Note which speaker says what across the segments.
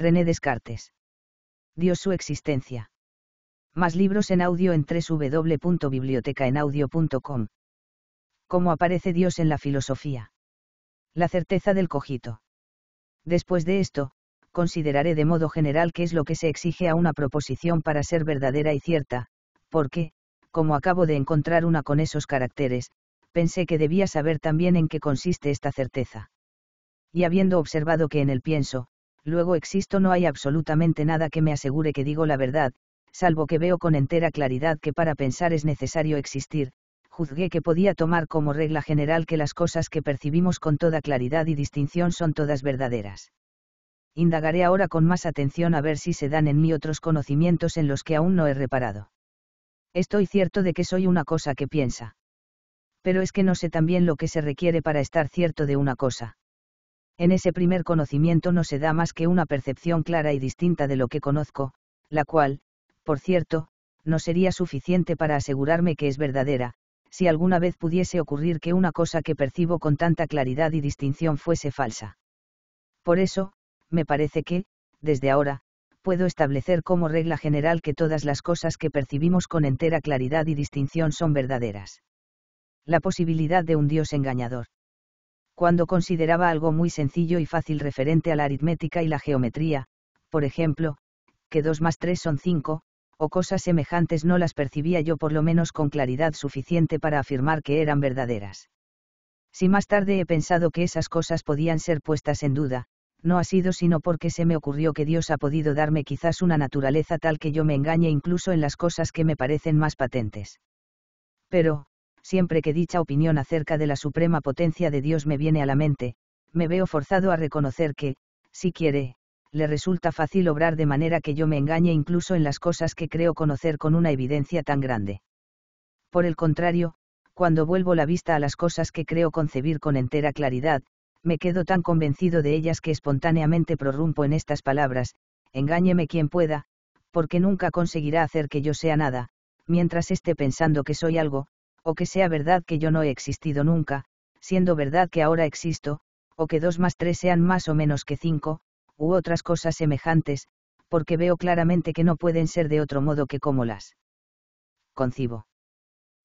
Speaker 1: René Descartes. Dios su existencia. Más libros en audio en www.bibliotecaenaudio.com. Cómo aparece Dios en la filosofía. La certeza del cojito. Después de esto, consideraré de modo general qué es lo que se exige a una proposición para ser verdadera y cierta, porque, como acabo de encontrar una con esos caracteres, pensé que debía saber también en qué consiste esta certeza. Y habiendo observado que en el pienso, luego existo no hay absolutamente nada que me asegure que digo la verdad, salvo que veo con entera claridad que para pensar es necesario existir, juzgué que podía tomar como regla general que las cosas que percibimos con toda claridad y distinción son todas verdaderas. Indagaré ahora con más atención a ver si se dan en mí otros conocimientos en los que aún no he reparado. Estoy cierto de que soy una cosa que piensa. Pero es que no sé también lo que se requiere para estar cierto de una cosa. En ese primer conocimiento no se da más que una percepción clara y distinta de lo que conozco, la cual, por cierto, no sería suficiente para asegurarme que es verdadera, si alguna vez pudiese ocurrir que una cosa que percibo con tanta claridad y distinción fuese falsa. Por eso, me parece que, desde ahora, puedo establecer como regla general que todas las cosas que percibimos con entera claridad y distinción son verdaderas. La posibilidad de un Dios engañador cuando consideraba algo muy sencillo y fácil referente a la aritmética y la geometría, por ejemplo, que 2 más 3 son 5, o cosas semejantes no las percibía yo por lo menos con claridad suficiente para afirmar que eran verdaderas. Si más tarde he pensado que esas cosas podían ser puestas en duda, no ha sido sino porque se me ocurrió que Dios ha podido darme quizás una naturaleza tal que yo me engañe incluso en las cosas que me parecen más patentes. Pero, siempre que dicha opinión acerca de la suprema potencia de Dios me viene a la mente, me veo forzado a reconocer que, si quiere, le resulta fácil obrar de manera que yo me engañe incluso en las cosas que creo conocer con una evidencia tan grande. Por el contrario, cuando vuelvo la vista a las cosas que creo concebir con entera claridad, me quedo tan convencido de ellas que espontáneamente prorrumpo en estas palabras, engáñeme quien pueda, porque nunca conseguirá hacer que yo sea nada, mientras esté pensando que soy algo, o que sea verdad que yo no he existido nunca, siendo verdad que ahora existo, o que dos más tres sean más o menos que cinco, u otras cosas semejantes, porque veo claramente que no pueden ser de otro modo que como las concibo.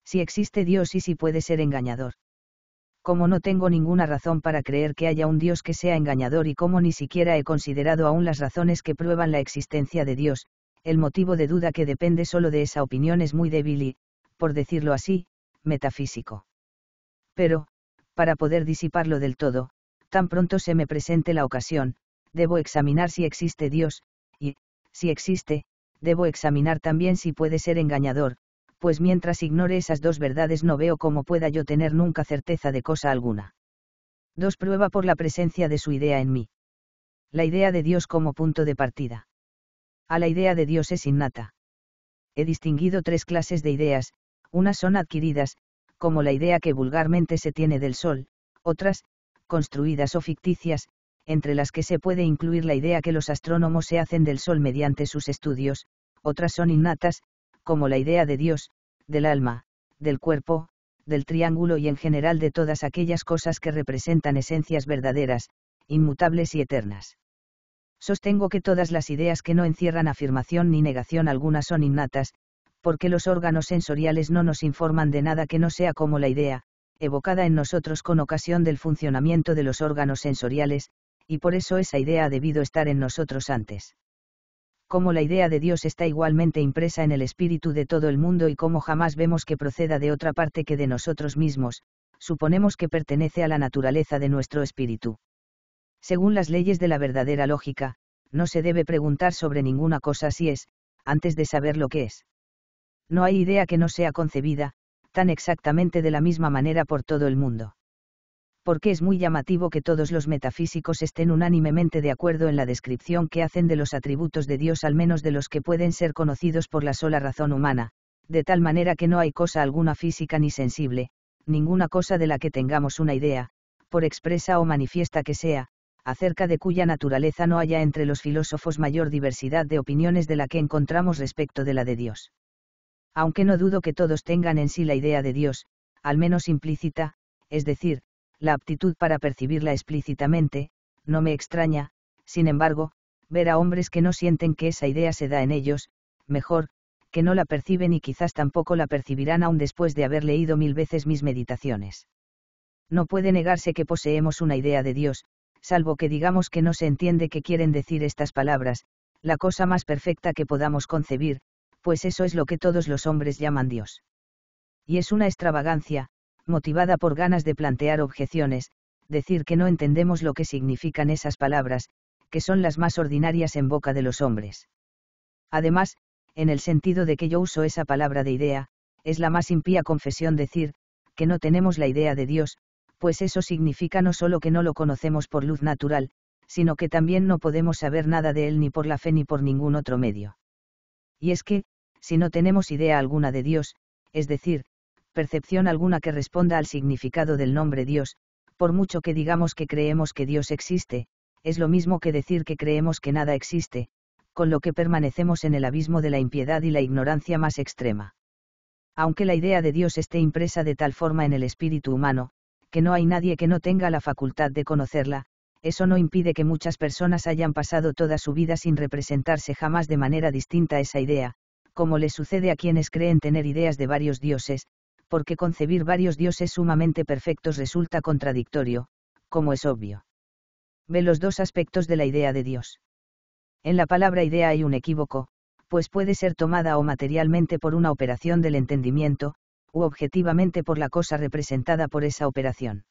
Speaker 1: Si existe Dios y si puede ser engañador. Como no tengo ninguna razón para creer que haya un Dios que sea engañador y como ni siquiera he considerado aún las razones que prueban la existencia de Dios, el motivo de duda que depende solo de esa opinión es muy débil y, por decirlo así, metafísico. Pero, para poder disiparlo del todo, tan pronto se me presente la ocasión, debo examinar si existe Dios, y, si existe, debo examinar también si puede ser engañador, pues mientras ignore esas dos verdades no veo cómo pueda yo tener nunca certeza de cosa alguna. 2. Prueba por la presencia de su idea en mí. La idea de Dios como punto de partida. A la idea de Dios es innata. He distinguido tres clases de ideas, unas son adquiridas, como la idea que vulgarmente se tiene del Sol, otras, construidas o ficticias, entre las que se puede incluir la idea que los astrónomos se hacen del Sol mediante sus estudios, otras son innatas, como la idea de Dios, del alma, del cuerpo, del triángulo y en general de todas aquellas cosas que representan esencias verdaderas, inmutables y eternas. Sostengo que todas las ideas que no encierran afirmación ni negación alguna son innatas, porque los órganos sensoriales no nos informan de nada que no sea como la idea, evocada en nosotros con ocasión del funcionamiento de los órganos sensoriales, y por eso esa idea ha debido estar en nosotros antes. Como la idea de Dios está igualmente impresa en el espíritu de todo el mundo y como jamás vemos que proceda de otra parte que de nosotros mismos, suponemos que pertenece a la naturaleza de nuestro espíritu. Según las leyes de la verdadera lógica, no se debe preguntar sobre ninguna cosa si es, antes de saber lo que es no hay idea que no sea concebida, tan exactamente de la misma manera por todo el mundo. Porque es muy llamativo que todos los metafísicos estén unánimemente de acuerdo en la descripción que hacen de los atributos de Dios, al menos de los que pueden ser conocidos por la sola razón humana, de tal manera que no hay cosa alguna física ni sensible, ninguna cosa de la que tengamos una idea, por expresa o manifiesta que sea, acerca de cuya naturaleza no haya entre los filósofos mayor diversidad de opiniones de la que encontramos respecto de la de Dios aunque no dudo que todos tengan en sí la idea de Dios, al menos implícita, es decir, la aptitud para percibirla explícitamente, no me extraña, sin embargo, ver a hombres que no sienten que esa idea se da en ellos, mejor, que no la perciben y quizás tampoco la percibirán aún después de haber leído mil veces mis meditaciones. No puede negarse que poseemos una idea de Dios, salvo que digamos que no se entiende qué quieren decir estas palabras, la cosa más perfecta que podamos concebir, pues eso es lo que todos los hombres llaman Dios. Y es una extravagancia, motivada por ganas de plantear objeciones, decir que no entendemos lo que significan esas palabras, que son las más ordinarias en boca de los hombres. Además, en el sentido de que yo uso esa palabra de idea, es la más impía confesión decir, que no tenemos la idea de Dios, pues eso significa no solo que no lo conocemos por luz natural, sino que también no podemos saber nada de Él ni por la fe ni por ningún otro medio. Y es que, si no tenemos idea alguna de Dios, es decir, percepción alguna que responda al significado del nombre Dios, por mucho que digamos que creemos que Dios existe, es lo mismo que decir que creemos que nada existe, con lo que permanecemos en el abismo de la impiedad y la ignorancia más extrema. Aunque la idea de Dios esté impresa de tal forma en el espíritu humano, que no hay nadie que no tenga la facultad de conocerla, eso no impide que muchas personas hayan pasado toda su vida sin representarse jamás de manera distinta esa idea, como le sucede a quienes creen tener ideas de varios dioses, porque concebir varios dioses sumamente perfectos resulta contradictorio, como es obvio. Ve los dos aspectos de la idea de Dios. En la palabra idea hay un equívoco, pues puede ser tomada o materialmente por una operación del entendimiento, u objetivamente por la cosa representada por esa operación.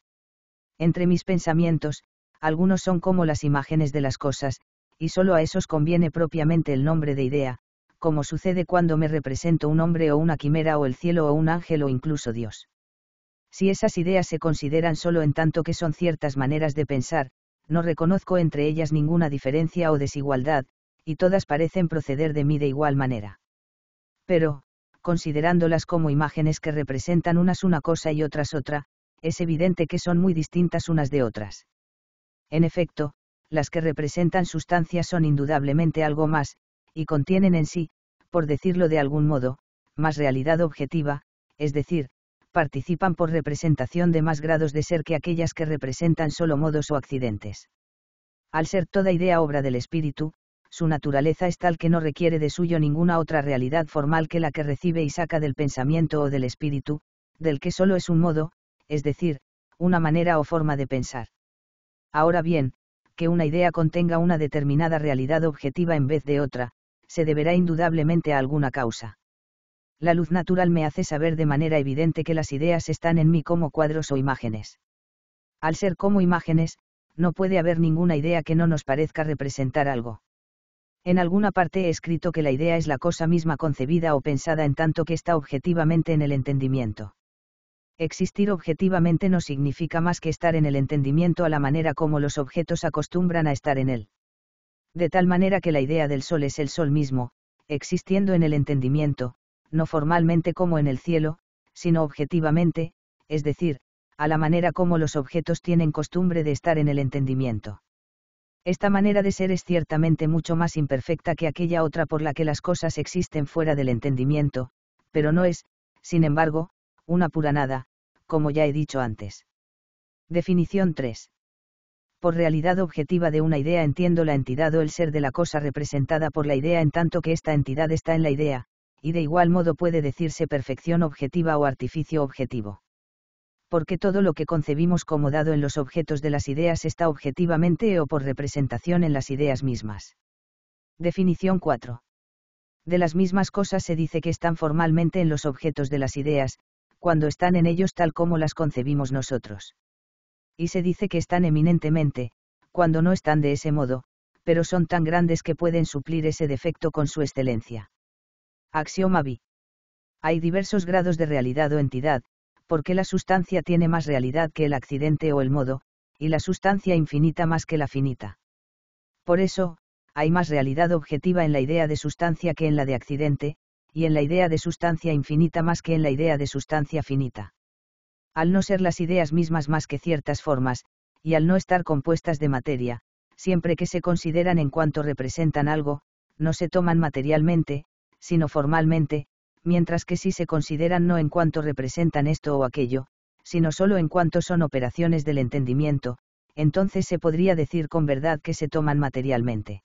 Speaker 1: Entre mis pensamientos, algunos son como las imágenes de las cosas, y solo a esos conviene propiamente el nombre de idea, como sucede cuando me represento un hombre o una quimera o el cielo o un ángel o incluso Dios. Si esas ideas se consideran solo en tanto que son ciertas maneras de pensar, no reconozco entre ellas ninguna diferencia o desigualdad, y todas parecen proceder de mí de igual manera. Pero, considerándolas como imágenes que representan unas una cosa y otras otra, es evidente que son muy distintas unas de otras. En efecto, las que representan sustancias son indudablemente algo más, y contienen en sí, por decirlo de algún modo, más realidad objetiva, es decir, participan por representación de más grados de ser que aquellas que representan solo modos o accidentes. Al ser toda idea obra del espíritu, su naturaleza es tal que no requiere de suyo ninguna otra realidad formal que la que recibe y saca del pensamiento o del espíritu, del que solo es un modo, es decir, una manera o forma de pensar. Ahora bien, que una idea contenga una determinada realidad objetiva en vez de otra, se deberá indudablemente a alguna causa. La luz natural me hace saber de manera evidente que las ideas están en mí como cuadros o imágenes. Al ser como imágenes, no puede haber ninguna idea que no nos parezca representar algo. En alguna parte he escrito que la idea es la cosa misma concebida o pensada en tanto que está objetivamente en el entendimiento. Existir objetivamente no significa más que estar en el entendimiento a la manera como los objetos acostumbran a estar en él de tal manera que la idea del Sol es el Sol mismo, existiendo en el entendimiento, no formalmente como en el cielo, sino objetivamente, es decir, a la manera como los objetos tienen costumbre de estar en el entendimiento. Esta manera de ser es ciertamente mucho más imperfecta que aquella otra por la que las cosas existen fuera del entendimiento, pero no es, sin embargo, una pura nada, como ya he dicho antes. Definición 3 por realidad objetiva de una idea entiendo la entidad o el ser de la cosa representada por la idea en tanto que esta entidad está en la idea, y de igual modo puede decirse perfección objetiva o artificio objetivo. Porque todo lo que concebimos como dado en los objetos de las ideas está objetivamente o por representación en las ideas mismas. Definición 4. De las mismas cosas se dice que están formalmente en los objetos de las ideas, cuando están en ellos tal como las concebimos nosotros y se dice que están eminentemente, cuando no están de ese modo, pero son tan grandes que pueden suplir ese defecto con su excelencia. Axioma B. Hay diversos grados de realidad o entidad, porque la sustancia tiene más realidad que el accidente o el modo, y la sustancia infinita más que la finita. Por eso, hay más realidad objetiva en la idea de sustancia que en la de accidente, y en la idea de sustancia infinita más que en la idea de sustancia finita al no ser las ideas mismas más que ciertas formas, y al no estar compuestas de materia, siempre que se consideran en cuanto representan algo, no se toman materialmente, sino formalmente, mientras que si se consideran no en cuanto representan esto o aquello, sino solo en cuanto son operaciones del entendimiento, entonces se podría decir con verdad que se toman materialmente.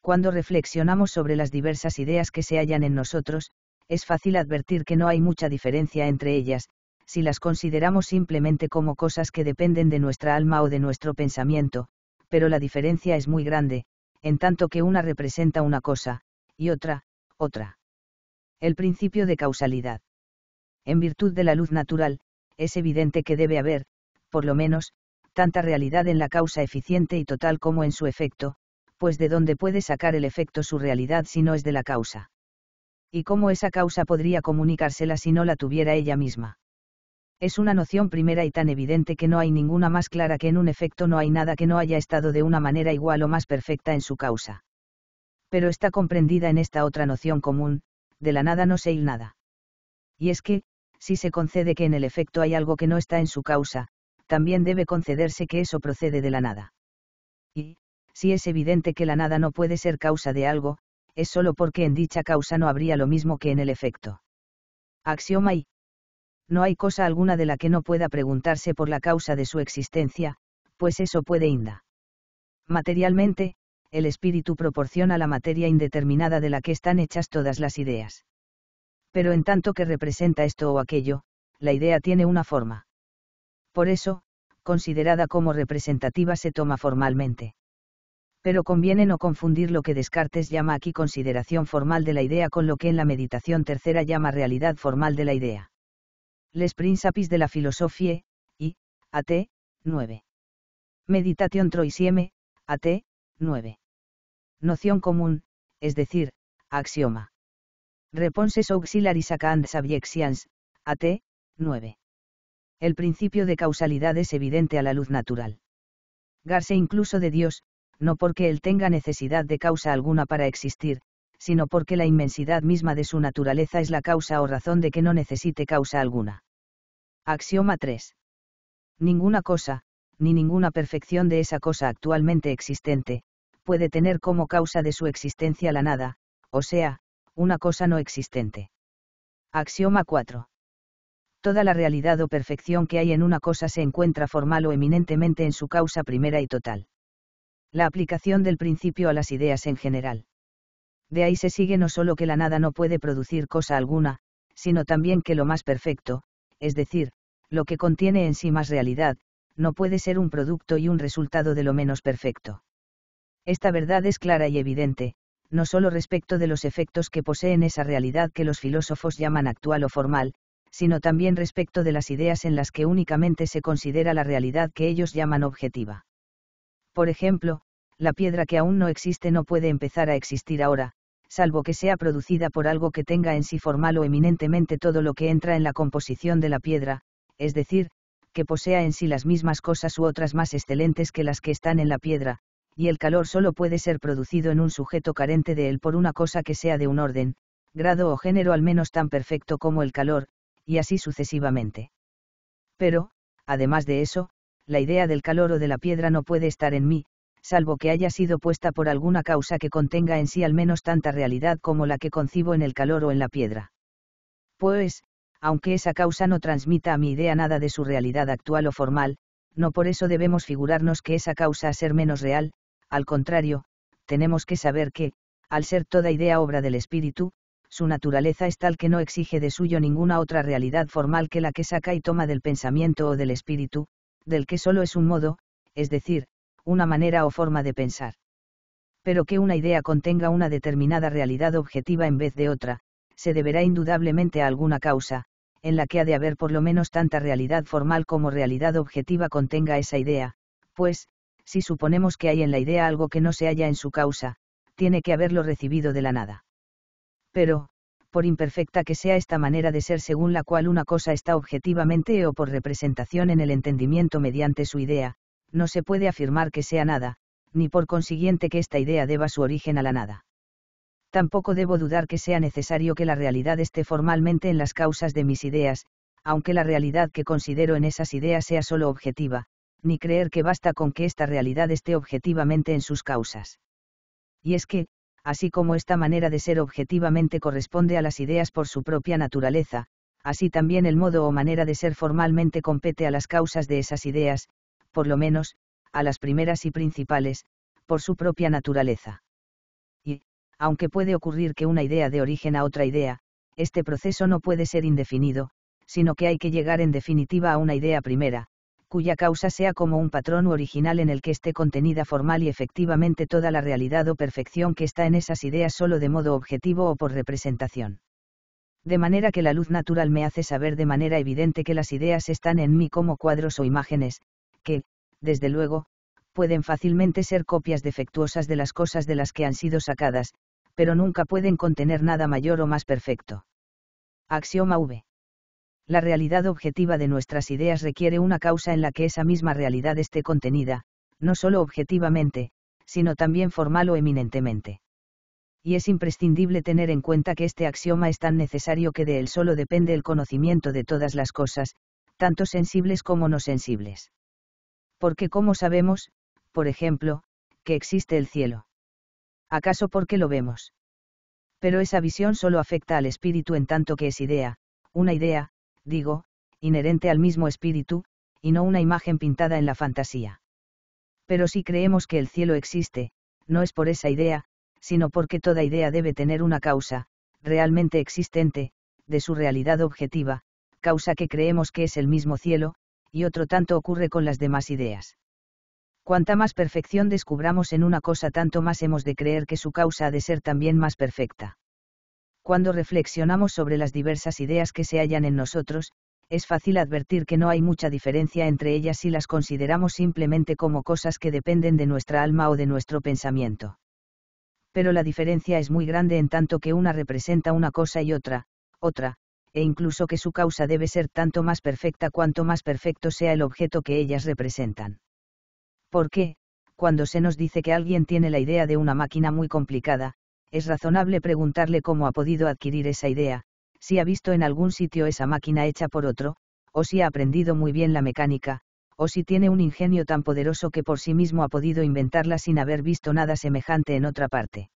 Speaker 1: Cuando reflexionamos sobre las diversas ideas que se hallan en nosotros, es fácil advertir que no hay mucha diferencia entre ellas, si las consideramos simplemente como cosas que dependen de nuestra alma o de nuestro pensamiento, pero la diferencia es muy grande, en tanto que una representa una cosa, y otra, otra. El principio de causalidad. En virtud de la luz natural, es evidente que debe haber, por lo menos, tanta realidad en la causa eficiente y total como en su efecto, pues de dónde puede sacar el efecto su realidad si no es de la causa. ¿Y cómo esa causa podría comunicársela si no la tuviera ella misma? es una noción primera y tan evidente que no hay ninguna más clara que en un efecto no hay nada que no haya estado de una manera igual o más perfecta en su causa. Pero está comprendida en esta otra noción común, de la nada no sé il nada. Y es que, si se concede que en el efecto hay algo que no está en su causa, también debe concederse que eso procede de la nada. Y, si es evidente que la nada no puede ser causa de algo, es solo porque en dicha causa no habría lo mismo que en el efecto. Axioma y no hay cosa alguna de la que no pueda preguntarse por la causa de su existencia, pues eso puede inda. Materialmente, el espíritu proporciona la materia indeterminada de la que están hechas todas las ideas. Pero en tanto que representa esto o aquello, la idea tiene una forma. Por eso, considerada como representativa se toma formalmente. Pero conviene no confundir lo que Descartes llama aquí consideración formal de la idea con lo que en la meditación tercera llama realidad formal de la idea. Les Principis de la Filosofie, y, AT, 9. Meditation Troisieme, AT, 9. Noción común, es decir, axioma. Reponses auxiliaris and subjections, AT, 9. El principio de causalidad es evidente a la luz natural. Garse incluso de Dios, no porque él tenga necesidad de causa alguna para existir, sino porque la inmensidad misma de su naturaleza es la causa o razón de que no necesite causa alguna. Axioma 3. Ninguna cosa, ni ninguna perfección de esa cosa actualmente existente, puede tener como causa de su existencia la nada, o sea, una cosa no existente. Axioma 4. Toda la realidad o perfección que hay en una cosa se encuentra formal o eminentemente en su causa primera y total. La aplicación del principio a las ideas en general de ahí se sigue no solo que la nada no puede producir cosa alguna, sino también que lo más perfecto, es decir, lo que contiene en sí más realidad, no puede ser un producto y un resultado de lo menos perfecto. Esta verdad es clara y evidente, no solo respecto de los efectos que poseen esa realidad que los filósofos llaman actual o formal, sino también respecto de las ideas en las que únicamente se considera la realidad que ellos llaman objetiva. Por ejemplo, la piedra que aún no existe no puede empezar a existir ahora, salvo que sea producida por algo que tenga en sí formal o eminentemente todo lo que entra en la composición de la piedra, es decir, que posea en sí las mismas cosas u otras más excelentes que las que están en la piedra, y el calor solo puede ser producido en un sujeto carente de él por una cosa que sea de un orden, grado o género al menos tan perfecto como el calor, y así sucesivamente. Pero, además de eso, la idea del calor o de la piedra no puede estar en mí, salvo que haya sido puesta por alguna causa que contenga en sí al menos tanta realidad como la que concibo en el calor o en la piedra. Pues, aunque esa causa no transmita a mi idea nada de su realidad actual o formal, no por eso debemos figurarnos que esa causa a ser menos real, al contrario, tenemos que saber que, al ser toda idea obra del espíritu, su naturaleza es tal que no exige de suyo ninguna otra realidad formal que la que saca y toma del pensamiento o del espíritu, del que solo es un modo, es decir, una manera o forma de pensar. Pero que una idea contenga una determinada realidad objetiva en vez de otra, se deberá indudablemente a alguna causa, en la que ha de haber por lo menos tanta realidad formal como realidad objetiva contenga esa idea, pues, si suponemos que hay en la idea algo que no se halla en su causa, tiene que haberlo recibido de la nada. Pero, por imperfecta que sea esta manera de ser según la cual una cosa está objetivamente o por representación en el entendimiento mediante su idea, no se puede afirmar que sea nada, ni por consiguiente que esta idea deba su origen a la nada. Tampoco debo dudar que sea necesario que la realidad esté formalmente en las causas de mis ideas, aunque la realidad que considero en esas ideas sea solo objetiva, ni creer que basta con que esta realidad esté objetivamente en sus causas. Y es que, así como esta manera de ser objetivamente corresponde a las ideas por su propia naturaleza, así también el modo o manera de ser formalmente compete a las causas de esas ideas, por lo menos, a las primeras y principales, por su propia naturaleza. Y, aunque puede ocurrir que una idea dé origen a otra idea, este proceso no puede ser indefinido, sino que hay que llegar en definitiva a una idea primera, cuya causa sea como un patrón original en el que esté contenida formal y efectivamente toda la realidad o perfección que está en esas ideas solo de modo objetivo o por representación. De manera que la luz natural me hace saber de manera evidente que las ideas están en mí como cuadros o imágenes, que, desde luego, pueden fácilmente ser copias defectuosas de las cosas de las que han sido sacadas, pero nunca pueden contener nada mayor o más perfecto. Axioma V. La realidad objetiva de nuestras ideas requiere una causa en la que esa misma realidad esté contenida, no solo objetivamente, sino también formal o eminentemente. Y es imprescindible tener en cuenta que este axioma es tan necesario que de él solo depende el conocimiento de todas las cosas, tanto sensibles como no sensibles. Porque ¿cómo sabemos, por ejemplo, que existe el cielo? ¿Acaso porque lo vemos? Pero esa visión solo afecta al espíritu en tanto que es idea, una idea, digo, inherente al mismo espíritu, y no una imagen pintada en la fantasía. Pero si creemos que el cielo existe, no es por esa idea, sino porque toda idea debe tener una causa, realmente existente, de su realidad objetiva, causa que creemos que es el mismo cielo, y otro tanto ocurre con las demás ideas. Cuanta más perfección descubramos en una cosa, tanto más hemos de creer que su causa ha de ser también más perfecta. Cuando reflexionamos sobre las diversas ideas que se hallan en nosotros, es fácil advertir que no hay mucha diferencia entre ellas si las consideramos simplemente como cosas que dependen de nuestra alma o de nuestro pensamiento. Pero la diferencia es muy grande en tanto que una representa una cosa y otra, otra, e incluso que su causa debe ser tanto más perfecta cuanto más perfecto sea el objeto que ellas representan. Porque, qué? cuando se nos dice que alguien tiene la idea de una máquina muy complicada, es razonable preguntarle cómo ha podido adquirir esa idea, si ha visto en algún sitio esa máquina hecha por otro, o si ha aprendido muy bien la mecánica, o si tiene un ingenio tan poderoso que por sí mismo ha podido inventarla sin haber visto nada semejante en otra parte.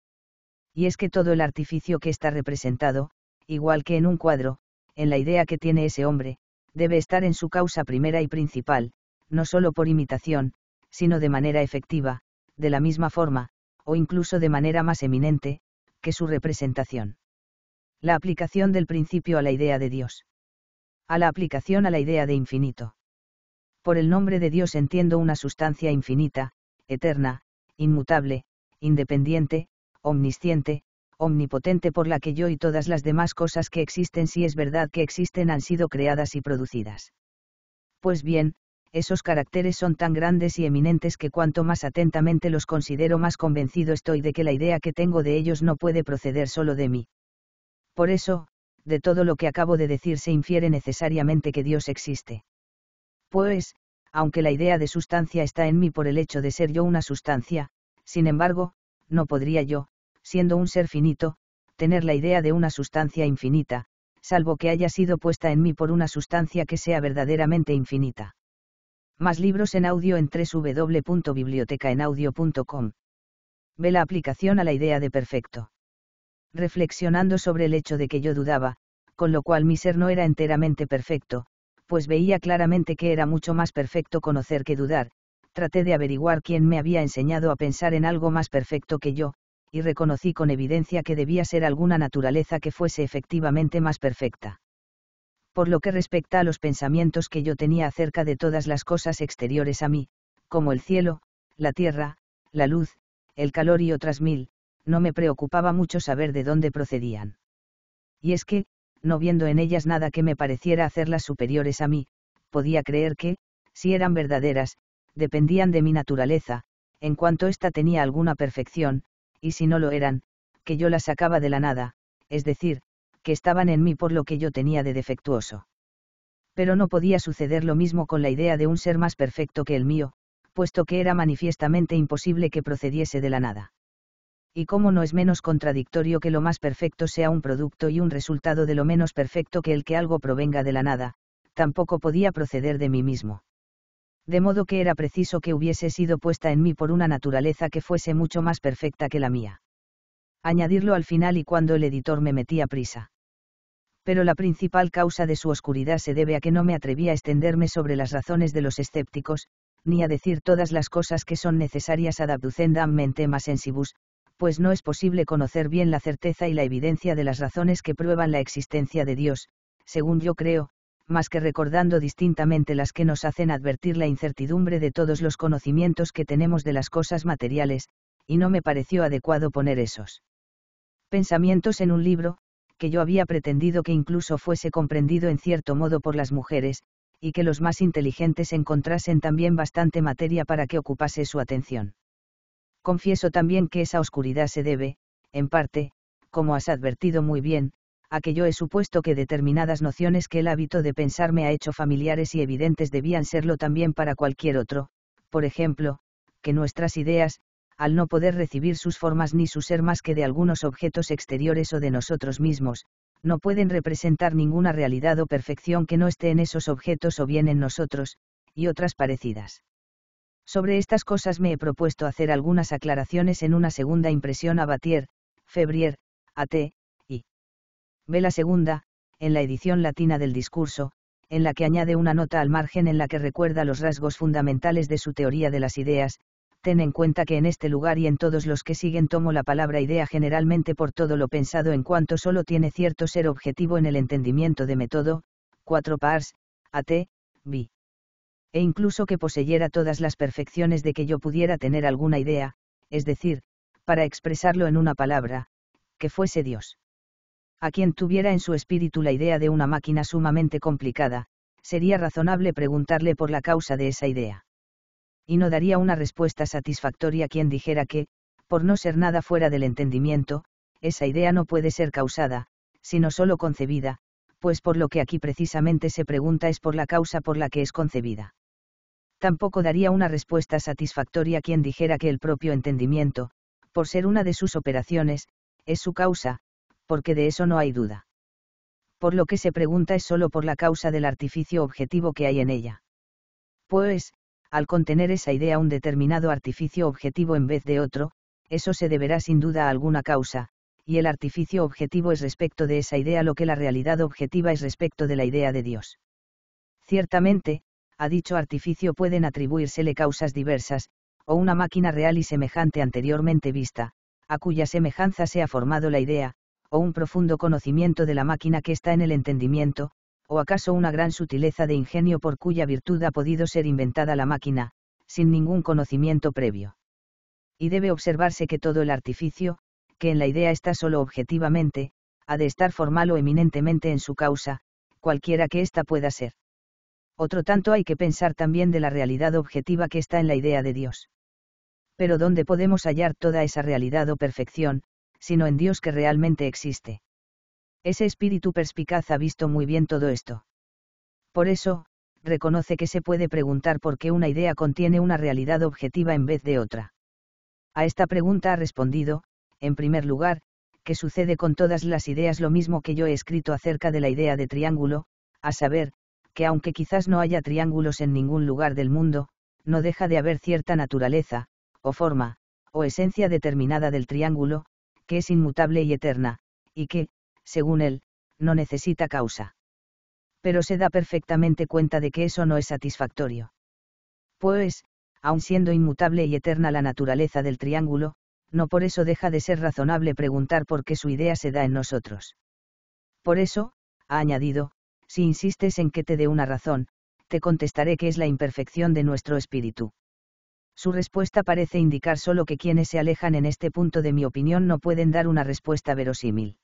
Speaker 1: Y es que todo el artificio que está representado, igual que en un cuadro, en la idea que tiene ese hombre, debe estar en su causa primera y principal, no solo por imitación, sino de manera efectiva, de la misma forma, o incluso de manera más eminente, que su representación. La aplicación del principio a la idea de Dios. A la aplicación a la idea de infinito. Por el nombre de Dios entiendo una sustancia infinita, eterna, inmutable, independiente, omnisciente, omnipotente por la que yo y todas las demás cosas que existen si es verdad que existen han sido creadas y producidas. Pues bien, esos caracteres son tan grandes y eminentes que cuanto más atentamente los considero más convencido estoy de que la idea que tengo de ellos no puede proceder solo de mí. Por eso, de todo lo que acabo de decir se infiere necesariamente que Dios existe. Pues, aunque la idea de sustancia está en mí por el hecho de ser yo una sustancia, sin embargo, no podría yo, siendo un ser finito, tener la idea de una sustancia infinita, salvo que haya sido puesta en mí por una sustancia que sea verdaderamente infinita. Más libros en audio en www.bibliotecaenaudio.com. Ve la aplicación a la idea de perfecto. Reflexionando sobre el hecho de que yo dudaba, con lo cual mi ser no era enteramente perfecto, pues veía claramente que era mucho más perfecto conocer que dudar, traté de averiguar quién me había enseñado a pensar en algo más perfecto que yo, y reconocí con evidencia que debía ser alguna naturaleza que fuese efectivamente más perfecta. Por lo que respecta a los pensamientos que yo tenía acerca de todas las cosas exteriores a mí, como el cielo, la tierra, la luz, el calor y otras mil, no me preocupaba mucho saber de dónde procedían. Y es que, no viendo en ellas nada que me pareciera hacerlas superiores a mí, podía creer que, si eran verdaderas, dependían de mi naturaleza, en cuanto ésta tenía alguna perfección, y si no lo eran, que yo las sacaba de la nada, es decir, que estaban en mí por lo que yo tenía de defectuoso. Pero no podía suceder lo mismo con la idea de un ser más perfecto que el mío, puesto que era manifiestamente imposible que procediese de la nada. Y como no es menos contradictorio que lo más perfecto sea un producto y un resultado de lo menos perfecto que el que algo provenga de la nada, tampoco podía proceder de mí mismo de modo que era preciso que hubiese sido puesta en mí por una naturaleza que fuese mucho más perfecta que la mía. Añadirlo al final y cuando el editor me metía prisa. Pero la principal causa de su oscuridad se debe a que no me atreví a extenderme sobre las razones de los escépticos, ni a decir todas las cosas que son necesarias ad abducendam más sensibus, pues no es posible conocer bien la certeza y la evidencia de las razones que prueban la existencia de Dios, según yo creo, más que recordando distintamente las que nos hacen advertir la incertidumbre de todos los conocimientos que tenemos de las cosas materiales, y no me pareció adecuado poner esos pensamientos en un libro, que yo había pretendido que incluso fuese comprendido en cierto modo por las mujeres, y que los más inteligentes encontrasen también bastante materia para que ocupase su atención. Confieso también que esa oscuridad se debe, en parte, como has advertido muy bien, a que yo he supuesto que determinadas nociones que el hábito de pensar me ha hecho familiares y evidentes debían serlo también para cualquier otro, por ejemplo, que nuestras ideas, al no poder recibir sus formas ni su ser más que de algunos objetos exteriores o de nosotros mismos, no pueden representar ninguna realidad o perfección que no esté en esos objetos o bien en nosotros, y otras parecidas. Sobre estas cosas me he propuesto hacer algunas aclaraciones en una segunda impresión a Batier, Febrier, T. Ve la segunda, en la edición latina del discurso, en la que añade una nota al margen en la que recuerda los rasgos fundamentales de su teoría de las ideas, ten en cuenta que en este lugar y en todos los que siguen tomo la palabra idea generalmente por todo lo pensado en cuanto solo tiene cierto ser objetivo en el entendimiento de método, cuatro pars, at, b. E incluso que poseyera todas las perfecciones de que yo pudiera tener alguna idea, es decir, para expresarlo en una palabra, que fuese Dios a quien tuviera en su espíritu la idea de una máquina sumamente complicada, sería razonable preguntarle por la causa de esa idea. Y no daría una respuesta satisfactoria quien dijera que, por no ser nada fuera del entendimiento, esa idea no puede ser causada, sino solo concebida, pues por lo que aquí precisamente se pregunta es por la causa por la que es concebida. Tampoco daría una respuesta satisfactoria quien dijera que el propio entendimiento, por ser una de sus operaciones, es su causa, porque de eso no hay duda. Por lo que se pregunta es sólo por la causa del artificio objetivo que hay en ella. Pues, al contener esa idea un determinado artificio objetivo en vez de otro, eso se deberá sin duda a alguna causa, y el artificio objetivo es respecto de esa idea lo que la realidad objetiva es respecto de la idea de Dios. Ciertamente, a dicho artificio pueden atribuírsele causas diversas, o una máquina real y semejante anteriormente vista, a cuya semejanza se ha formado la idea, o un profundo conocimiento de la máquina que está en el entendimiento, o acaso una gran sutileza de ingenio por cuya virtud ha podido ser inventada la máquina, sin ningún conocimiento previo. Y debe observarse que todo el artificio, que en la idea está solo objetivamente, ha de estar formal o eminentemente en su causa, cualquiera que ésta pueda ser. Otro tanto hay que pensar también de la realidad objetiva que está en la idea de Dios. Pero ¿dónde podemos hallar toda esa realidad o perfección, sino en Dios que realmente existe. Ese espíritu perspicaz ha visto muy bien todo esto. Por eso, reconoce que se puede preguntar por qué una idea contiene una realidad objetiva en vez de otra. A esta pregunta ha respondido, en primer lugar, que sucede con todas las ideas lo mismo que yo he escrito acerca de la idea de triángulo, a saber, que aunque quizás no haya triángulos en ningún lugar del mundo, no deja de haber cierta naturaleza, o forma, o esencia determinada del triángulo, que es inmutable y eterna, y que, según él, no necesita causa. Pero se da perfectamente cuenta de que eso no es satisfactorio. Pues, aun siendo inmutable y eterna la naturaleza del triángulo, no por eso deja de ser razonable preguntar por qué su idea se da en nosotros. Por eso, ha añadido, si insistes en que te dé una razón, te contestaré que es la imperfección de nuestro espíritu. Su respuesta parece indicar solo que quienes se alejan en este punto de mi opinión no pueden dar una respuesta verosímil.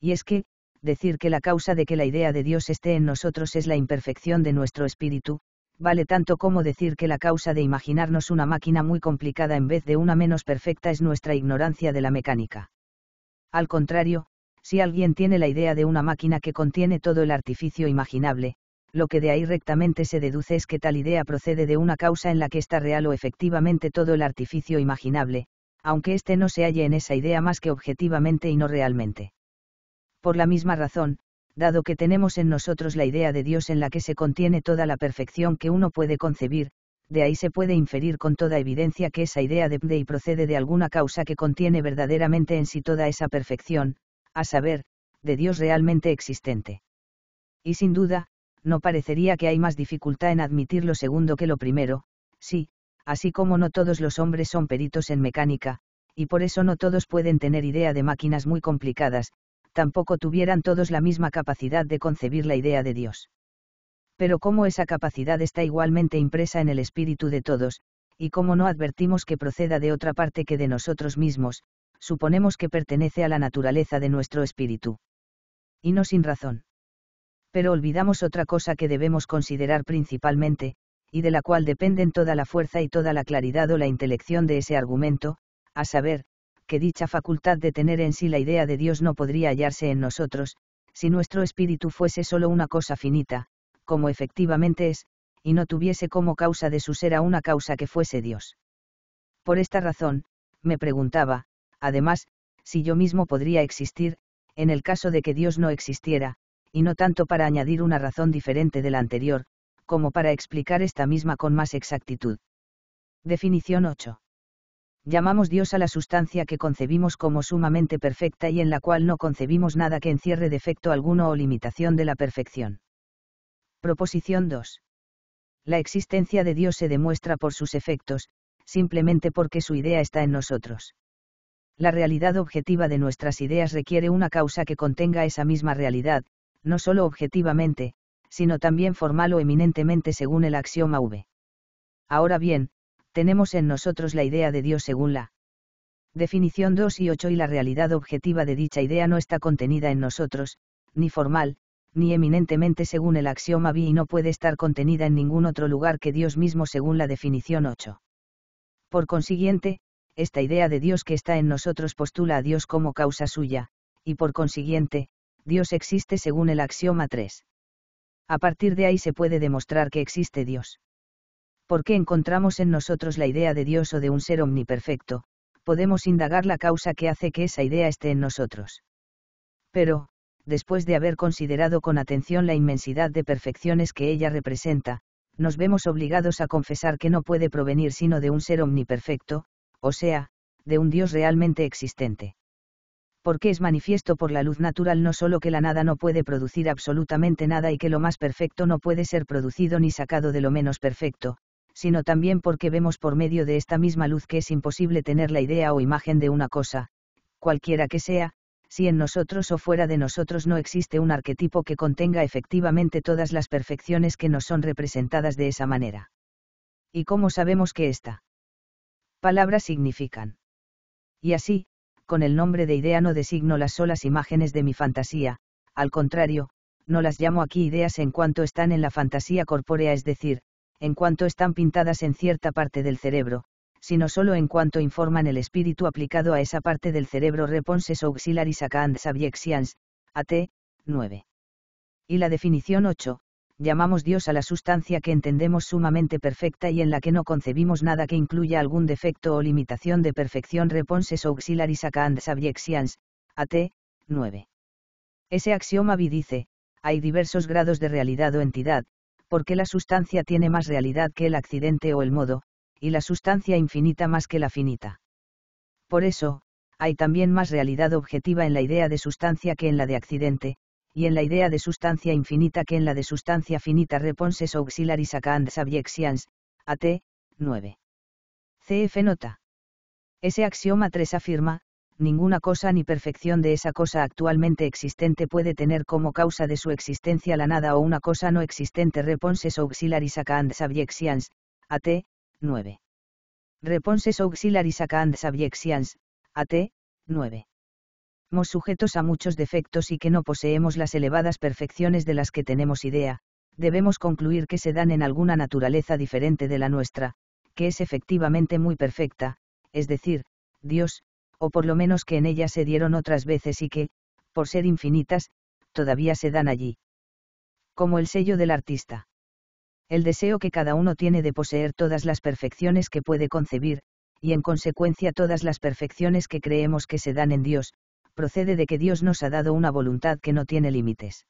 Speaker 1: Y es que, decir que la causa de que la idea de Dios esté en nosotros es la imperfección de nuestro espíritu, vale tanto como decir que la causa de imaginarnos una máquina muy complicada en vez de una menos perfecta es nuestra ignorancia de la mecánica. Al contrario, si alguien tiene la idea de una máquina que contiene todo el artificio imaginable, lo que de ahí rectamente se deduce es que tal idea procede de una causa en la que está real o efectivamente todo el artificio imaginable, aunque éste no se halle en esa idea más que objetivamente y no realmente. Por la misma razón, dado que tenemos en nosotros la idea de Dios en la que se contiene toda la perfección que uno puede concebir, de ahí se puede inferir con toda evidencia que esa idea de y procede de alguna causa que contiene verdaderamente en sí toda esa perfección, a saber, de Dios realmente existente. Y sin duda, no parecería que hay más dificultad en admitir lo segundo que lo primero, sí, así como no todos los hombres son peritos en mecánica, y por eso no todos pueden tener idea de máquinas muy complicadas, tampoco tuvieran todos la misma capacidad de concebir la idea de Dios. Pero como esa capacidad está igualmente impresa en el espíritu de todos, y como no advertimos que proceda de otra parte que de nosotros mismos, suponemos que pertenece a la naturaleza de nuestro espíritu. Y no sin razón pero olvidamos otra cosa que debemos considerar principalmente, y de la cual dependen toda la fuerza y toda la claridad o la intelección de ese argumento, a saber, que dicha facultad de tener en sí la idea de Dios no podría hallarse en nosotros, si nuestro espíritu fuese solo una cosa finita, como efectivamente es, y no tuviese como causa de su ser a una causa que fuese Dios. Por esta razón, me preguntaba, además, si yo mismo podría existir, en el caso de que Dios no existiera, y no tanto para añadir una razón diferente de la anterior, como para explicar esta misma con más exactitud. Definición 8. Llamamos Dios a la sustancia que concebimos como sumamente perfecta y en la cual no concebimos nada que encierre defecto alguno o limitación de la perfección. Proposición 2. La existencia de Dios se demuestra por sus efectos, simplemente porque su idea está en nosotros. La realidad objetiva de nuestras ideas requiere una causa que contenga esa misma realidad, no solo objetivamente, sino también formal o eminentemente según el axioma V. Ahora bien, tenemos en nosotros la idea de Dios según la definición 2 y 8 y la realidad objetiva de dicha idea no está contenida en nosotros, ni formal, ni eminentemente según el axioma V y no puede estar contenida en ningún otro lugar que Dios mismo según la definición 8. Por consiguiente, esta idea de Dios que está en nosotros postula a Dios como causa suya, y por consiguiente, Dios existe según el axioma 3. A partir de ahí se puede demostrar que existe Dios. Porque encontramos en nosotros la idea de Dios o de un ser omniperfecto, podemos indagar la causa que hace que esa idea esté en nosotros. Pero, después de haber considerado con atención la inmensidad de perfecciones que ella representa, nos vemos obligados a confesar que no puede provenir sino de un ser omniperfecto, o sea, de un Dios realmente existente porque es manifiesto por la luz natural no solo que la nada no puede producir absolutamente nada y que lo más perfecto no puede ser producido ni sacado de lo menos perfecto, sino también porque vemos por medio de esta misma luz que es imposible tener la idea o imagen de una cosa, cualquiera que sea, si en nosotros o fuera de nosotros no existe un arquetipo que contenga efectivamente todas las perfecciones que nos son representadas de esa manera. ¿Y cómo sabemos que esta? Palabras significan. Y así, con el nombre de idea no designo las solas imágenes de mi fantasía, al contrario, no las llamo aquí ideas en cuanto están en la fantasía corpórea, es decir, en cuanto están pintadas en cierta parte del cerebro, sino solo en cuanto informan el espíritu aplicado a esa parte del cerebro Reponses auxiliaris acand AT, 9. Y la definición 8, llamamos Dios a la sustancia que entendemos sumamente perfecta y en la que no concebimos nada que incluya algún defecto o limitación de perfección Reponses auxiliaries and subjections, AT, 9. Ese axioma B dice, hay diversos grados de realidad o entidad, porque la sustancia tiene más realidad que el accidente o el modo, y la sustancia infinita más que la finita. Por eso, hay también más realidad objetiva en la idea de sustancia que en la de accidente, y en la idea de sustancia infinita que en la de sustancia finita reponses auxiliaris and subjections, AT, 9. CF nota. Ese axioma 3 afirma, ninguna cosa ni perfección de esa cosa actualmente existente puede tener como causa de su existencia la nada o una cosa no existente reponses auxiliaris and subjections, AT, 9. Reponses auxiliaris and subjections, AT, 9 sujetos a muchos defectos y que no poseemos las elevadas perfecciones de las que tenemos idea, debemos concluir que se dan en alguna naturaleza diferente de la nuestra, que es efectivamente muy perfecta, es decir, Dios, o por lo menos que en ella se dieron otras veces y que, por ser infinitas, todavía se dan allí. Como el sello del artista. El deseo que cada uno tiene de poseer todas las perfecciones que puede concebir, y en consecuencia todas las perfecciones que creemos que se dan en Dios, procede de que Dios nos ha dado una voluntad que no tiene límites.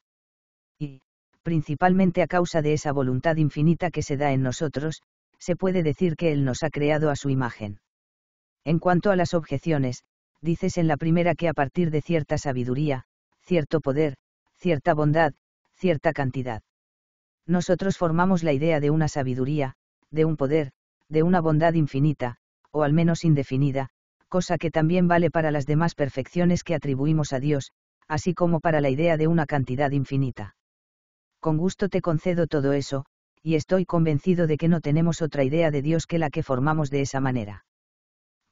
Speaker 1: Y, principalmente a causa de esa voluntad infinita que se da en nosotros, se puede decir que Él nos ha creado a su imagen. En cuanto a las objeciones, dices en la primera que a partir de cierta sabiduría, cierto poder, cierta bondad, cierta cantidad. Nosotros formamos la idea de una sabiduría, de un poder, de una bondad infinita, o al menos indefinida, cosa que también vale para las demás perfecciones que atribuimos a Dios, así como para la idea de una cantidad infinita. Con gusto te concedo todo eso, y estoy convencido de que no tenemos otra idea de Dios que la que formamos de esa manera.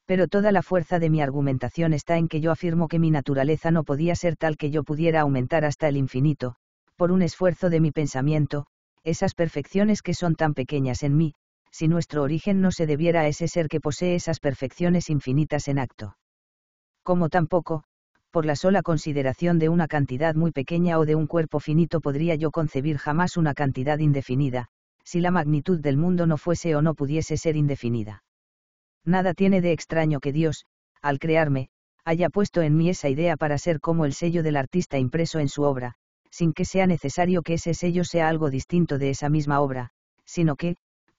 Speaker 1: Pero toda la fuerza de mi argumentación está en que yo afirmo que mi naturaleza no podía ser tal que yo pudiera aumentar hasta el infinito, por un esfuerzo de mi pensamiento, esas perfecciones que son tan pequeñas en mí, si nuestro origen no se debiera a ese ser que posee esas perfecciones infinitas en acto. Como tampoco, por la sola consideración de una cantidad muy pequeña o de un cuerpo finito podría yo concebir jamás una cantidad indefinida, si la magnitud del mundo no fuese o no pudiese ser indefinida. Nada tiene de extraño que Dios, al crearme, haya puesto en mí esa idea para ser como el sello del artista impreso en su obra, sin que sea necesario que ese sello sea algo distinto de esa misma obra, sino que,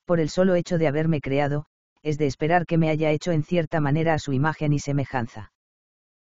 Speaker 1: por el solo hecho de haberme creado, es de esperar que me haya hecho en cierta manera a su imagen y semejanza.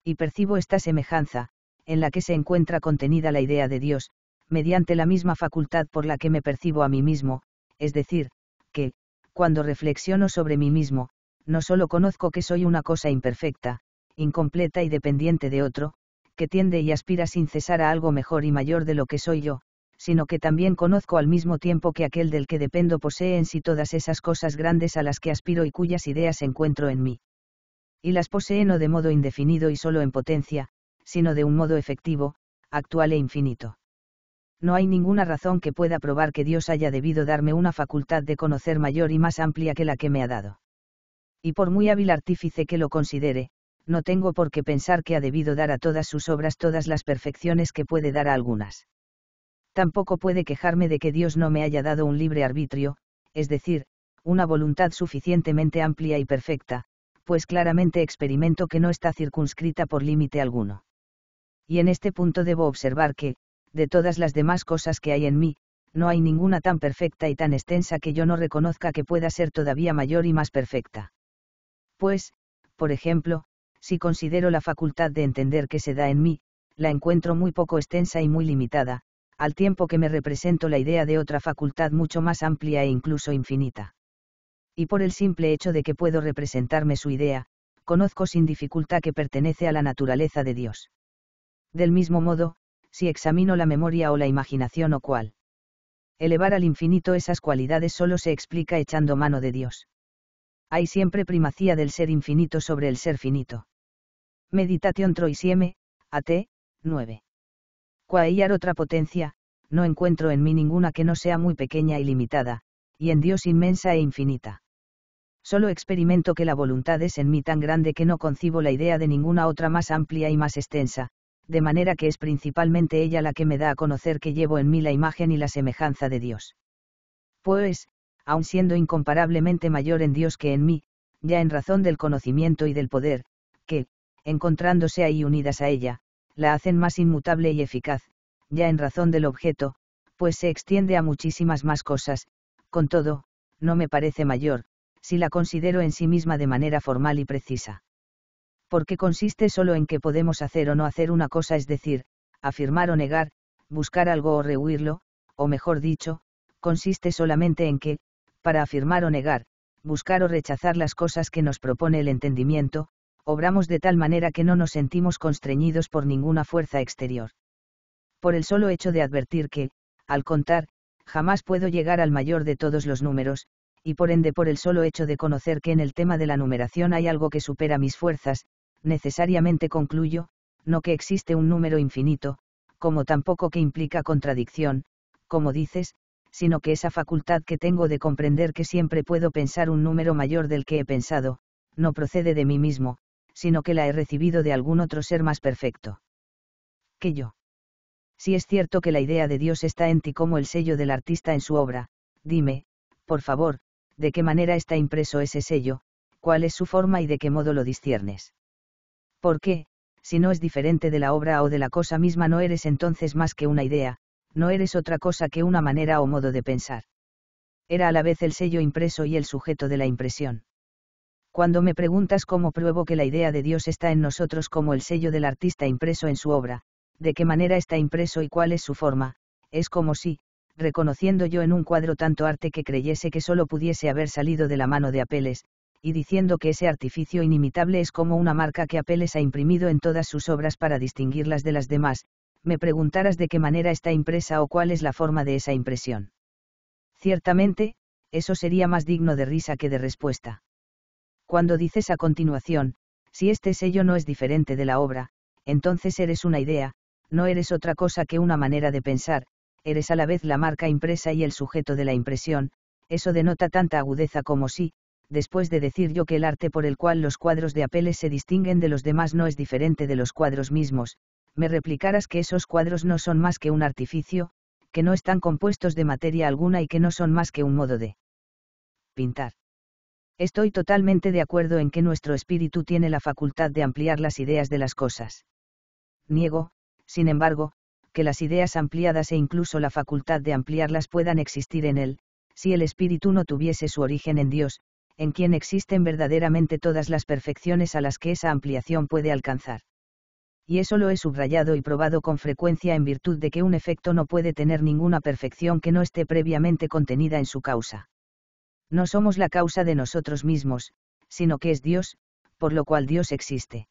Speaker 1: Y percibo esta semejanza, en la que se encuentra contenida la idea de Dios, mediante la misma facultad por la que me percibo a mí mismo, es decir, que, cuando reflexiono sobre mí mismo, no solo conozco que soy una cosa imperfecta, incompleta y dependiente de otro, que tiende y aspira sin cesar a algo mejor y mayor de lo que soy yo, sino que también conozco al mismo tiempo que aquel del que dependo posee en sí todas esas cosas grandes a las que aspiro y cuyas ideas encuentro en mí. Y las posee no de modo indefinido y solo en potencia, sino de un modo efectivo, actual e infinito. No hay ninguna razón que pueda probar que Dios haya debido darme una facultad de conocer mayor y más amplia que la que me ha dado. Y por muy hábil artífice que lo considere, no tengo por qué pensar que ha debido dar a todas sus obras todas las perfecciones que puede dar a algunas tampoco puede quejarme de que Dios no me haya dado un libre arbitrio, es decir, una voluntad suficientemente amplia y perfecta, pues claramente experimento que no está circunscrita por límite alguno. Y en este punto debo observar que, de todas las demás cosas que hay en mí, no hay ninguna tan perfecta y tan extensa que yo no reconozca que pueda ser todavía mayor y más perfecta. Pues, por ejemplo, si considero la facultad de entender que se da en mí, la encuentro muy poco extensa y muy limitada, al tiempo que me represento la idea de otra facultad mucho más amplia e incluso infinita. Y por el simple hecho de que puedo representarme su idea, conozco sin dificultad que pertenece a la naturaleza de Dios. Del mismo modo, si examino la memoria o la imaginación o cual. Elevar al infinito esas cualidades solo se explica echando mano de Dios. Hay siempre primacía del ser infinito sobre el ser finito. Meditation Troisieme, AT, 9 hallar otra potencia, no encuentro en mí ninguna que no sea muy pequeña y limitada, y en Dios inmensa e infinita. Solo experimento que la voluntad es en mí tan grande que no concibo la idea de ninguna otra más amplia y más extensa, de manera que es principalmente ella la que me da a conocer que llevo en mí la imagen y la semejanza de Dios. Pues, aun siendo incomparablemente mayor en Dios que en mí, ya en razón del conocimiento y del poder, que, encontrándose ahí unidas a ella, la hacen más inmutable y eficaz, ya en razón del objeto, pues se extiende a muchísimas más cosas, con todo, no me parece mayor, si la considero en sí misma de manera formal y precisa. Porque consiste solo en que podemos hacer o no hacer una cosa, es decir, afirmar o negar, buscar algo o rehuirlo, o mejor dicho, consiste solamente en que, para afirmar o negar, buscar o rechazar las cosas que nos propone el entendimiento, obramos de tal manera que no nos sentimos constreñidos por ninguna fuerza exterior. Por el solo hecho de advertir que, al contar, jamás puedo llegar al mayor de todos los números, y por ende por el solo hecho de conocer que en el tema de la numeración hay algo que supera mis fuerzas, necesariamente concluyo, no que existe un número infinito, como tampoco que implica contradicción, como dices, sino que esa facultad que tengo de comprender que siempre puedo pensar un número mayor del que he pensado, no procede de mí mismo, sino que la he recibido de algún otro ser más perfecto. Que yo. Si es cierto que la idea de Dios está en ti como el sello del artista en su obra, dime, por favor, de qué manera está impreso ese sello, cuál es su forma y de qué modo lo disciernes. Porque, si no es diferente de la obra o de la cosa misma, no eres entonces más que una idea, no eres otra cosa que una manera o modo de pensar. Era a la vez el sello impreso y el sujeto de la impresión. Cuando me preguntas cómo pruebo que la idea de Dios está en nosotros como el sello del artista impreso en su obra, de qué manera está impreso y cuál es su forma, es como si, reconociendo yo en un cuadro tanto arte que creyese que solo pudiese haber salido de la mano de Apeles, y diciendo que ese artificio inimitable es como una marca que Apeles ha imprimido en todas sus obras para distinguirlas de las demás, me preguntaras de qué manera está impresa o cuál es la forma de esa impresión. Ciertamente, eso sería más digno de risa que de respuesta. Cuando dices a continuación, si este sello no es diferente de la obra, entonces eres una idea, no eres otra cosa que una manera de pensar, eres a la vez la marca impresa y el sujeto de la impresión, eso denota tanta agudeza como si, después de decir yo que el arte por el cual los cuadros de Apeles se distinguen de los demás no es diferente de los cuadros mismos, me replicaras que esos cuadros no son más que un artificio, que no están compuestos de materia alguna y que no son más que un modo de pintar. Estoy totalmente de acuerdo en que nuestro espíritu tiene la facultad de ampliar las ideas de las cosas. Niego, sin embargo, que las ideas ampliadas e incluso la facultad de ampliarlas puedan existir en él, si el espíritu no tuviese su origen en Dios, en quien existen verdaderamente todas las perfecciones a las que esa ampliación puede alcanzar. Y eso lo he subrayado y probado con frecuencia en virtud de que un efecto no puede tener ninguna perfección que no esté previamente contenida en su causa. No somos la causa de nosotros mismos, sino que es Dios, por lo cual Dios existe.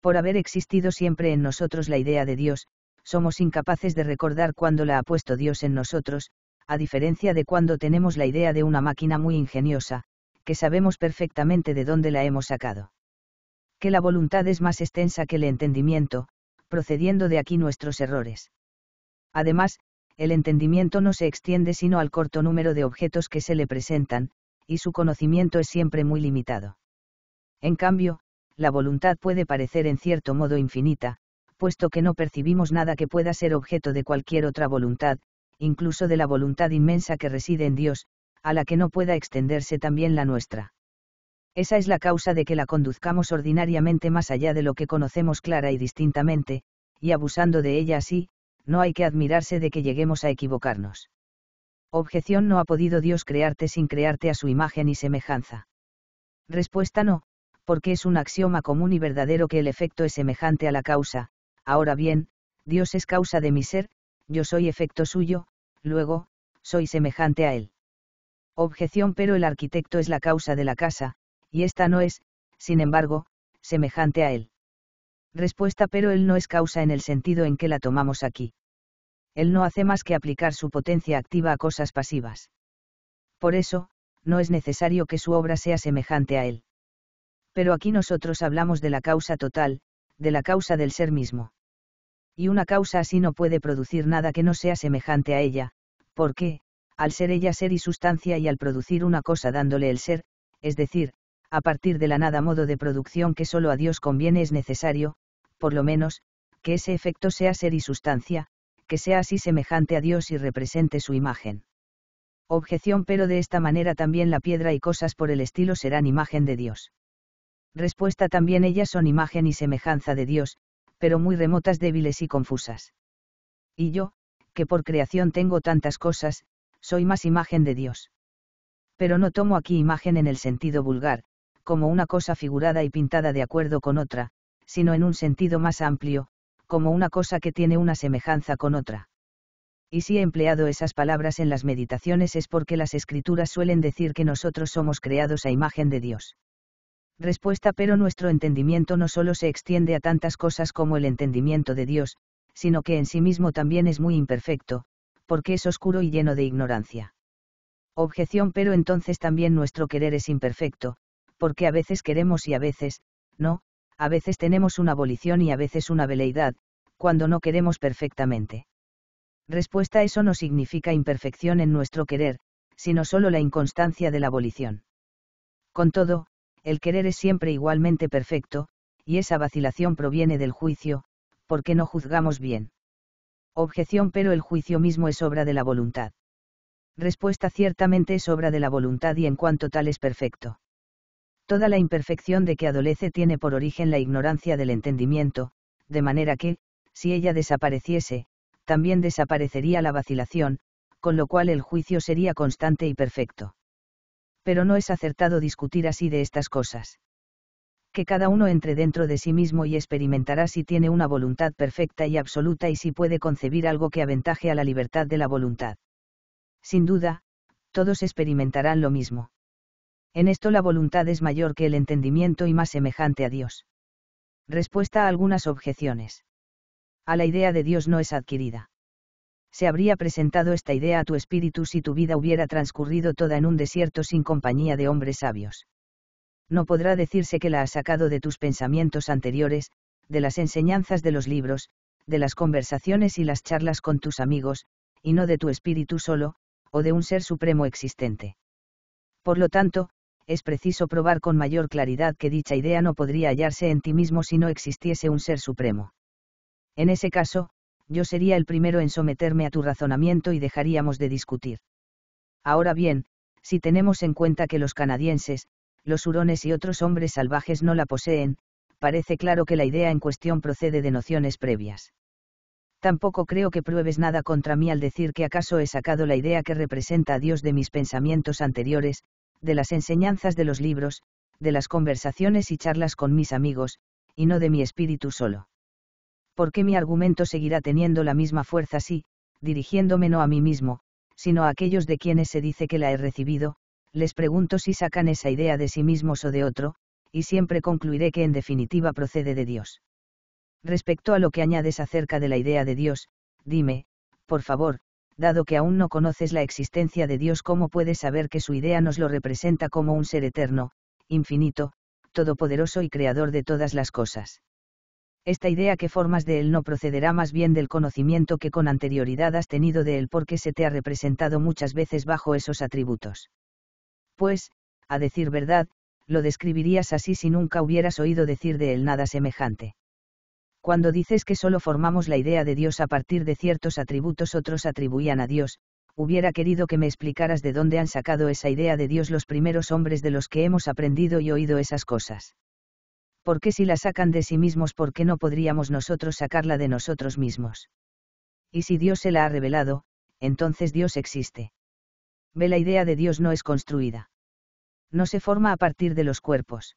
Speaker 1: Por haber existido siempre en nosotros la idea de Dios, somos incapaces de recordar cuándo la ha puesto Dios en nosotros, a diferencia de cuando tenemos la idea de una máquina muy ingeniosa, que sabemos perfectamente de dónde la hemos sacado. Que la voluntad es más extensa que el entendimiento, procediendo de aquí nuestros errores. Además, el entendimiento no se extiende sino al corto número de objetos que se le presentan, y su conocimiento es siempre muy limitado. En cambio, la voluntad puede parecer en cierto modo infinita, puesto que no percibimos nada que pueda ser objeto de cualquier otra voluntad, incluso de la voluntad inmensa que reside en Dios, a la que no pueda extenderse también la nuestra. Esa es la causa de que la conduzcamos ordinariamente más allá de lo que conocemos clara y distintamente, y abusando de ella así, no hay que admirarse de que lleguemos a equivocarnos. Objeción no ha podido Dios crearte sin crearte a su imagen y semejanza. Respuesta no, porque es un axioma común y verdadero que el efecto es semejante a la causa, ahora bien, Dios es causa de mi ser, yo soy efecto suyo, luego, soy semejante a él. Objeción pero el arquitecto es la causa de la casa, y esta no es, sin embargo, semejante a él respuesta pero él no es causa en el sentido en que la tomamos aquí. Él no hace más que aplicar su potencia activa a cosas pasivas. Por eso, no es necesario que su obra sea semejante a él. Pero aquí nosotros hablamos de la causa total, de la causa del ser mismo. Y una causa así no puede producir nada que no sea semejante a ella, porque, al ser ella ser y sustancia y al producir una cosa dándole el ser, es decir, a partir de la nada modo de producción que solo a Dios conviene es necesario, por lo menos, que ese efecto sea ser y sustancia, que sea así semejante a Dios y represente su imagen. Objeción pero de esta manera también la piedra y cosas por el estilo serán imagen de Dios. Respuesta también ellas son imagen y semejanza de Dios, pero muy remotas, débiles y confusas. Y yo, que por creación tengo tantas cosas, soy más imagen de Dios. Pero no tomo aquí imagen en el sentido vulgar, como una cosa figurada y pintada de acuerdo con otra, sino en un sentido más amplio, como una cosa que tiene una semejanza con otra. Y si he empleado esas palabras en las meditaciones es porque las escrituras suelen decir que nosotros somos creados a imagen de Dios. Respuesta pero nuestro entendimiento no solo se extiende a tantas cosas como el entendimiento de Dios, sino que en sí mismo también es muy imperfecto, porque es oscuro y lleno de ignorancia. Objeción pero entonces también nuestro querer es imperfecto, porque a veces queremos y a veces, no, a veces tenemos una abolición y a veces una veleidad, cuando no queremos perfectamente. Respuesta eso no significa imperfección en nuestro querer, sino solo la inconstancia de la abolición. Con todo, el querer es siempre igualmente perfecto, y esa vacilación proviene del juicio, porque no juzgamos bien. Objeción pero el juicio mismo es obra de la voluntad. Respuesta ciertamente es obra de la voluntad y en cuanto tal es perfecto. Toda la imperfección de que adolece tiene por origen la ignorancia del entendimiento, de manera que, si ella desapareciese, también desaparecería la vacilación, con lo cual el juicio sería constante y perfecto. Pero no es acertado discutir así de estas cosas. Que cada uno entre dentro de sí mismo y experimentará si tiene una voluntad perfecta y absoluta y si puede concebir algo que aventaje a la libertad de la voluntad. Sin duda, todos experimentarán lo mismo. En esto la voluntad es mayor que el entendimiento y más semejante a Dios. Respuesta a algunas objeciones. A la idea de Dios no es adquirida. Se habría presentado esta idea a tu espíritu si tu vida hubiera transcurrido toda en un desierto sin compañía de hombres sabios. No podrá decirse que la has sacado de tus pensamientos anteriores, de las enseñanzas de los libros, de las conversaciones y las charlas con tus amigos, y no de tu espíritu solo, o de un ser supremo existente. Por lo tanto, es preciso probar con mayor claridad que dicha idea no podría hallarse en ti mismo si no existiese un ser supremo. En ese caso, yo sería el primero en someterme a tu razonamiento y dejaríamos de discutir. Ahora bien, si tenemos en cuenta que los canadienses, los hurones y otros hombres salvajes no la poseen, parece claro que la idea en cuestión procede de nociones previas. Tampoco creo que pruebes nada contra mí al decir que acaso he sacado la idea que representa a Dios de mis pensamientos anteriores, de las enseñanzas de los libros, de las conversaciones y charlas con mis amigos, y no de mi espíritu solo. qué mi argumento seguirá teniendo la misma fuerza si, dirigiéndome no a mí mismo, sino a aquellos de quienes se dice que la he recibido, les pregunto si sacan esa idea de sí mismos o de otro, y siempre concluiré que en definitiva procede de Dios. Respecto a lo que añades acerca de la idea de Dios, dime, por favor, dado que aún no conoces la existencia de Dios, ¿cómo puedes saber que su idea nos lo representa como un ser eterno, infinito, todopoderoso y creador de todas las cosas? Esta idea que formas de él no procederá más bien del conocimiento que con anterioridad has tenido de él porque se te ha representado muchas veces bajo esos atributos. Pues, a decir verdad, lo describirías así si nunca hubieras oído decir de él nada semejante cuando dices que solo formamos la idea de Dios a partir de ciertos atributos otros atribuían a Dios, hubiera querido que me explicaras de dónde han sacado esa idea de Dios los primeros hombres de los que hemos aprendido y oído esas cosas. Porque si la sacan de sí mismos, por qué no podríamos nosotros sacarla de nosotros mismos? Y si Dios se la ha revelado, entonces Dios existe. Ve la idea de Dios no es construida. No se forma a partir de los cuerpos.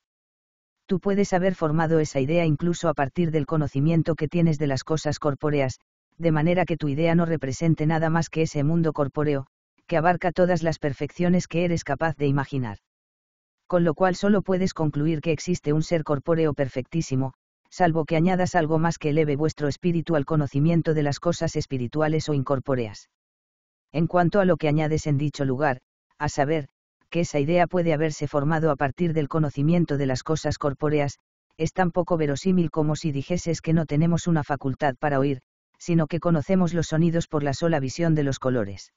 Speaker 1: Tú puedes haber formado esa idea incluso a partir del conocimiento que tienes de las cosas corpóreas, de manera que tu idea no represente nada más que ese mundo corpóreo, que abarca todas las perfecciones que eres capaz de imaginar. Con lo cual solo puedes concluir que existe un ser corpóreo perfectísimo, salvo que añadas algo más que eleve vuestro espíritu al conocimiento de las cosas espirituales o incorpóreas. En cuanto a lo que añades en dicho lugar, a saber, que esa idea puede haberse formado a partir del conocimiento de las cosas corpóreas, es tan poco verosímil como si dijeses que no tenemos una facultad para oír, sino que conocemos los sonidos por la sola visión de los colores.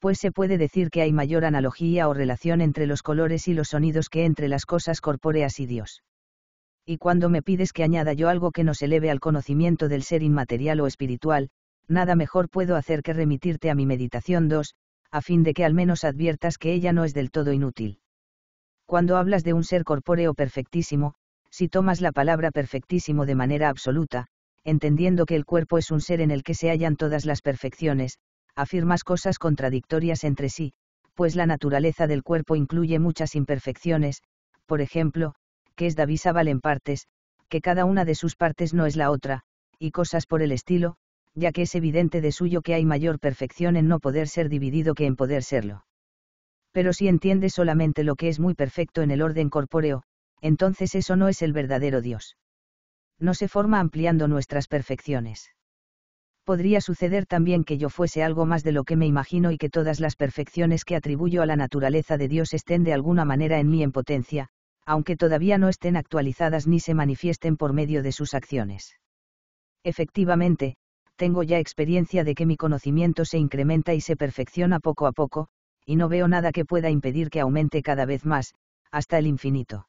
Speaker 1: Pues se puede decir que hay mayor analogía o relación entre los colores y los sonidos que entre las cosas corpóreas y Dios. Y cuando me pides que añada yo algo que nos eleve al conocimiento del ser inmaterial o espiritual, nada mejor puedo hacer que remitirte a mi meditación 2, a fin de que al menos adviertas que ella no es del todo inútil. Cuando hablas de un ser corpóreo perfectísimo, si tomas la palabra perfectísimo de manera absoluta, entendiendo que el cuerpo es un ser en el que se hallan todas las perfecciones, afirmas cosas contradictorias entre sí, pues la naturaleza del cuerpo incluye muchas imperfecciones, por ejemplo, que es divisable en partes, que cada una de sus partes no es la otra, y cosas por el estilo, ya que es evidente de suyo que hay mayor perfección en no poder ser dividido que en poder serlo. Pero si entiende solamente lo que es muy perfecto en el orden corpóreo, entonces eso no es el verdadero Dios. No se forma ampliando nuestras perfecciones. Podría suceder también que yo fuese algo más de lo que me imagino y que todas las perfecciones que atribuyo a la naturaleza de Dios estén de alguna manera en mí en potencia, aunque todavía no estén actualizadas ni se manifiesten por medio de sus acciones. Efectivamente, tengo ya experiencia de que mi conocimiento se incrementa y se perfecciona poco a poco, y no veo nada que pueda impedir que aumente cada vez más, hasta el infinito.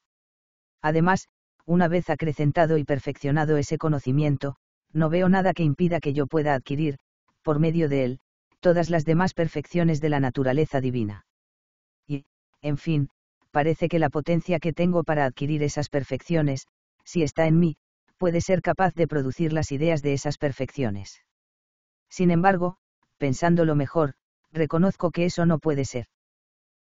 Speaker 1: Además, una vez acrecentado y perfeccionado ese conocimiento, no veo nada que impida que yo pueda adquirir, por medio de él, todas las demás perfecciones de la naturaleza divina. Y, en fin, parece que la potencia que tengo para adquirir esas perfecciones, si está en mí, puede ser capaz de producir las ideas de esas perfecciones. Sin embargo, pensándolo mejor, reconozco que eso no puede ser.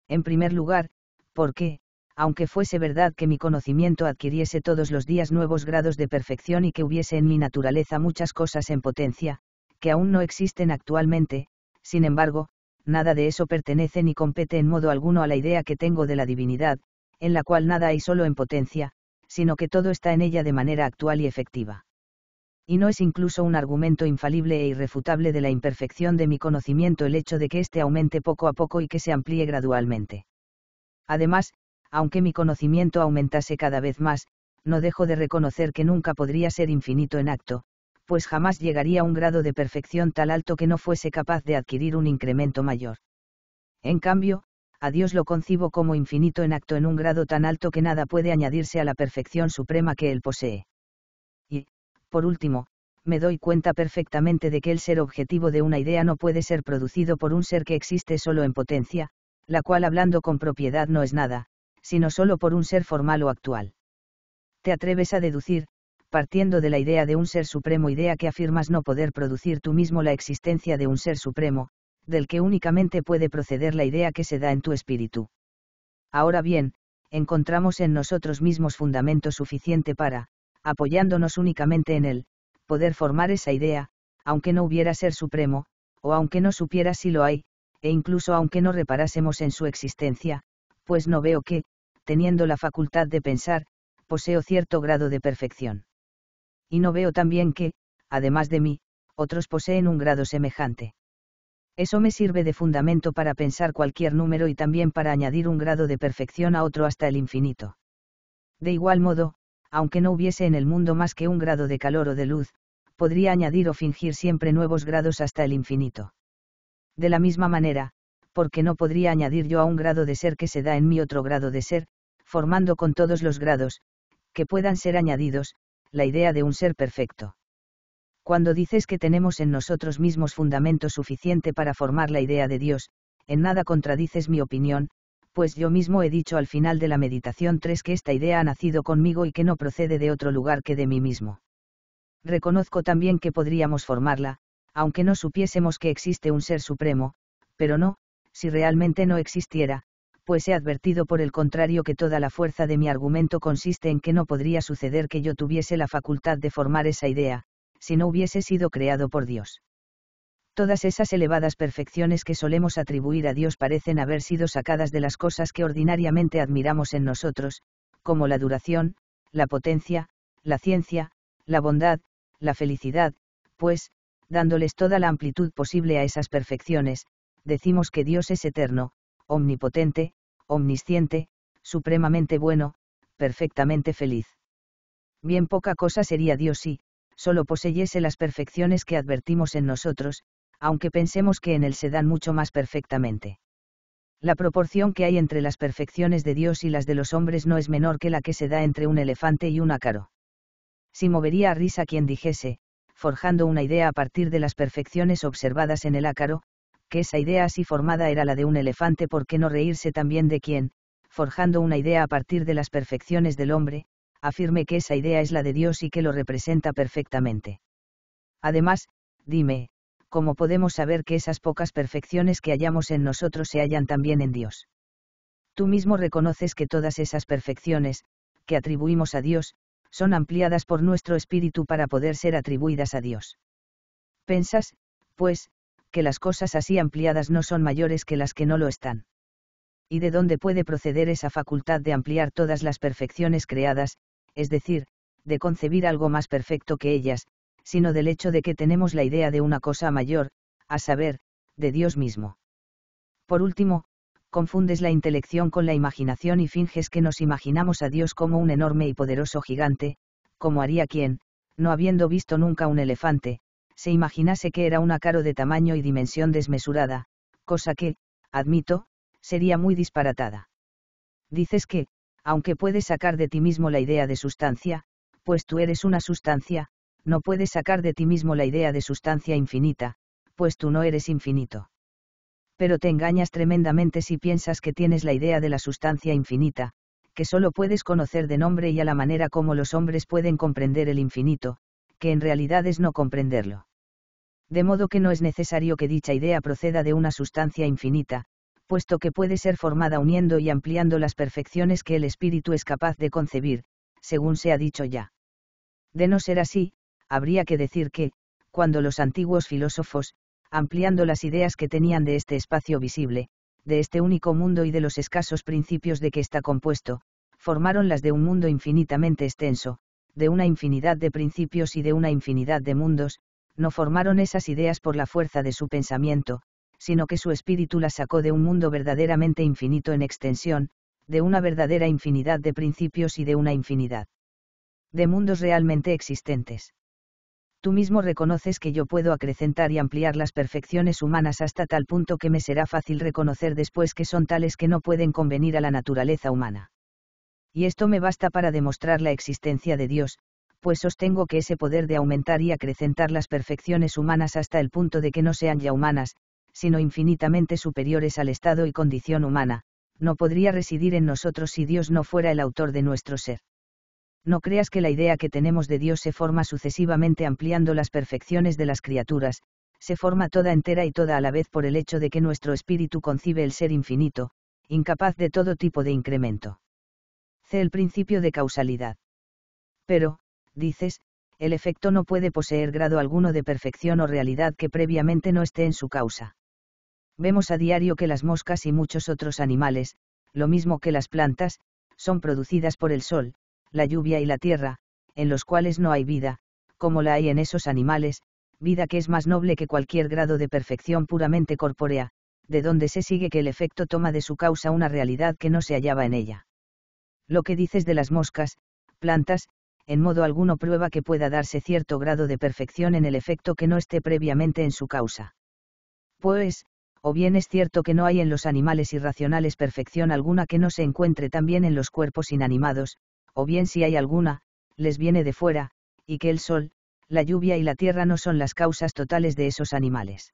Speaker 1: En primer lugar, porque, aunque fuese verdad que mi conocimiento adquiriese todos los días nuevos grados de perfección y que hubiese en mi naturaleza muchas cosas en potencia, que aún no existen actualmente, sin embargo, nada de eso pertenece ni compete en modo alguno a la idea que tengo de la divinidad, en la cual nada hay solo en potencia, sino que todo está en ella de manera actual y efectiva. Y no es incluso un argumento infalible e irrefutable de la imperfección de mi conocimiento el hecho de que éste aumente poco a poco y que se amplíe gradualmente. Además, aunque mi conocimiento aumentase cada vez más, no dejo de reconocer que nunca podría ser infinito en acto, pues jamás llegaría a un grado de perfección tal alto que no fuese capaz de adquirir un incremento mayor. En cambio, a Dios lo concibo como infinito en acto en un grado tan alto que nada puede añadirse a la perfección suprema que Él posee. Y, por último, me doy cuenta perfectamente de que el ser objetivo de una idea no puede ser producido por un ser que existe solo en potencia, la cual hablando con propiedad no es nada, sino solo por un ser formal o actual. Te atreves a deducir, partiendo de la idea de un ser supremo, idea que afirmas no poder producir tú mismo la existencia de un ser supremo, del que únicamente puede proceder la idea que se da en tu espíritu. Ahora bien, encontramos en nosotros mismos fundamento suficiente para, apoyándonos únicamente en él, poder formar esa idea, aunque no hubiera ser supremo, o aunque no supiera si lo hay, e incluso aunque no reparásemos en su existencia, pues no veo que, teniendo la facultad de pensar, poseo cierto grado de perfección. Y no veo también que, además de mí, otros poseen un grado semejante. Eso me sirve de fundamento para pensar cualquier número y también para añadir un grado de perfección a otro hasta el infinito. De igual modo, aunque no hubiese en el mundo más que un grado de calor o de luz, podría añadir o fingir siempre nuevos grados hasta el infinito. De la misma manera, porque no podría añadir yo a un grado de ser que se da en mí otro grado de ser, formando con todos los grados, que puedan ser añadidos, la idea de un ser perfecto. Cuando dices que tenemos en nosotros mismos fundamento suficiente para formar la idea de Dios, en nada contradices mi opinión, pues yo mismo he dicho al final de la meditación 3 que esta idea ha nacido conmigo y que no procede de otro lugar que de mí mismo. Reconozco también que podríamos formarla, aunque no supiésemos que existe un ser supremo, pero no, si realmente no existiera, pues he advertido por el contrario que toda la fuerza de mi argumento consiste en que no podría suceder que yo tuviese la facultad de formar esa idea, si no hubiese sido creado por Dios. Todas esas elevadas perfecciones que solemos atribuir a Dios parecen haber sido sacadas de las cosas que ordinariamente admiramos en nosotros, como la duración, la potencia, la ciencia, la bondad, la felicidad, pues, dándoles toda la amplitud posible a esas perfecciones, decimos que Dios es eterno, omnipotente, omnisciente, supremamente bueno, perfectamente feliz. Bien poca cosa sería Dios si, solo poseyese las perfecciones que advertimos en nosotros, aunque pensemos que en él se dan mucho más perfectamente. La proporción que hay entre las perfecciones de Dios y las de los hombres no es menor que la que se da entre un elefante y un ácaro. Si movería a risa quien dijese, forjando una idea a partir de las perfecciones observadas en el ácaro, que esa idea así formada era la de un elefante, ¿por qué no reírse también de quien, forjando una idea a partir de las perfecciones del hombre, afirme que esa idea es la de Dios y que lo representa perfectamente. Además, dime, ¿cómo podemos saber que esas pocas perfecciones que hallamos en nosotros se hallan también en Dios? Tú mismo reconoces que todas esas perfecciones, que atribuimos a Dios, son ampliadas por nuestro espíritu para poder ser atribuidas a Dios. Pensas, pues, que las cosas así ampliadas no son mayores que las que no lo están. ¿Y de dónde puede proceder esa facultad de ampliar todas las perfecciones creadas, es decir, de concebir algo más perfecto que ellas, sino del hecho de que tenemos la idea de una cosa mayor, a saber, de Dios mismo. Por último, confundes la intelección con la imaginación y finges que nos imaginamos a Dios como un enorme y poderoso gigante, como haría quien, no habiendo visto nunca un elefante, se imaginase que era una caro de tamaño y dimensión desmesurada, cosa que, admito, sería muy disparatada. Dices que, aunque puedes sacar de ti mismo la idea de sustancia, pues tú eres una sustancia, no puedes sacar de ti mismo la idea de sustancia infinita, pues tú no eres infinito. Pero te engañas tremendamente si piensas que tienes la idea de la sustancia infinita, que solo puedes conocer de nombre y a la manera como los hombres pueden comprender el infinito, que en realidad es no comprenderlo. De modo que no es necesario que dicha idea proceda de una sustancia infinita, puesto que puede ser formada uniendo y ampliando las perfecciones que el espíritu es capaz de concebir, según se ha dicho ya. De no ser así, habría que decir que, cuando los antiguos filósofos, ampliando las ideas que tenían de este espacio visible, de este único mundo y de los escasos principios de que está compuesto, formaron las de un mundo infinitamente extenso, de una infinidad de principios y de una infinidad de mundos, no formaron esas ideas por la fuerza de su pensamiento, sino que su espíritu la sacó de un mundo verdaderamente infinito en extensión, de una verdadera infinidad de principios y de una infinidad de mundos realmente existentes. Tú mismo reconoces que yo puedo acrecentar y ampliar las perfecciones humanas hasta tal punto que me será fácil reconocer después que son tales que no pueden convenir a la naturaleza humana. Y esto me basta para demostrar la existencia de Dios, pues sostengo que ese poder de aumentar y acrecentar las perfecciones humanas hasta el punto de que no sean ya humanas, sino infinitamente superiores al estado y condición humana, no podría residir en nosotros si Dios no fuera el autor de nuestro ser. No creas que la idea que tenemos de Dios se forma sucesivamente ampliando las perfecciones de las criaturas, se forma toda entera y toda a la vez por el hecho de que nuestro espíritu concibe el ser infinito, incapaz de todo tipo de incremento. C. El principio de causalidad. Pero, dices, el efecto no puede poseer grado alguno de perfección o realidad que previamente no esté en su causa. Vemos a diario que las moscas y muchos otros animales, lo mismo que las plantas, son producidas por el sol, la lluvia y la tierra, en los cuales no hay vida, como la hay en esos animales, vida que es más noble que cualquier grado de perfección puramente corpórea, de donde se sigue que el efecto toma de su causa una realidad que no se hallaba en ella. Lo que dices de las moscas, plantas, en modo alguno prueba que pueda darse cierto grado de perfección en el efecto que no esté previamente en su causa. Pues, o bien es cierto que no hay en los animales irracionales perfección alguna que no se encuentre también en los cuerpos inanimados, o bien si hay alguna, les viene de fuera, y que el sol, la lluvia y la tierra no son las causas totales de esos animales.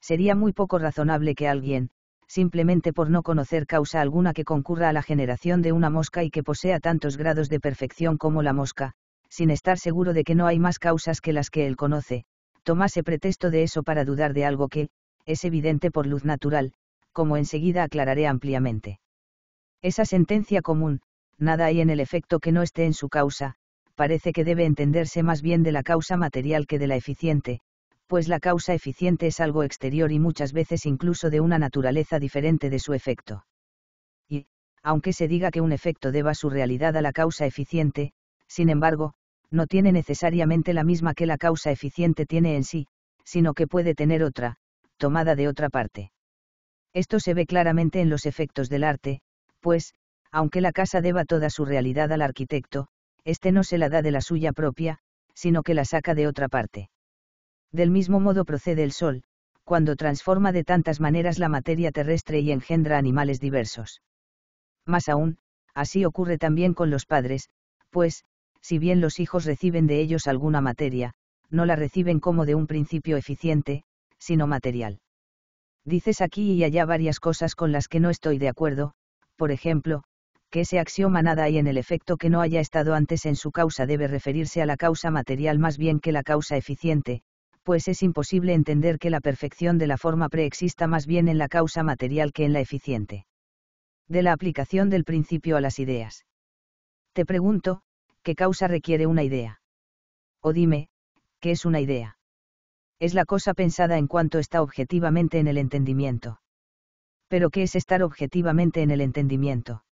Speaker 1: Sería muy poco razonable que alguien, simplemente por no conocer causa alguna que concurra a la generación de una mosca y que posea tantos grados de perfección como la mosca, sin estar seguro de que no hay más causas que las que él conoce, tomase pretexto de eso para dudar de algo que, es evidente por luz natural, como enseguida aclararé ampliamente. Esa sentencia común, nada hay en el efecto que no esté en su causa, parece que debe entenderse más bien de la causa material que de la eficiente, pues la causa eficiente es algo exterior y muchas veces incluso de una naturaleza diferente de su efecto. Y, aunque se diga que un efecto deba su realidad a la causa eficiente, sin embargo, no tiene necesariamente la misma que la causa eficiente tiene en sí, sino que puede tener otra, tomada de otra parte. Esto se ve claramente en los efectos del arte, pues, aunque la casa deba toda su realidad al arquitecto, éste no se la da de la suya propia, sino que la saca de otra parte. Del mismo modo procede el sol, cuando transforma de tantas maneras la materia terrestre y engendra animales diversos. Más aún, así ocurre también con los padres, pues, si bien los hijos reciben de ellos alguna materia, no la reciben como de un principio eficiente, sino material. Dices aquí y allá varias cosas con las que no estoy de acuerdo, por ejemplo, que ese axioma nada hay en el efecto que no haya estado antes en su causa debe referirse a la causa material más bien que la causa eficiente, pues es imposible entender que la perfección de la forma preexista más bien en la causa material que en la eficiente. De la aplicación del principio a las ideas. Te pregunto, ¿qué causa requiere una idea? O dime, ¿qué es una idea? es la cosa pensada en cuanto está objetivamente en el entendimiento. Pero ¿qué es estar objetivamente en el entendimiento?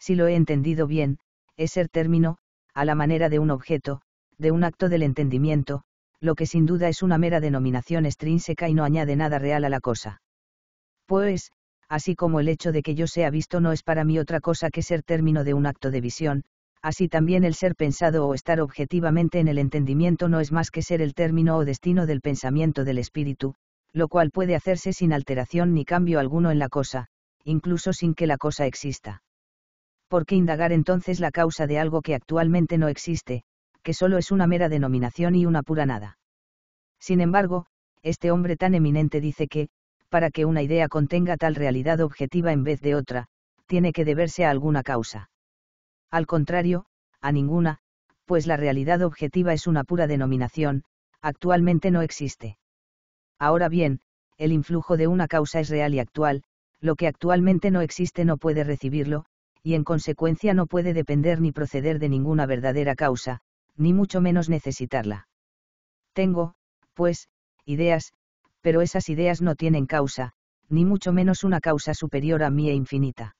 Speaker 1: Si lo he entendido bien, es ser término, a la manera de un objeto, de un acto del entendimiento, lo que sin duda es una mera denominación extrínseca y no añade nada real a la cosa. Pues, así como el hecho de que yo sea visto no es para mí otra cosa que ser término de un acto de visión, así también el ser pensado o estar objetivamente en el entendimiento no es más que ser el término o destino del pensamiento del espíritu, lo cual puede hacerse sin alteración ni cambio alguno en la cosa, incluso sin que la cosa exista. ¿Por qué indagar entonces la causa de algo que actualmente no existe, que solo es una mera denominación y una pura nada? Sin embargo, este hombre tan eminente dice que, para que una idea contenga tal realidad objetiva en vez de otra, tiene que deberse a alguna causa. Al contrario, a ninguna, pues la realidad objetiva es una pura denominación, actualmente no existe. Ahora bien, el influjo de una causa es real y actual, lo que actualmente no existe no puede recibirlo, y en consecuencia no puede depender ni proceder de ninguna verdadera causa, ni mucho menos necesitarla. Tengo, pues, ideas, pero esas ideas no tienen causa, ni mucho menos una causa superior a mí e infinita.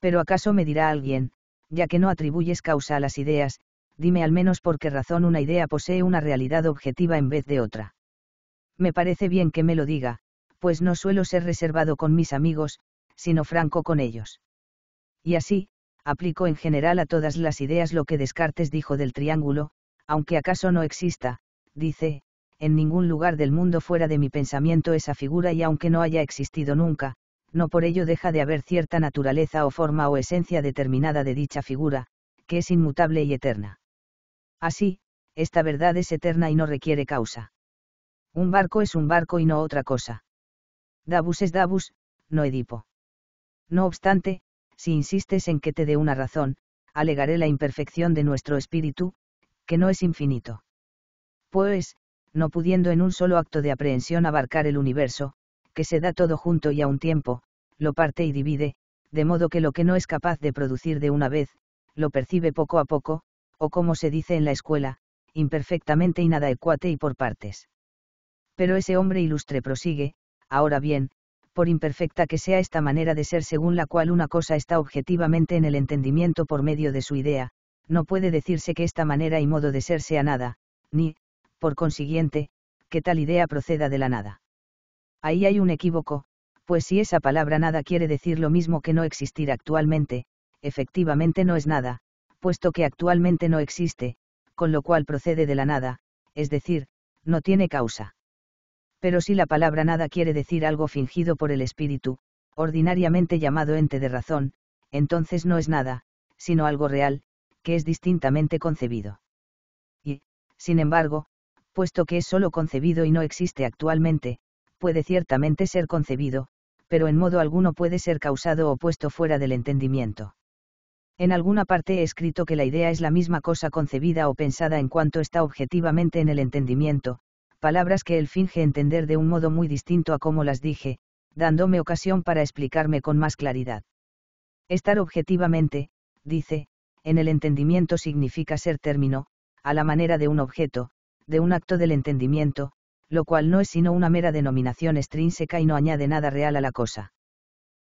Speaker 1: Pero acaso me dirá alguien, ya que no atribuyes causa a las ideas, dime al menos por qué razón una idea posee una realidad objetiva en vez de otra. Me parece bien que me lo diga, pues no suelo ser reservado con mis amigos, sino franco con ellos. Y así, aplico en general a todas las ideas lo que Descartes dijo del triángulo, aunque acaso no exista, dice, en ningún lugar del mundo fuera de mi pensamiento esa figura y aunque no haya existido nunca, no por ello deja de haber cierta naturaleza o forma o esencia determinada de dicha figura, que es inmutable y eterna. Así, esta verdad es eterna y no requiere causa. Un barco es un barco y no otra cosa. Davus es Davus, no Edipo. No obstante, si insistes en que te dé una razón, alegaré la imperfección de nuestro espíritu, que no es infinito. Pues, no pudiendo en un solo acto de aprehensión abarcar el universo, que se da todo junto y a un tiempo, lo parte y divide, de modo que lo que no es capaz de producir de una vez, lo percibe poco a poco, o como se dice en la escuela, imperfectamente y nada ecuate y por partes. Pero ese hombre ilustre prosigue, ahora bien, por imperfecta que sea esta manera de ser según la cual una cosa está objetivamente en el entendimiento por medio de su idea, no puede decirse que esta manera y modo de ser sea nada, ni, por consiguiente, que tal idea proceda de la nada ahí hay un equívoco, pues si esa palabra nada quiere decir lo mismo que no existir actualmente, efectivamente no es nada, puesto que actualmente no existe, con lo cual procede de la nada, es decir, no tiene causa. Pero si la palabra nada quiere decir algo fingido por el espíritu, ordinariamente llamado ente de razón, entonces no es nada, sino algo real, que es distintamente concebido. Y, sin embargo, puesto que es solo concebido y no existe actualmente, puede ciertamente ser concebido, pero en modo alguno puede ser causado o puesto fuera del entendimiento. En alguna parte he escrito que la idea es la misma cosa concebida o pensada en cuanto está objetivamente en el entendimiento, palabras que él finge entender de un modo muy distinto a como las dije, dándome ocasión para explicarme con más claridad. Estar objetivamente, dice, en el entendimiento significa ser término, a la manera de un objeto, de un acto del entendimiento, lo cual no es sino una mera denominación extrínseca y no añade nada real a la cosa.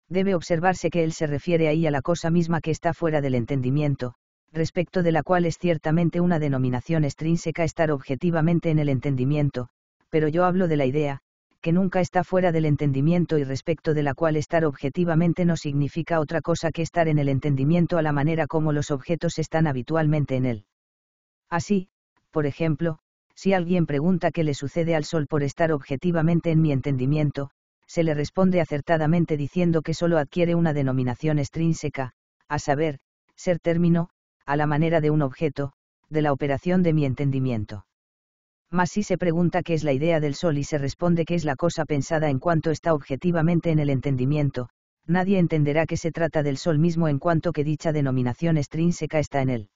Speaker 1: Debe observarse que él se refiere ahí a la cosa misma que está fuera del entendimiento, respecto de la cual es ciertamente una denominación extrínseca estar objetivamente en el entendimiento, pero yo hablo de la idea, que nunca está fuera del entendimiento y respecto de la cual estar objetivamente no significa otra cosa que estar en el entendimiento a la manera como los objetos están habitualmente en él. Así, por ejemplo, si alguien pregunta qué le sucede al Sol por estar objetivamente en mi entendimiento, se le responde acertadamente diciendo que solo adquiere una denominación extrínseca, a saber, ser término, a la manera de un objeto, de la operación de mi entendimiento. Mas si se pregunta qué es la idea del Sol y se responde que es la cosa pensada en cuanto está objetivamente en el entendimiento, nadie entenderá que se trata del Sol mismo en cuanto que dicha denominación extrínseca está en él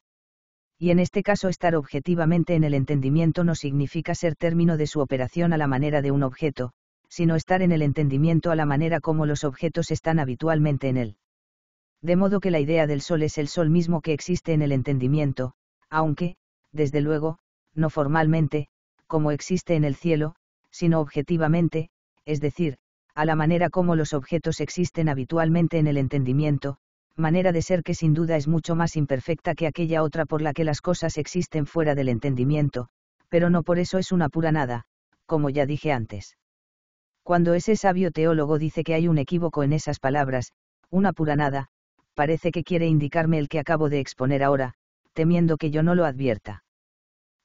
Speaker 1: y en este caso estar objetivamente en el entendimiento no significa ser término de su operación a la manera de un objeto, sino estar en el entendimiento a la manera como los objetos están habitualmente en él. De modo que la idea del sol es el sol mismo que existe en el entendimiento, aunque, desde luego, no formalmente, como existe en el cielo, sino objetivamente, es decir, a la manera como los objetos existen habitualmente en el entendimiento, manera de ser que sin duda es mucho más imperfecta que aquella otra por la que las cosas existen fuera del entendimiento, pero no por eso es una pura nada, como ya dije antes. Cuando ese sabio teólogo dice que hay un equívoco en esas palabras, una pura nada, parece que quiere indicarme el que acabo de exponer ahora, temiendo que yo no lo advierta.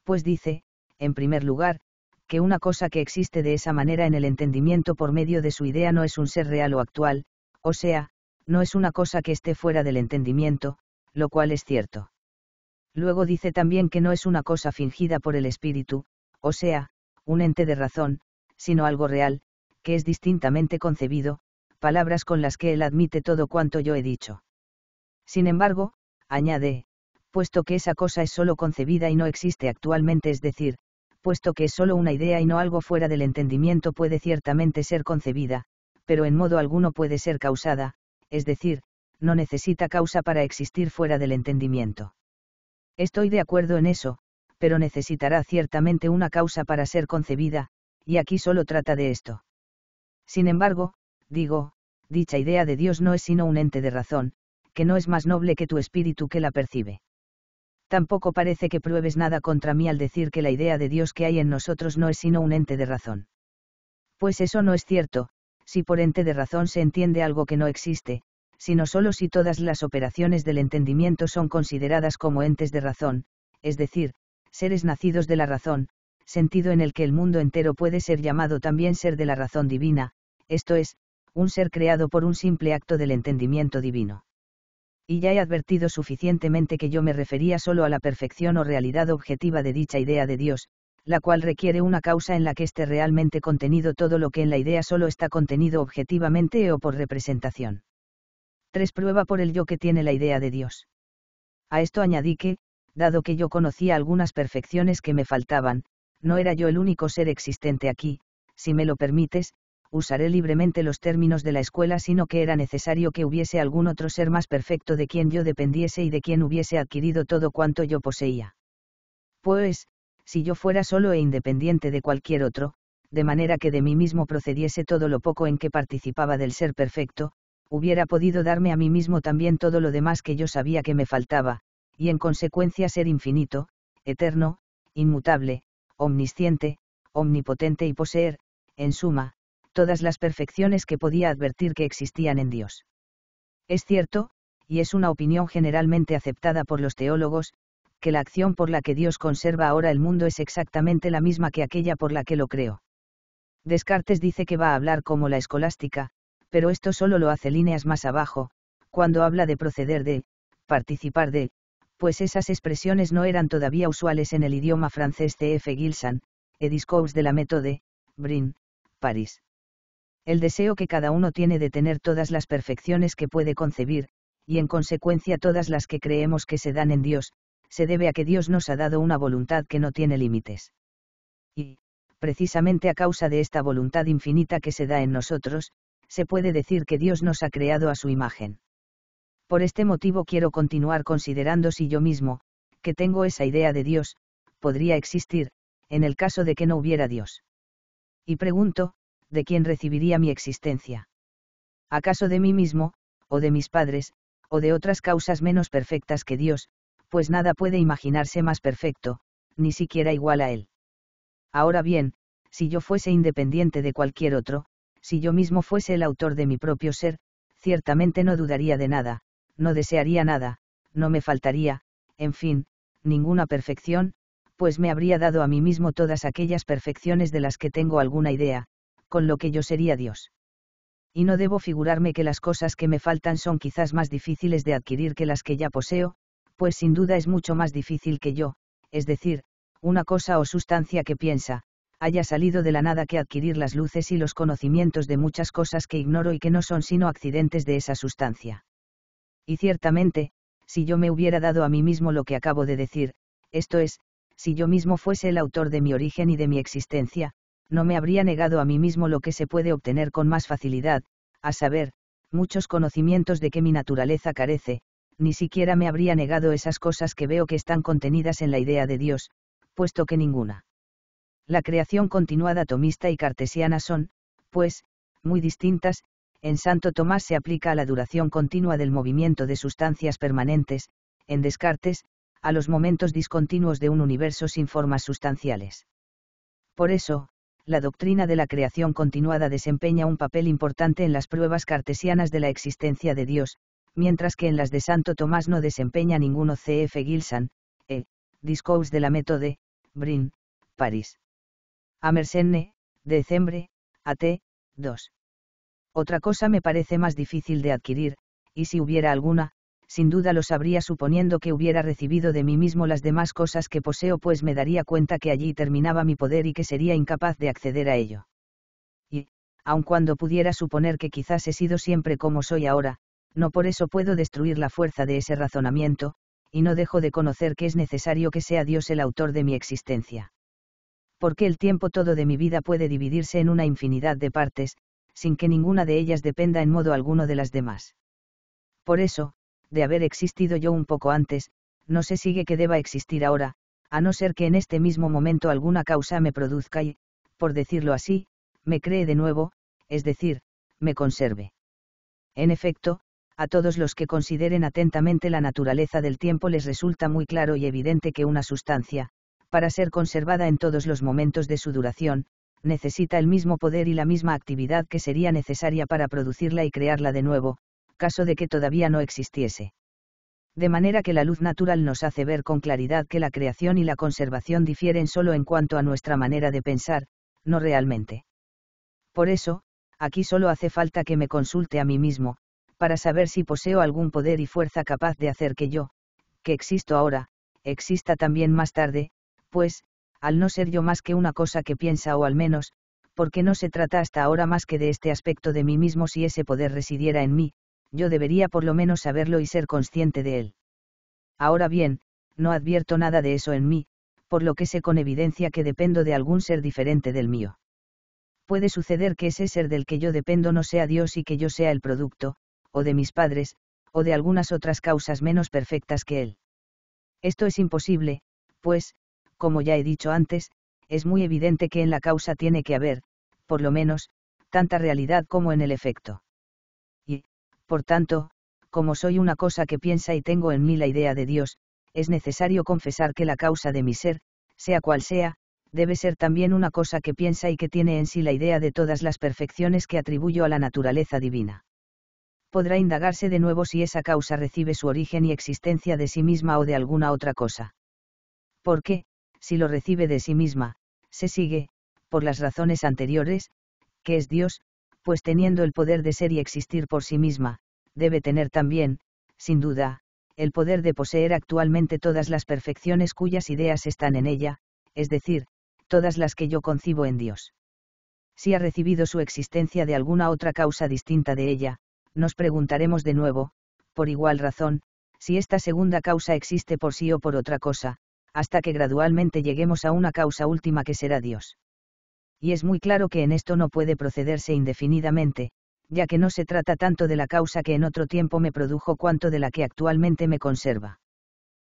Speaker 1: Pues dice, en primer lugar, que una cosa que existe de esa manera en el entendimiento por medio de su idea no es un ser real o actual, o sea, no es una cosa que esté fuera del entendimiento, lo cual es cierto. Luego dice también que no es una cosa fingida por el espíritu, o sea, un ente de razón, sino algo real, que es distintamente concebido, palabras con las que él admite todo cuanto yo he dicho. Sin embargo, añade, puesto que esa cosa es solo concebida y no existe actualmente, es decir, puesto que es sólo una idea y no algo fuera del entendimiento puede ciertamente ser concebida, pero en modo alguno puede ser causada, es decir, no necesita causa para existir fuera del entendimiento. Estoy de acuerdo en eso, pero necesitará ciertamente una causa para ser concebida, y aquí solo trata de esto. Sin embargo, digo, dicha idea de Dios no es sino un ente de razón, que no es más noble que tu espíritu que la percibe. Tampoco parece que pruebes nada contra mí al decir que la idea de Dios que hay en nosotros no es sino un ente de razón. Pues eso no es cierto, si por ente de razón se entiende algo que no existe, sino solo si todas las operaciones del entendimiento son consideradas como entes de razón, es decir, seres nacidos de la razón, sentido en el que el mundo entero puede ser llamado también ser de la razón divina, esto es, un ser creado por un simple acto del entendimiento divino. Y ya he advertido suficientemente que yo me refería solo a la perfección o realidad objetiva de dicha idea de Dios, la cual requiere una causa en la que esté realmente contenido todo lo que en la idea solo está contenido objetivamente o por representación. 3. Prueba por el yo que tiene la idea de Dios. A esto añadí que, dado que yo conocía algunas perfecciones que me faltaban, no era yo el único ser existente aquí, si me lo permites, usaré libremente los términos de la escuela, sino que era necesario que hubiese algún otro ser más perfecto de quien yo dependiese y de quien hubiese adquirido todo cuanto yo poseía. Pues, si yo fuera solo e independiente de cualquier otro, de manera que de mí mismo procediese todo lo poco en que participaba del ser perfecto, hubiera podido darme a mí mismo también todo lo demás que yo sabía que me faltaba, y en consecuencia ser infinito, eterno, inmutable, omnisciente, omnipotente y poseer, en suma, todas las perfecciones que podía advertir que existían en Dios. Es cierto, y es una opinión generalmente aceptada por los teólogos, que la acción por la que Dios conserva ahora el mundo es exactamente la misma que aquella por la que lo creo. Descartes dice que va a hablar como la escolástica, pero esto solo lo hace líneas más abajo, cuando habla de proceder de, participar de, pues esas expresiones no eran todavía usuales en el idioma francés de F. Gilson, Ediscours de la méthode, Brin, París. El deseo que cada uno tiene de tener todas las perfecciones que puede concebir, y en consecuencia todas las que creemos que se dan en Dios, se debe a que Dios nos ha dado una voluntad que no tiene límites. Y, precisamente a causa de esta voluntad infinita que se da en nosotros, se puede decir que Dios nos ha creado a su imagen. Por este motivo quiero continuar considerando si yo mismo, que tengo esa idea de Dios, podría existir, en el caso de que no hubiera Dios. Y pregunto, ¿de quién recibiría mi existencia? ¿Acaso de mí mismo, o de mis padres, o de otras causas menos perfectas que Dios, pues nada puede imaginarse más perfecto, ni siquiera igual a él. Ahora bien, si yo fuese independiente de cualquier otro, si yo mismo fuese el autor de mi propio ser, ciertamente no dudaría de nada, no desearía nada, no me faltaría, en fin, ninguna perfección, pues me habría dado a mí mismo todas aquellas perfecciones de las que tengo alguna idea, con lo que yo sería Dios. Y no debo figurarme que las cosas que me faltan son quizás más difíciles de adquirir que las que ya poseo, pues sin duda es mucho más difícil que yo, es decir, una cosa o sustancia que piensa, haya salido de la nada que adquirir las luces y los conocimientos de muchas cosas que ignoro y que no son sino accidentes de esa sustancia. Y ciertamente, si yo me hubiera dado a mí mismo lo que acabo de decir, esto es, si yo mismo fuese el autor de mi origen y de mi existencia, no me habría negado a mí mismo lo que se puede obtener con más facilidad, a saber, muchos conocimientos de que mi naturaleza carece, ni siquiera me habría negado esas cosas que veo que están contenidas en la idea de Dios, puesto que ninguna. La creación continuada tomista y cartesiana son, pues, muy distintas, en Santo Tomás se aplica a la duración continua del movimiento de sustancias permanentes, en Descartes, a los momentos discontinuos de un universo sin formas sustanciales. Por eso, la doctrina de la creación continuada desempeña un papel importante en las pruebas cartesianas de la existencia de Dios, mientras que en las de Santo Tomás no desempeña ninguno C.F. Gilson, e Discours de la Méthode, Brin, París. Amersenne, Decembre, AT, 2. Otra cosa me parece más difícil de adquirir, y si hubiera alguna, sin duda lo sabría suponiendo que hubiera recibido de mí mismo las demás cosas que poseo, pues me daría cuenta que allí terminaba mi poder y que sería incapaz de acceder a ello. Y, aun cuando pudiera suponer que quizás he sido siempre como soy ahora, no por eso puedo destruir la fuerza de ese razonamiento, y no dejo de conocer que es necesario que sea Dios el autor de mi existencia. Porque el tiempo todo de mi vida puede dividirse en una infinidad de partes, sin que ninguna de ellas dependa en modo alguno de las demás. Por eso, de haber existido yo un poco antes, no se sigue que deba existir ahora, a no ser que en este mismo momento alguna causa me produzca y, por decirlo así, me cree de nuevo, es decir, me conserve. En efecto, a todos los que consideren atentamente la naturaleza del tiempo les resulta muy claro y evidente que una sustancia, para ser conservada en todos los momentos de su duración, necesita el mismo poder y la misma actividad que sería necesaria para producirla y crearla de nuevo, caso de que todavía no existiese. De manera que la luz natural nos hace ver con claridad que la creación y la conservación difieren solo en cuanto a nuestra manera de pensar, no realmente. Por eso, aquí solo hace falta que me consulte a mí mismo, para saber si poseo algún poder y fuerza capaz de hacer que yo, que existo ahora, exista también más tarde, pues, al no ser yo más que una cosa que piensa o al menos, porque no se trata hasta ahora más que de este aspecto de mí mismo si ese poder residiera en mí, yo debería por lo menos saberlo y ser consciente de él. Ahora bien, no advierto nada de eso en mí, por lo que sé con evidencia que dependo de algún ser diferente del mío. Puede suceder que ese ser del que yo dependo no sea Dios y que yo sea el producto, o de mis padres, o de algunas otras causas menos perfectas que él. Esto es imposible, pues, como ya he dicho antes, es muy evidente que en la causa tiene que haber, por lo menos, tanta realidad como en el efecto. Y, por tanto, como soy una cosa que piensa y tengo en mí la idea de Dios, es necesario confesar que la causa de mi ser, sea cual sea, debe ser también una cosa que piensa y que tiene en sí la idea de todas las perfecciones que atribuyo a la naturaleza divina podrá indagarse de nuevo si esa causa recibe su origen y existencia de sí misma o de alguna otra cosa. Porque, si lo recibe de sí misma, se sigue, por las razones anteriores, que es Dios, pues teniendo el poder de ser y existir por sí misma, debe tener también, sin duda, el poder de poseer actualmente todas las perfecciones cuyas ideas están en ella, es decir, todas las que yo concibo en Dios. Si ha recibido su existencia de alguna otra causa distinta de ella, nos preguntaremos de nuevo, por igual razón, si esta segunda causa existe por sí o por otra cosa, hasta que gradualmente lleguemos a una causa última que será Dios. Y es muy claro que en esto no puede procederse indefinidamente, ya que no se trata tanto de la causa que en otro tiempo me produjo cuanto de la que actualmente me conserva.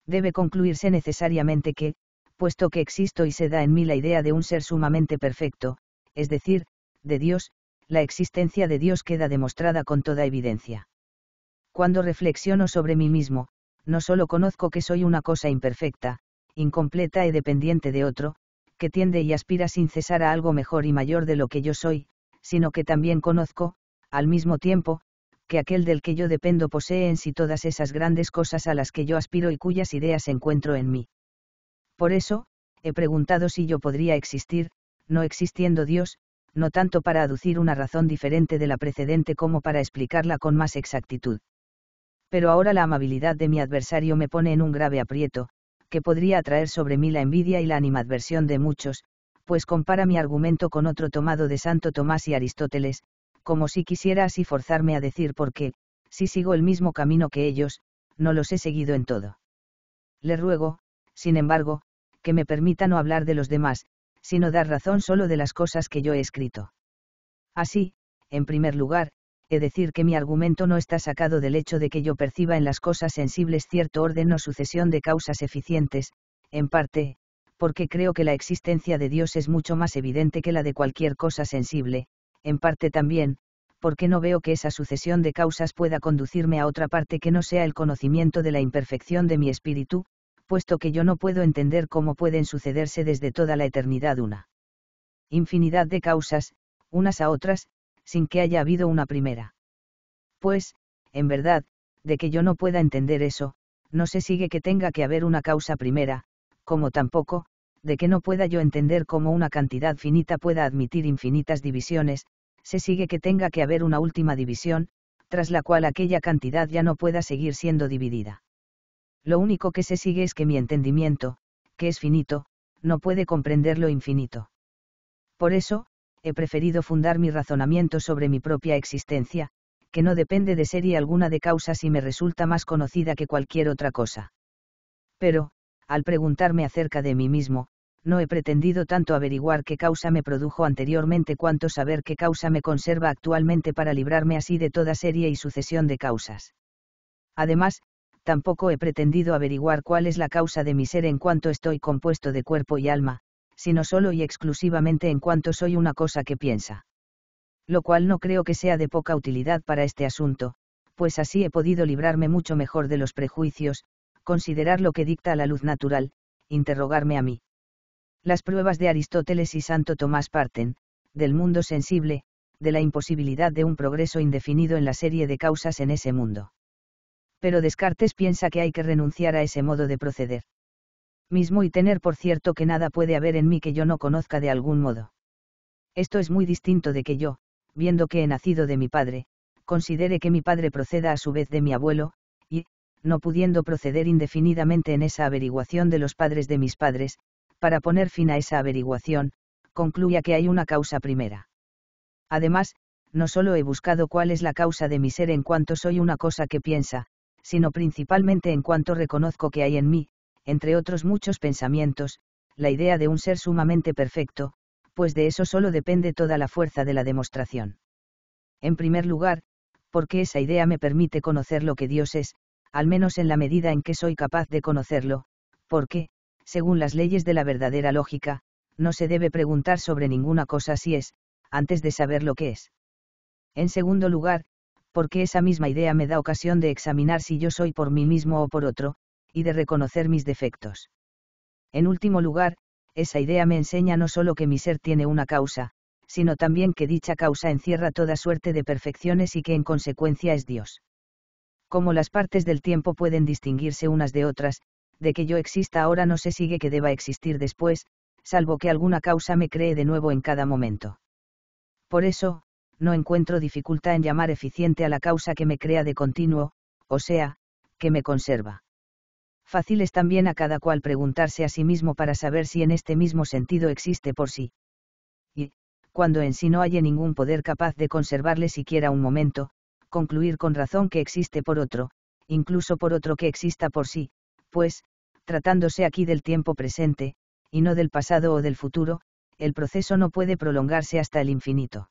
Speaker 1: Debe concluirse necesariamente que, puesto que existo y se da en mí la idea de un ser sumamente perfecto, es decir, de Dios, la existencia de Dios queda demostrada con toda evidencia. Cuando reflexiono sobre mí mismo, no solo conozco que soy una cosa imperfecta, incompleta y dependiente de otro, que tiende y aspira sin cesar a algo mejor y mayor de lo que yo soy, sino que también conozco, al mismo tiempo, que aquel del que yo dependo posee en sí todas esas grandes cosas a las que yo aspiro y cuyas ideas encuentro en mí. Por eso, he preguntado si yo podría existir, no existiendo Dios, no tanto para aducir una razón diferente de la precedente como para explicarla con más exactitud. Pero ahora la amabilidad de mi adversario me pone en un grave aprieto, que podría atraer sobre mí la envidia y la animadversión de muchos, pues compara mi argumento con otro tomado de Santo Tomás y Aristóteles, como si quisiera así forzarme a decir por qué, si sigo el mismo camino que ellos, no los he seguido en todo. Le ruego, sin embargo, que me permita no hablar de los demás, sino dar razón solo de las cosas que yo he escrito. Así, en primer lugar, he decir que mi argumento no está sacado del hecho de que yo perciba en las cosas sensibles cierto orden o sucesión de causas eficientes, en parte, porque creo que la existencia de Dios es mucho más evidente que la de cualquier cosa sensible, en parte también, porque no veo que esa sucesión de causas pueda conducirme a otra parte que no sea el conocimiento de la imperfección de mi espíritu, puesto que yo no puedo entender cómo pueden sucederse desde toda la eternidad una infinidad de causas, unas a otras, sin que haya habido una primera. Pues, en verdad, de que yo no pueda entender eso, no se sigue que tenga que haber una causa primera, como tampoco, de que no pueda yo entender cómo una cantidad finita pueda admitir infinitas divisiones, se sigue que tenga que haber una última división, tras la cual aquella cantidad ya no pueda seguir siendo dividida. Lo único que se sigue es que mi entendimiento, que es finito, no puede comprender lo infinito. Por eso, he preferido fundar mi razonamiento sobre mi propia existencia, que no depende de serie alguna de causas y me resulta más conocida que cualquier otra cosa. Pero, al preguntarme acerca de mí mismo, no he pretendido tanto averiguar qué causa me produjo anteriormente cuanto saber qué causa me conserva actualmente para librarme así de toda serie y sucesión de causas. Además, tampoco he pretendido averiguar cuál es la causa de mi ser en cuanto estoy compuesto de cuerpo y alma, sino solo y exclusivamente en cuanto soy una cosa que piensa. Lo cual no creo que sea de poca utilidad para este asunto, pues así he podido librarme mucho mejor de los prejuicios, considerar lo que dicta la luz natural, interrogarme a mí. Las pruebas de Aristóteles y Santo Tomás parten, del mundo sensible, de la imposibilidad de un progreso indefinido en la serie de causas en ese mundo pero Descartes piensa que hay que renunciar a ese modo de proceder. Mismo y tener por cierto que nada puede haber en mí que yo no conozca de algún modo. Esto es muy distinto de que yo, viendo que he nacido de mi padre, considere que mi padre proceda a su vez de mi abuelo, y, no pudiendo proceder indefinidamente en esa averiguación de los padres de mis padres, para poner fin a esa averiguación, concluya que hay una causa primera. Además, no solo he buscado cuál es la causa de mi ser en cuanto soy una cosa que piensa, sino principalmente en cuanto reconozco que hay en mí, entre otros muchos pensamientos, la idea de un ser sumamente perfecto, pues de eso solo depende toda la fuerza de la demostración. En primer lugar, porque esa idea me permite conocer lo que Dios es, al menos en la medida en que soy capaz de conocerlo, porque, según las leyes de la verdadera lógica, no se debe preguntar sobre ninguna cosa si es, antes de saber lo que es. En segundo lugar, porque esa misma idea me da ocasión de examinar si yo soy por mí mismo o por otro, y de reconocer mis defectos. En último lugar, esa idea me enseña no solo que mi ser tiene una causa, sino también que dicha causa encierra toda suerte de perfecciones y que en consecuencia es Dios. Como las partes del tiempo pueden distinguirse unas de otras, de que yo exista ahora no se sigue que deba existir después, salvo que alguna causa me cree de nuevo en cada momento. Por eso, no encuentro dificultad en llamar eficiente a la causa que me crea de continuo, o sea, que me conserva. Fácil es también a cada cual preguntarse a sí mismo para saber si en este mismo sentido existe por sí. Y, cuando en sí no haya ningún poder capaz de conservarle siquiera un momento, concluir con razón que existe por otro, incluso por otro que exista por sí, pues, tratándose aquí del tiempo presente, y no del pasado o del futuro, el proceso no puede prolongarse hasta el infinito.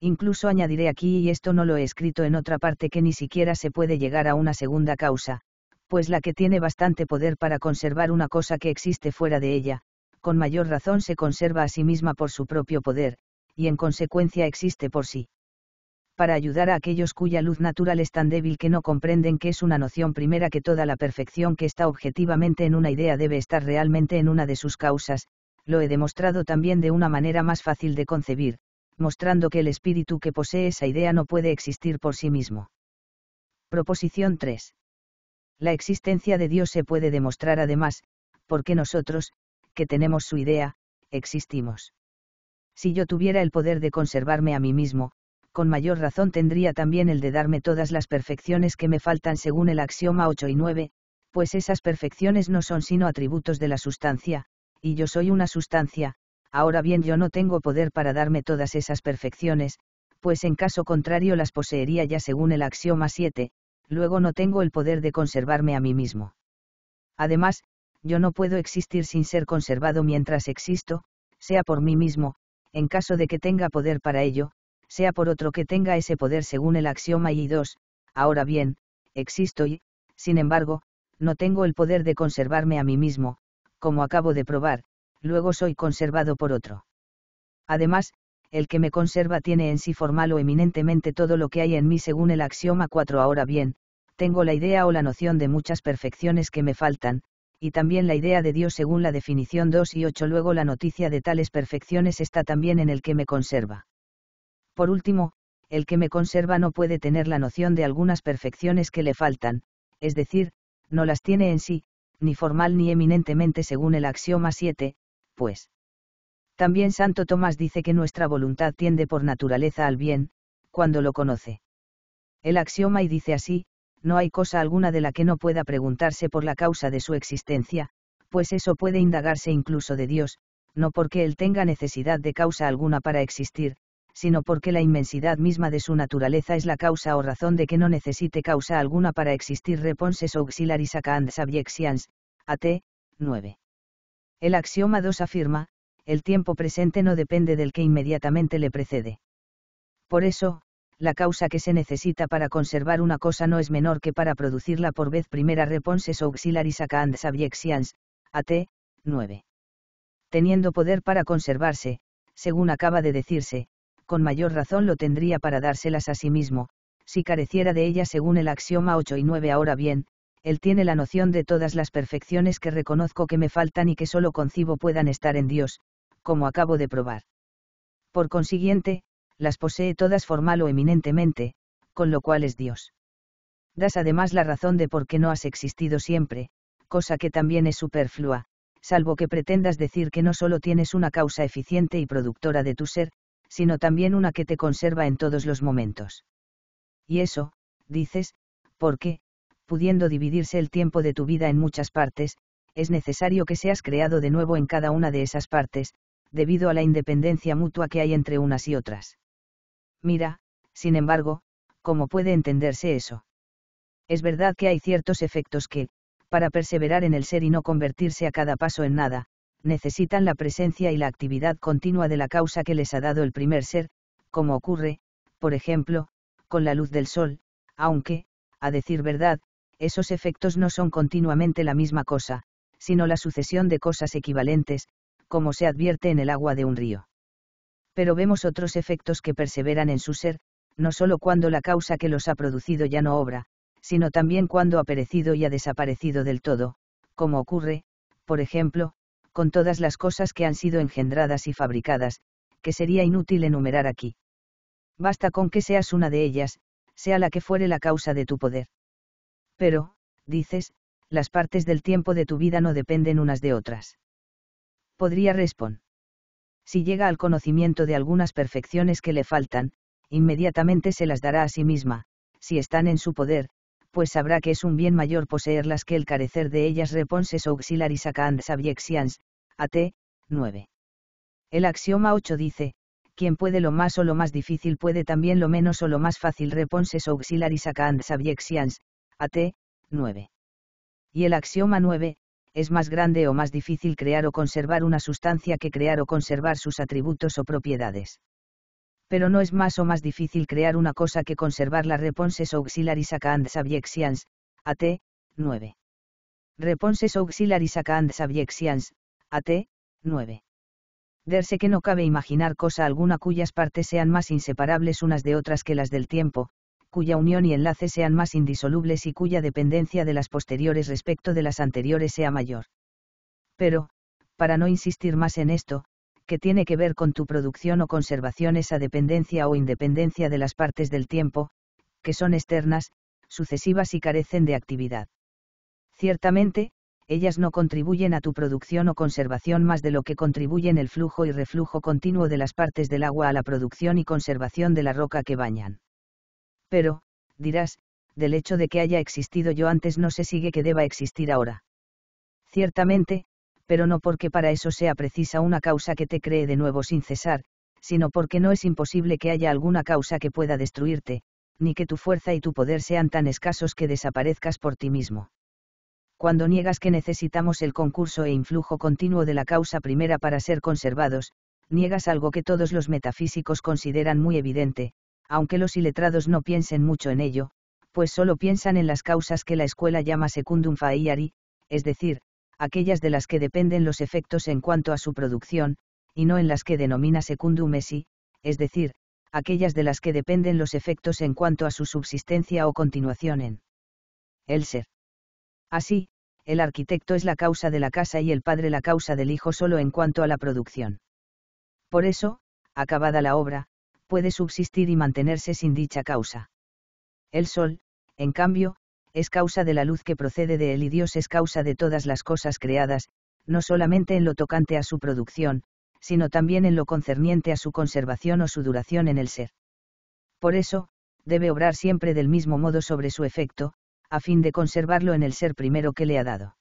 Speaker 1: Incluso añadiré aquí, y esto no lo he escrito en otra parte, que ni siquiera se puede llegar a una segunda causa, pues la que tiene bastante poder para conservar una cosa que existe fuera de ella, con mayor razón se conserva a sí misma por su propio poder, y en consecuencia existe por sí. Para ayudar a aquellos cuya luz natural es tan débil que no comprenden que es una noción primera que toda la perfección que está objetivamente en una idea debe estar realmente en una de sus causas, lo he demostrado también de una manera más fácil de concebir, mostrando que el espíritu que posee esa idea no puede existir por sí mismo. Proposición 3. La existencia de Dios se puede demostrar además, porque nosotros, que tenemos su idea, existimos. Si yo tuviera el poder de conservarme a mí mismo, con mayor razón tendría también el de darme todas las perfecciones que me faltan según el axioma 8 y 9, pues esas perfecciones no son sino atributos de la sustancia, y yo soy una sustancia, Ahora bien yo no tengo poder para darme todas esas perfecciones, pues en caso contrario las poseería ya según el axioma 7, luego no tengo el poder de conservarme a mí mismo. Además, yo no puedo existir sin ser conservado mientras existo, sea por mí mismo, en caso de que tenga poder para ello, sea por otro que tenga ese poder según el axioma y 2 ahora bien, existo y, sin embargo, no tengo el poder de conservarme a mí mismo, como acabo de probar, luego soy conservado por otro. Además, el que me conserva tiene en sí formal o eminentemente todo lo que hay en mí según el axioma 4. Ahora bien, tengo la idea o la noción de muchas perfecciones que me faltan, y también la idea de Dios según la definición 2 y 8. Luego la noticia de tales perfecciones está también en el que me conserva. Por último, el que me conserva no puede tener la noción de algunas perfecciones que le faltan, es decir, no las tiene en sí, ni formal ni eminentemente según el axioma 7, pues. También Santo Tomás dice que nuestra voluntad tiende por naturaleza al bien, cuando lo conoce. El axioma y dice así, no hay cosa alguna de la que no pueda preguntarse por la causa de su existencia, pues eso puede indagarse incluso de Dios, no porque Él tenga necesidad de causa alguna para existir, sino porque la inmensidad misma de su naturaleza es la causa o razón de que no necesite causa alguna para existir. Reponses Auxiliaris Acand AT, 9. El axioma 2 afirma, el tiempo presente no depende del que inmediatamente le precede. Por eso, la causa que se necesita para conservar una cosa no es menor que para producirla por vez primera reponses auxiliaris and a AT, 9. Teniendo poder para conservarse, según acaba de decirse, con mayor razón lo tendría para dárselas a sí mismo, si careciera de ella según el axioma 8 y 9. Ahora bien, él tiene la noción de todas las perfecciones que reconozco que me faltan y que solo concibo puedan estar en Dios, como acabo de probar. Por consiguiente, las posee todas formal o eminentemente, con lo cual es Dios. Das además la razón de por qué no has existido siempre, cosa que también es superflua, salvo que pretendas decir que no solo tienes una causa eficiente y productora de tu ser, sino también una que te conserva en todos los momentos. Y eso, dices, ¿por qué? pudiendo dividirse el tiempo de tu vida en muchas partes, es necesario que seas creado de nuevo en cada una de esas partes, debido a la independencia mutua que hay entre unas y otras. Mira, sin embargo, ¿cómo puede entenderse eso? Es verdad que hay ciertos efectos que, para perseverar en el ser y no convertirse a cada paso en nada, necesitan la presencia y la actividad continua de la causa que les ha dado el primer ser, como ocurre, por ejemplo, con la luz del sol, aunque, a decir verdad, esos efectos no son continuamente la misma cosa, sino la sucesión de cosas equivalentes, como se advierte en el agua de un río. Pero vemos otros efectos que perseveran en su ser, no sólo cuando la causa que los ha producido ya no obra, sino también cuando ha perecido y ha desaparecido del todo, como ocurre, por ejemplo, con todas las cosas que han sido engendradas y fabricadas, que sería inútil enumerar aquí. Basta con que seas una de ellas, sea la que fuere la causa de tu poder. Pero, dices, las partes del tiempo de tu vida no dependen unas de otras. Podría responder. Si llega al conocimiento de algunas perfecciones que le faltan, inmediatamente se las dará a sí misma, si están en su poder, pues sabrá que es un bien mayor poseerlas que el carecer de ellas. Reponses auxiliaris a AT, 9. El axioma 8 dice, quien puede lo más o lo más difícil puede también lo menos o lo más fácil. Reponses auxiliaris AT, 9. Y el axioma 9, es más grande o más difícil crear o conservar una sustancia que crear o conservar sus atributos o propiedades. Pero no es más o más difícil crear una cosa que conservar las responses auxiliaris and subjections, AT, 9. Reponses auxiliaris and subjections, AT, 9. Derse que no cabe imaginar cosa alguna cuyas partes sean más inseparables unas de otras que las del tiempo, cuya unión y enlace sean más indisolubles y cuya dependencia de las posteriores respecto de las anteriores sea mayor. Pero, para no insistir más en esto, que tiene que ver con tu producción o conservación esa dependencia o independencia de las partes del tiempo, que son externas, sucesivas y carecen de actividad. Ciertamente, ellas no contribuyen a tu producción o conservación más de lo que contribuyen el flujo y reflujo continuo de las partes del agua a la producción y conservación de la roca que bañan. Pero, dirás, del hecho de que haya existido yo antes no se sigue que deba existir ahora. Ciertamente, pero no porque para eso sea precisa una causa que te cree de nuevo sin cesar, sino porque no es imposible que haya alguna causa que pueda destruirte, ni que tu fuerza y tu poder sean tan escasos que desaparezcas por ti mismo. Cuando niegas que necesitamos el concurso e influjo continuo de la causa primera para ser conservados, niegas algo que todos los metafísicos consideran muy evidente, aunque los iletrados no piensen mucho en ello, pues solo piensan en las causas que la escuela llama secundum faeari, es decir, aquellas de las que dependen los efectos en cuanto a su producción, y no en las que denomina secundum esi, es decir, aquellas de las que dependen los efectos en cuanto a su subsistencia o continuación en el ser. Así, el arquitecto es la causa de la casa y el padre la causa del hijo solo en cuanto a la producción. Por eso, acabada la obra, puede subsistir y mantenerse sin dicha causa. El Sol, en cambio, es causa de la luz que procede de él y Dios es causa de todas las cosas creadas, no solamente en lo tocante a su producción, sino también en lo concerniente a su conservación o su duración en el ser. Por eso, debe obrar siempre del mismo modo sobre su efecto, a fin de conservarlo en el ser primero que le ha dado.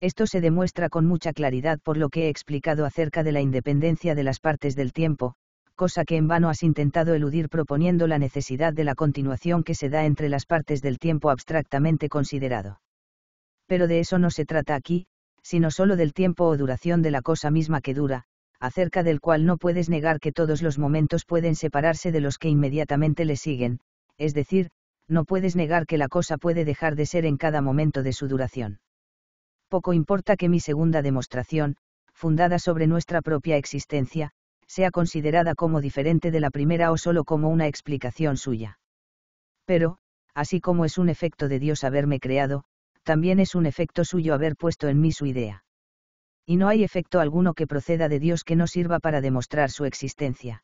Speaker 1: Esto se demuestra con mucha claridad por lo que he explicado acerca de la independencia de las partes del tiempo, cosa que en vano has intentado eludir proponiendo la necesidad de la continuación que se da entre las partes del tiempo abstractamente considerado. Pero de eso no se trata aquí, sino solo del tiempo o duración de la cosa misma que dura, acerca del cual no puedes negar que todos los momentos pueden separarse de los que inmediatamente le siguen, es decir, no puedes negar que la cosa puede dejar de ser en cada momento de su duración. Poco importa que mi segunda demostración, fundada sobre nuestra propia existencia, sea considerada como diferente de la primera o solo como una explicación suya. Pero, así como es un efecto de Dios haberme creado, también es un efecto suyo haber puesto en mí su idea. Y no hay efecto alguno que proceda de Dios que no sirva para demostrar su existencia.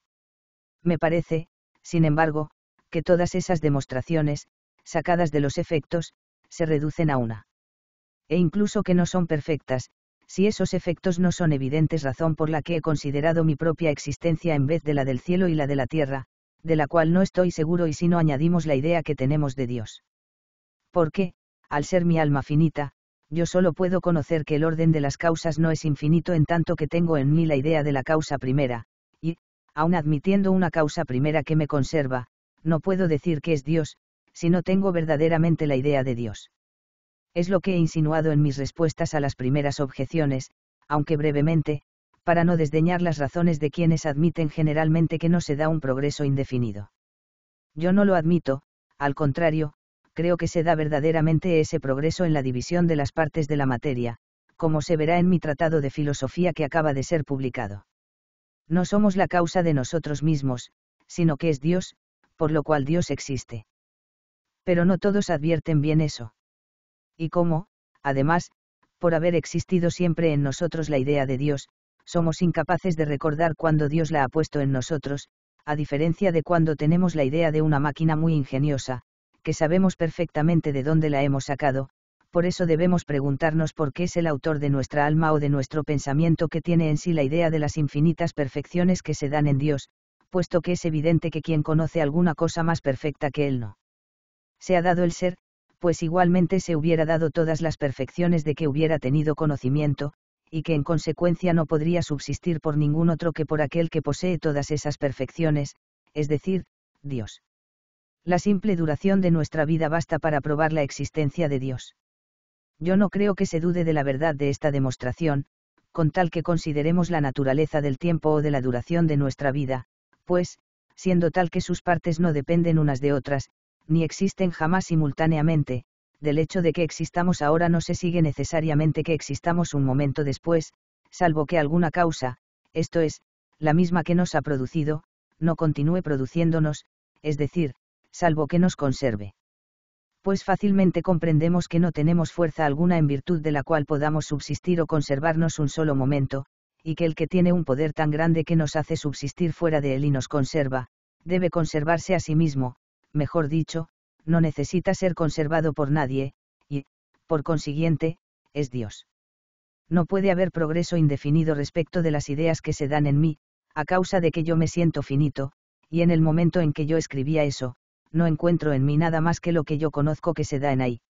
Speaker 1: Me parece, sin embargo, que todas esas demostraciones, sacadas de los efectos, se reducen a una. E incluso que no son perfectas, si esos efectos no son evidentes razón por la que he considerado mi propia existencia en vez de la del cielo y la de la tierra, de la cual no estoy seguro y si no añadimos la idea que tenemos de Dios. Porque, al ser mi alma finita, yo solo puedo conocer que el orden de las causas no es infinito en tanto que tengo en mí la idea de la causa primera, y, aun admitiendo una causa primera que me conserva, no puedo decir que es Dios, si no tengo verdaderamente la idea de Dios es lo que he insinuado en mis respuestas a las primeras objeciones, aunque brevemente, para no desdeñar las razones de quienes admiten generalmente que no se da un progreso indefinido. Yo no lo admito, al contrario, creo que se da verdaderamente ese progreso en la división de las partes de la materia, como se verá en mi tratado de filosofía que acaba de ser publicado. No somos la causa de nosotros mismos, sino que es Dios, por lo cual Dios existe. Pero no todos advierten bien eso y cómo, además, por haber existido siempre en nosotros la idea de Dios, somos incapaces de recordar cuando Dios la ha puesto en nosotros, a diferencia de cuando tenemos la idea de una máquina muy ingeniosa, que sabemos perfectamente de dónde la hemos sacado, por eso debemos preguntarnos por qué es el autor de nuestra alma o de nuestro pensamiento que tiene en sí la idea de las infinitas perfecciones que se dan en Dios, puesto que es evidente que quien conoce alguna cosa más perfecta que Él no. Se ha dado el ser, pues igualmente se hubiera dado todas las perfecciones de que hubiera tenido conocimiento, y que en consecuencia no podría subsistir por ningún otro que por aquel que posee todas esas perfecciones, es decir, Dios. La simple duración de nuestra vida basta para probar la existencia de Dios. Yo no creo que se dude de la verdad de esta demostración, con tal que consideremos la naturaleza del tiempo o de la duración de nuestra vida, pues, siendo tal que sus partes no dependen unas de otras, ni existen jamás simultáneamente, del hecho de que existamos ahora no se sigue necesariamente que existamos un momento después, salvo que alguna causa, esto es, la misma que nos ha producido, no continúe produciéndonos, es decir, salvo que nos conserve. Pues fácilmente comprendemos que no tenemos fuerza alguna en virtud de la cual podamos subsistir o conservarnos un solo momento, y que el que tiene un poder tan grande que nos hace subsistir fuera de él y nos conserva, debe conservarse a sí mismo, mejor dicho, no necesita ser conservado por nadie, y, por consiguiente, es Dios. No puede haber progreso indefinido respecto de las ideas que se dan en mí, a causa de que yo me siento finito, y en el momento en que yo escribía eso, no encuentro en mí nada más que lo que yo conozco que se da en ahí.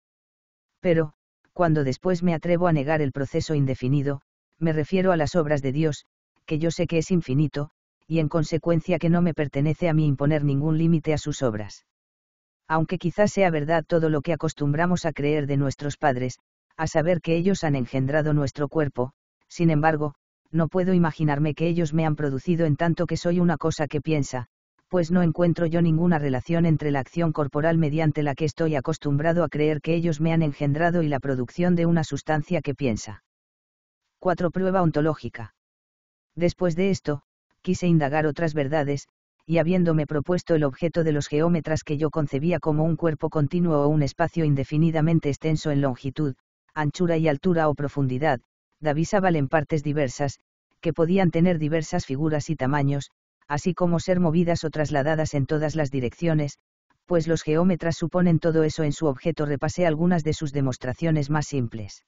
Speaker 1: Pero, cuando después me atrevo a negar el proceso indefinido, me refiero a las obras de Dios, que yo sé que es infinito, y en consecuencia que no me pertenece a mí imponer ningún límite a sus obras aunque quizás sea verdad todo lo que acostumbramos a creer de nuestros padres, a saber que ellos han engendrado nuestro cuerpo, sin embargo, no puedo imaginarme que ellos me han producido en tanto que soy una cosa que piensa, pues no encuentro yo ninguna relación entre la acción corporal mediante la que estoy acostumbrado a creer que ellos me han engendrado y la producción de una sustancia que piensa. 4. Prueba ontológica. Después de esto, quise indagar otras verdades, y habiéndome propuesto el objeto de los geómetras que yo concebía como un cuerpo continuo o un espacio indefinidamente extenso en longitud, anchura y altura o profundidad, divisaban en partes diversas, que podían tener diversas figuras y tamaños, así como ser movidas o trasladadas en todas las direcciones, pues los geómetras suponen todo eso en su objeto repasé algunas de sus demostraciones más simples.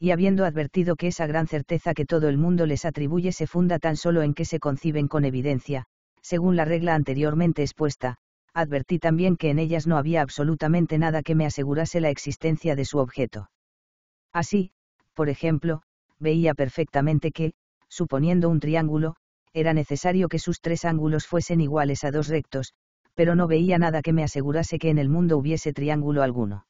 Speaker 1: Y habiendo advertido que esa gran certeza que todo el mundo les atribuye se funda tan solo en que se conciben con evidencia, según la regla anteriormente expuesta, advertí también que en ellas no había absolutamente nada que me asegurase la existencia de su objeto. Así, por ejemplo, veía perfectamente que, suponiendo un triángulo, era necesario que sus tres ángulos fuesen iguales a dos rectos, pero no veía nada que me asegurase que en el mundo hubiese triángulo alguno.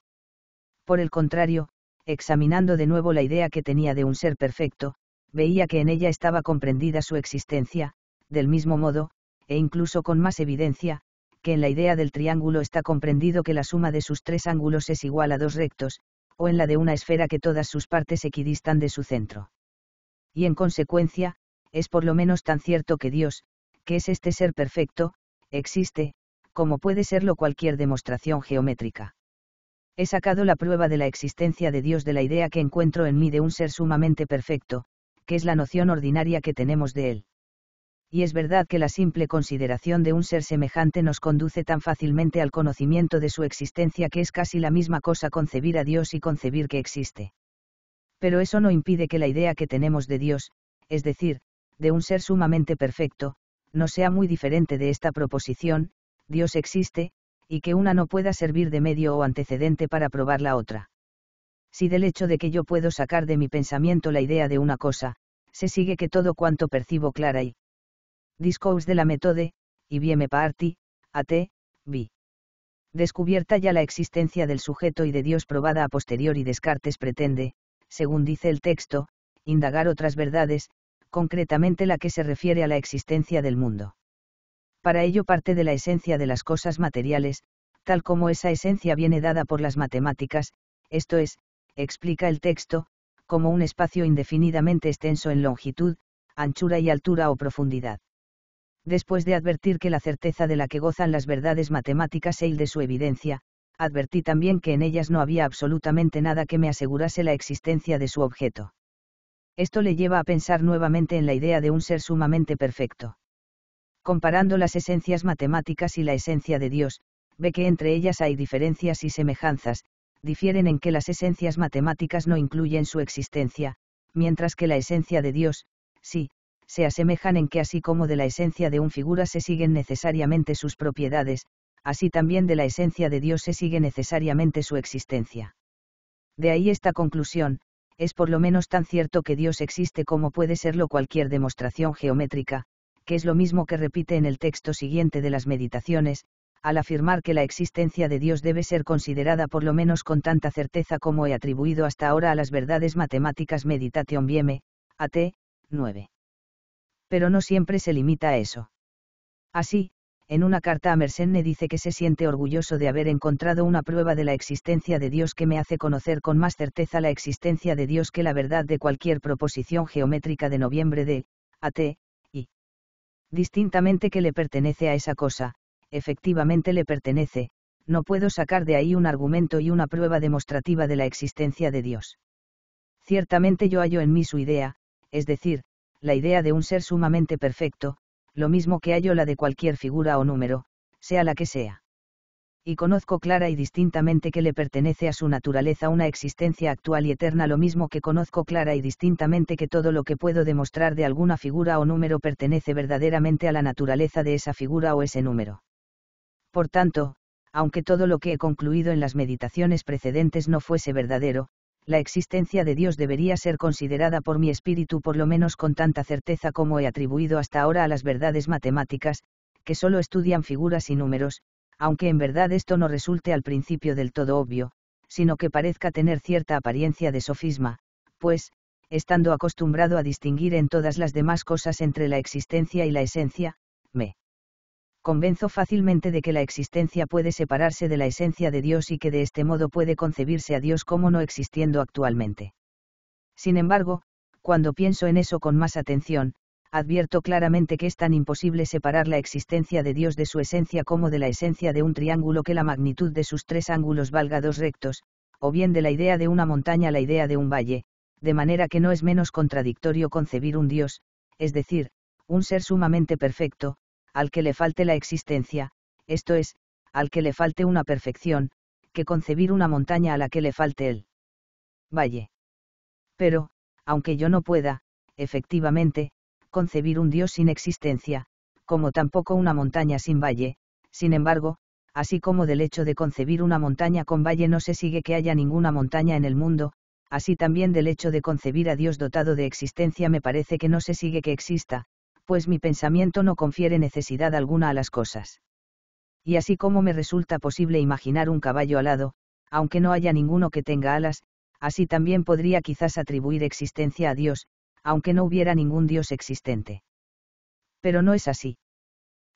Speaker 1: Por el contrario, examinando de nuevo la idea que tenía de un ser perfecto, veía que en ella estaba comprendida su existencia, del mismo modo, e incluso con más evidencia, que en la idea del triángulo está comprendido que la suma de sus tres ángulos es igual a dos rectos, o en la de una esfera que todas sus partes equidistan de su centro. Y en consecuencia, es por lo menos tan cierto que Dios, que es este ser perfecto, existe, como puede serlo cualquier demostración geométrica. He sacado la prueba de la existencia de Dios de la idea que encuentro en mí de un ser sumamente perfecto, que es la noción ordinaria que tenemos de Él y es verdad que la simple consideración de un ser semejante nos conduce tan fácilmente al conocimiento de su existencia que es casi la misma cosa concebir a Dios y concebir que existe. Pero eso no impide que la idea que tenemos de Dios, es decir, de un ser sumamente perfecto, no sea muy diferente de esta proposición, Dios existe, y que una no pueda servir de medio o antecedente para probar la otra. Si del hecho de que yo puedo sacar de mi pensamiento la idea de una cosa, se sigue que todo cuanto percibo clara y Discours de la metode, y Vieme a te, vi. Descubierta ya la existencia del sujeto y de Dios probada a posteriori Descartes pretende, según dice el texto, indagar otras verdades, concretamente la que se refiere a la existencia del mundo. Para ello parte de la esencia de las cosas materiales, tal como esa esencia viene dada por las matemáticas, esto es, explica el texto, como un espacio indefinidamente extenso en longitud, anchura y altura o profundidad después de advertir que la certeza de la que gozan las verdades matemáticas e de su evidencia, advertí también que en ellas no había absolutamente nada que me asegurase la existencia de su objeto. Esto le lleva a pensar nuevamente en la idea de un ser sumamente perfecto. Comparando las esencias matemáticas y la esencia de Dios, ve que entre ellas hay diferencias y semejanzas, difieren en que las esencias matemáticas no incluyen su existencia, mientras que la esencia de Dios, sí, se asemejan en que así como de la esencia de un figura se siguen necesariamente sus propiedades, así también de la esencia de Dios se sigue necesariamente su existencia. De ahí esta conclusión, es por lo menos tan cierto que Dios existe como puede serlo cualquier demostración geométrica, que es lo mismo que repite en el texto siguiente de las meditaciones, al afirmar que la existencia de Dios debe ser considerada por lo menos con tanta certeza como he atribuido hasta ahora a las verdades matemáticas Meditation Vieme, AT, 9 pero no siempre se limita a eso. Así, en una carta a Mersenne dice que se siente orgulloso de haber encontrado una prueba de la existencia de Dios que me hace conocer con más certeza la existencia de Dios que la verdad de cualquier proposición geométrica de noviembre de, AT, y. Distintamente que le pertenece a esa cosa, efectivamente le pertenece, no puedo sacar de ahí un argumento y una prueba demostrativa de la existencia de Dios. Ciertamente yo hallo en mí su idea, es decir, la idea de un ser sumamente perfecto, lo mismo que hallo la de cualquier figura o número, sea la que sea. Y conozco clara y distintamente que le pertenece a su naturaleza una existencia actual y eterna, lo mismo que conozco clara y distintamente que todo lo que puedo demostrar de alguna figura o número pertenece verdaderamente a la naturaleza de esa figura o ese número. Por tanto, aunque todo lo que he concluido en las meditaciones precedentes no fuese verdadero, la existencia de Dios debería ser considerada por mi espíritu por lo menos con tanta certeza como he atribuido hasta ahora a las verdades matemáticas, que solo estudian figuras y números, aunque en verdad esto no resulte al principio del todo obvio, sino que parezca tener cierta apariencia de sofisma, pues, estando acostumbrado a distinguir en todas las demás cosas entre la existencia y la esencia, me convenzo fácilmente de que la existencia puede separarse de la esencia de Dios y que de este modo puede concebirse a Dios como no existiendo actualmente. Sin embargo, cuando pienso en eso con más atención, advierto claramente que es tan imposible separar la existencia de Dios de su esencia como de la esencia de un triángulo que la magnitud de sus tres ángulos valga dos rectos, o bien de la idea de una montaña la idea de un valle, de manera que no es menos contradictorio concebir un Dios, es decir, un ser sumamente perfecto, al que le falte la existencia, esto es, al que le falte una perfección, que concebir una montaña a la que le falte el valle. Pero, aunque yo no pueda, efectivamente, concebir un Dios sin existencia, como tampoco una montaña sin valle, sin embargo, así como del hecho de concebir una montaña con valle no se sigue que haya ninguna montaña en el mundo, así también del hecho de concebir a Dios dotado de existencia me parece que no se sigue que exista, pues mi pensamiento no confiere necesidad alguna a las cosas. Y así como me resulta posible imaginar un caballo alado, aunque no haya ninguno que tenga alas, así también podría quizás atribuir existencia a Dios, aunque no hubiera ningún Dios existente. Pero no es así.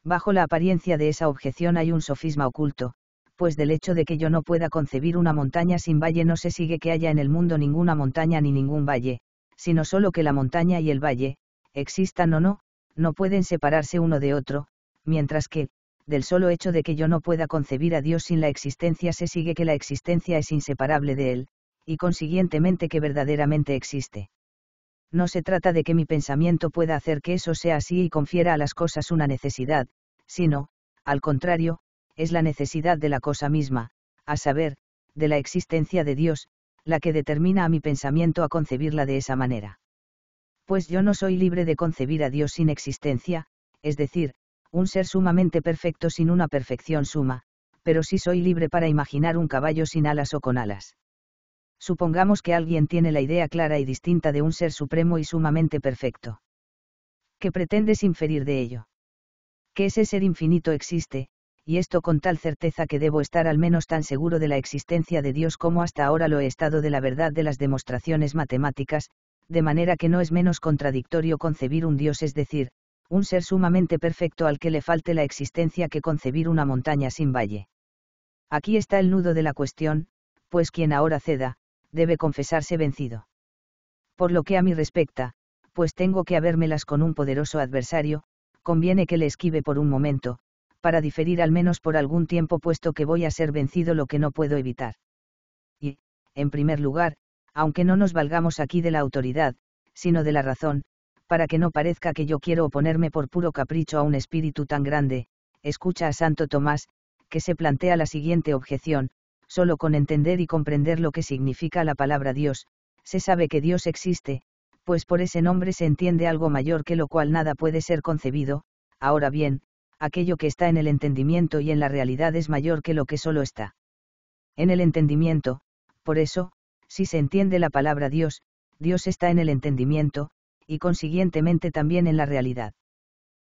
Speaker 1: Bajo la apariencia de esa objeción hay un sofisma oculto, pues del hecho de que yo no pueda concebir una montaña sin valle no se sigue que haya en el mundo ninguna montaña ni ningún valle, sino solo que la montaña y el valle, existan o no, no pueden separarse uno de otro, mientras que, del solo hecho de que yo no pueda concebir a Dios sin la existencia se sigue que la existencia es inseparable de Él, y consiguientemente que verdaderamente existe. No se trata de que mi pensamiento pueda hacer que eso sea así y confiera a las cosas una necesidad, sino, al contrario, es la necesidad de la cosa misma, a saber, de la existencia de Dios, la que determina a mi pensamiento a concebirla de esa manera pues yo no soy libre de concebir a Dios sin existencia, es decir, un ser sumamente perfecto sin una perfección suma, pero sí soy libre para imaginar un caballo sin alas o con alas. Supongamos que alguien tiene la idea clara y distinta de un ser supremo y sumamente perfecto. ¿Qué pretendes inferir de ello? Que ese ser infinito existe, y esto con tal certeza que debo estar al menos tan seguro de la existencia de Dios como hasta ahora lo he estado de la verdad de las demostraciones matemáticas, de manera que no es menos contradictorio concebir un Dios, es decir, un ser sumamente perfecto al que le falte la existencia que concebir una montaña sin valle. Aquí está el nudo de la cuestión, pues quien ahora ceda, debe confesarse vencido. Por lo que a mí respecta, pues tengo que habérmelas con un poderoso adversario, conviene que le esquive por un momento, para diferir al menos por algún tiempo puesto que voy a ser vencido lo que no puedo evitar. Y, en primer lugar, aunque no nos valgamos aquí de la autoridad, sino de la razón, para que no parezca que yo quiero oponerme por puro capricho a un espíritu tan grande, escucha a Santo Tomás, que se plantea la siguiente objeción, solo con entender y comprender lo que significa la palabra Dios, se sabe que Dios existe, pues por ese nombre se entiende algo mayor que lo cual nada puede ser concebido, ahora bien, aquello que está en el entendimiento y en la realidad es mayor que lo que solo está en el entendimiento, por eso, si se entiende la palabra Dios, Dios está en el entendimiento, y consiguientemente también en la realidad.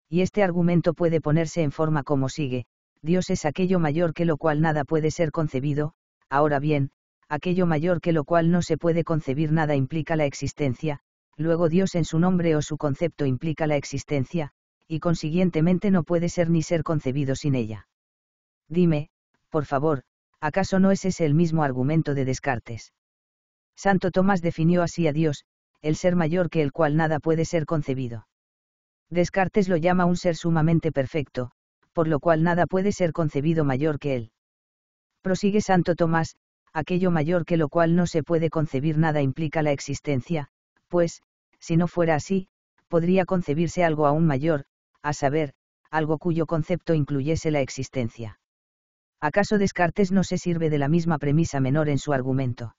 Speaker 1: Y este argumento puede ponerse en forma como sigue, Dios es aquello mayor que lo cual nada puede ser concebido, ahora bien, aquello mayor que lo cual no se puede concebir nada implica la existencia, luego Dios en su nombre o su concepto implica la existencia, y consiguientemente no puede ser ni ser concebido sin ella. Dime, por favor, ¿acaso no es ese el mismo argumento de Descartes? Santo Tomás definió así a Dios, el ser mayor que el cual nada puede ser concebido. Descartes lo llama un ser sumamente perfecto, por lo cual nada puede ser concebido mayor que él. Prosigue Santo Tomás, aquello mayor que lo cual no se puede concebir nada implica la existencia, pues, si no fuera así, podría concebirse algo aún mayor, a saber, algo cuyo concepto incluyese la existencia. ¿Acaso Descartes no se sirve de la misma premisa menor en su argumento?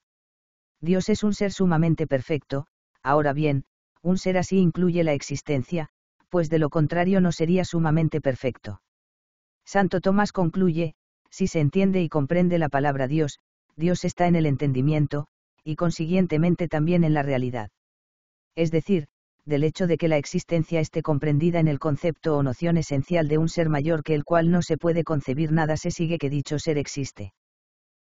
Speaker 1: Dios es un ser sumamente perfecto, ahora bien, un ser así incluye la existencia, pues de lo contrario no sería sumamente perfecto. Santo Tomás concluye, si se entiende y comprende la palabra Dios, Dios está en el entendimiento, y consiguientemente también en la realidad. Es decir, del hecho de que la existencia esté comprendida en el concepto o noción esencial de un ser mayor que el cual no se puede concebir nada se sigue que dicho ser existe.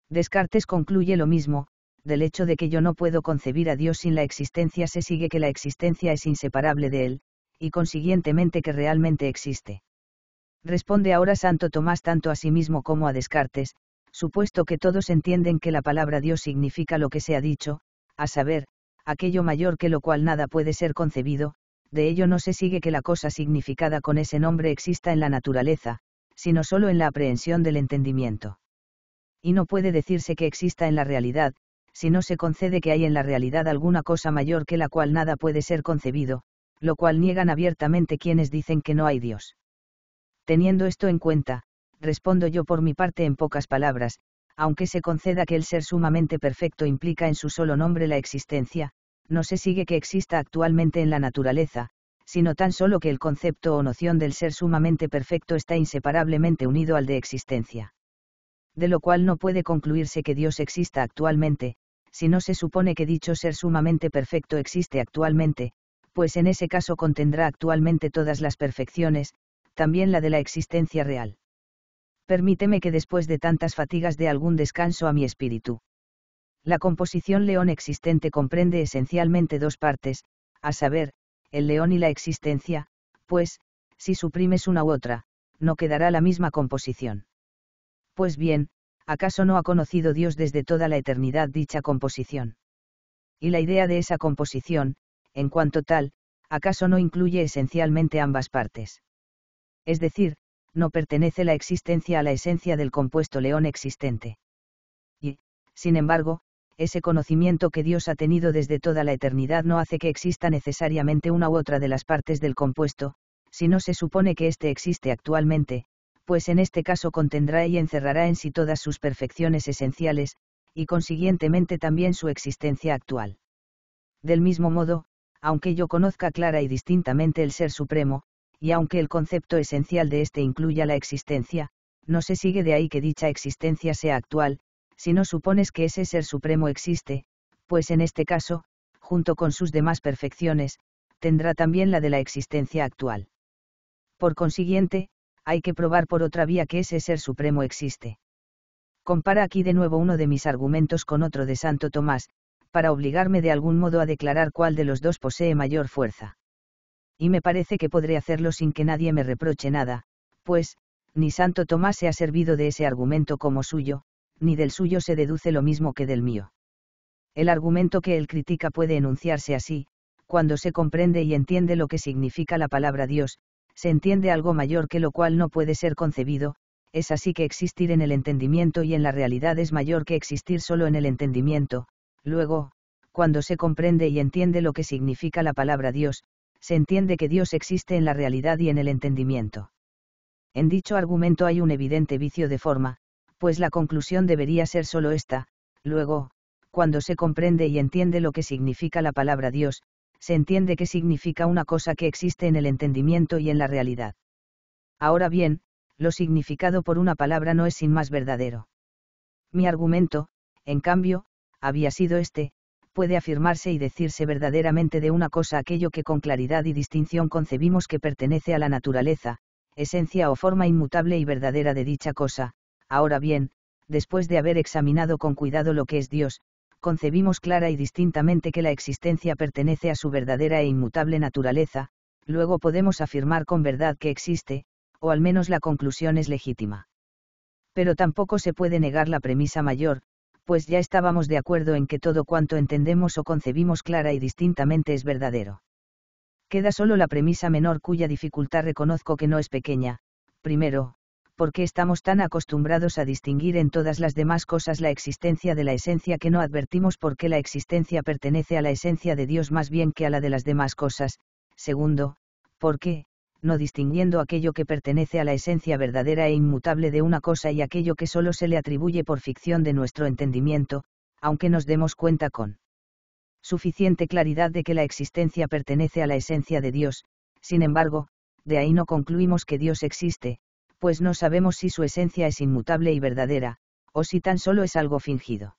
Speaker 1: Descartes concluye lo mismo, del hecho de que yo no puedo concebir a Dios sin la existencia se sigue que la existencia es inseparable de Él, y consiguientemente que realmente existe. Responde ahora Santo Tomás tanto a sí mismo como a Descartes, supuesto que todos entienden que la palabra Dios significa lo que se ha dicho, a saber, aquello mayor que lo cual nada puede ser concebido, de ello no se sigue que la cosa significada con ese nombre exista en la naturaleza, sino solo en la aprehensión del entendimiento. Y no puede decirse que exista en la realidad, si no se concede que hay en la realidad alguna cosa mayor que la cual nada puede ser concebido, lo cual niegan abiertamente quienes dicen que no hay Dios. Teniendo esto en cuenta, respondo yo por mi parte en pocas palabras, aunque se conceda que el ser sumamente perfecto implica en su solo nombre la existencia, no se sigue que exista actualmente en la naturaleza, sino tan solo que el concepto o noción del ser sumamente perfecto está inseparablemente unido al de existencia. De lo cual no puede concluirse que Dios exista actualmente, si no se supone que dicho ser sumamente perfecto existe actualmente, pues en ese caso contendrá actualmente todas las perfecciones, también la de la existencia real. Permíteme que después de tantas fatigas dé algún descanso a mi espíritu. La composición león existente comprende esencialmente dos partes, a saber, el león y la existencia, pues, si suprimes una u otra, no quedará la misma composición. Pues bien, ¿acaso no ha conocido Dios desde toda la eternidad dicha composición? Y la idea de esa composición, en cuanto tal, ¿acaso no incluye esencialmente ambas partes? Es decir, no pertenece la existencia a la esencia del compuesto león existente. Y, sin embargo, ese conocimiento que Dios ha tenido desde toda la eternidad no hace que exista necesariamente una u otra de las partes del compuesto, si no se supone que éste existe actualmente, pues en este caso contendrá y encerrará en sí todas sus perfecciones esenciales, y consiguientemente también su existencia actual. Del mismo modo, aunque yo conozca clara y distintamente el Ser Supremo, y aunque el concepto esencial de éste incluya la existencia, no se sigue de ahí que dicha existencia sea actual, si no supones que ese Ser Supremo existe, pues en este caso, junto con sus demás perfecciones, tendrá también la de la existencia actual. Por consiguiente, hay que probar por otra vía que ese ser supremo existe. Compara aquí de nuevo uno de mis argumentos con otro de Santo Tomás, para obligarme de algún modo a declarar cuál de los dos posee mayor fuerza. Y me parece que podré hacerlo sin que nadie me reproche nada, pues, ni Santo Tomás se ha servido de ese argumento como suyo, ni del suyo se deduce lo mismo que del mío. El argumento que él critica puede enunciarse así, cuando se comprende y entiende lo que significa la palabra Dios, se entiende algo mayor que lo cual no puede ser concebido, es así que existir en el entendimiento y en la realidad es mayor que existir solo en el entendimiento, luego, cuando se comprende y entiende lo que significa la palabra Dios, se entiende que Dios existe en la realidad y en el entendimiento. En dicho argumento hay un evidente vicio de forma, pues la conclusión debería ser solo esta, luego, cuando se comprende y entiende lo que significa la palabra Dios, se entiende que significa una cosa que existe en el entendimiento y en la realidad. Ahora bien, lo significado por una palabra no es sin más verdadero. Mi argumento, en cambio, había sido este, puede afirmarse y decirse verdaderamente de una cosa aquello que con claridad y distinción concebimos que pertenece a la naturaleza, esencia o forma inmutable y verdadera de dicha cosa. Ahora bien, después de haber examinado con cuidado lo que es Dios, concebimos clara y distintamente que la existencia pertenece a su verdadera e inmutable naturaleza, luego podemos afirmar con verdad que existe, o al menos la conclusión es legítima. Pero tampoco se puede negar la premisa mayor, pues ya estábamos de acuerdo en que todo cuanto entendemos o concebimos clara y distintamente es verdadero. Queda solo la premisa menor cuya dificultad reconozco que no es pequeña, primero, qué estamos tan acostumbrados a distinguir en todas las demás cosas la existencia de la esencia que no advertimos por qué la existencia pertenece a la esencia de Dios más bien que a la de las demás cosas. Segundo, qué, no distinguiendo aquello que pertenece a la esencia verdadera e inmutable de una cosa y aquello que solo se le atribuye por ficción de nuestro entendimiento, aunque nos demos cuenta con suficiente claridad de que la existencia pertenece a la esencia de Dios, sin embargo, de ahí no concluimos que Dios existe, pues no sabemos si su esencia es inmutable y verdadera, o si tan solo es algo fingido.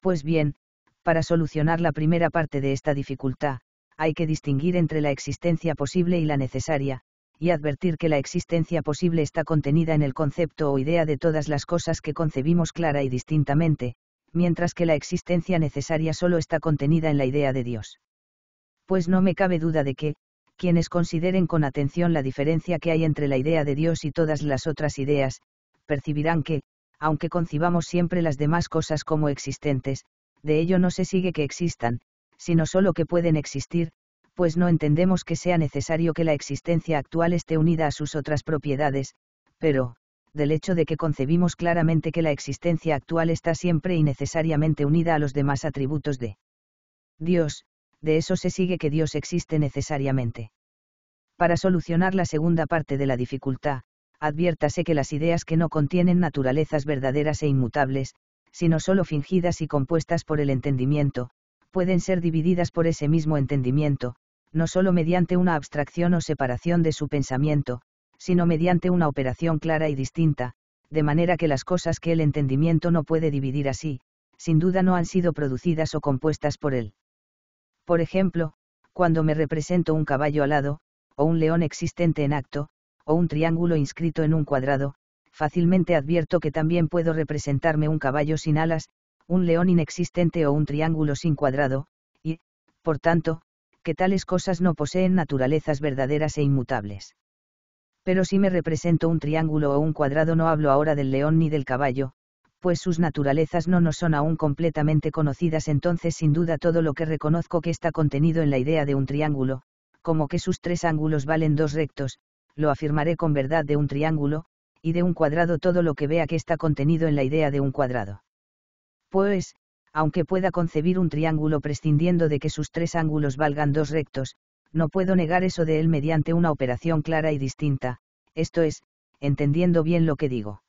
Speaker 1: Pues bien, para solucionar la primera parte de esta dificultad, hay que distinguir entre la existencia posible y la necesaria, y advertir que la existencia posible está contenida en el concepto o idea de todas las cosas que concebimos clara y distintamente, mientras que la existencia necesaria solo está contenida en la idea de Dios. Pues no me cabe duda de que, quienes consideren con atención la diferencia que hay entre la idea de Dios y todas las otras ideas, percibirán que, aunque concibamos siempre las demás cosas como existentes, de ello no se sigue que existan, sino solo que pueden existir, pues no entendemos que sea necesario que la existencia actual esté unida a sus otras propiedades, pero, del hecho de que concebimos claramente que la existencia actual está siempre y necesariamente unida a los demás atributos de Dios, de eso se sigue que Dios existe necesariamente. Para solucionar la segunda parte de la dificultad, adviértase que las ideas que no contienen naturalezas verdaderas e inmutables, sino solo fingidas y compuestas por el entendimiento, pueden ser divididas por ese mismo entendimiento, no solo mediante una abstracción o separación de su pensamiento, sino mediante una operación clara y distinta, de manera que las cosas que el entendimiento no puede dividir así, sin duda no han sido producidas o compuestas por él. Por ejemplo, cuando me represento un caballo alado, o un león existente en acto, o un triángulo inscrito en un cuadrado, fácilmente advierto que también puedo representarme un caballo sin alas, un león inexistente o un triángulo sin cuadrado, y, por tanto, que tales cosas no poseen naturalezas verdaderas e inmutables. Pero si me represento un triángulo o un cuadrado no hablo ahora del león ni del caballo, pues sus naturalezas no nos son aún completamente conocidas, entonces sin duda todo lo que reconozco que está contenido en la idea de un triángulo, como que sus tres ángulos valen dos rectos, lo afirmaré con verdad de un triángulo, y de un cuadrado todo lo que vea que está contenido en la idea de un cuadrado. Pues, aunque pueda concebir un triángulo prescindiendo de que sus tres ángulos valgan dos rectos, no puedo negar eso de él mediante una operación clara y distinta, esto es, entendiendo bien lo que digo.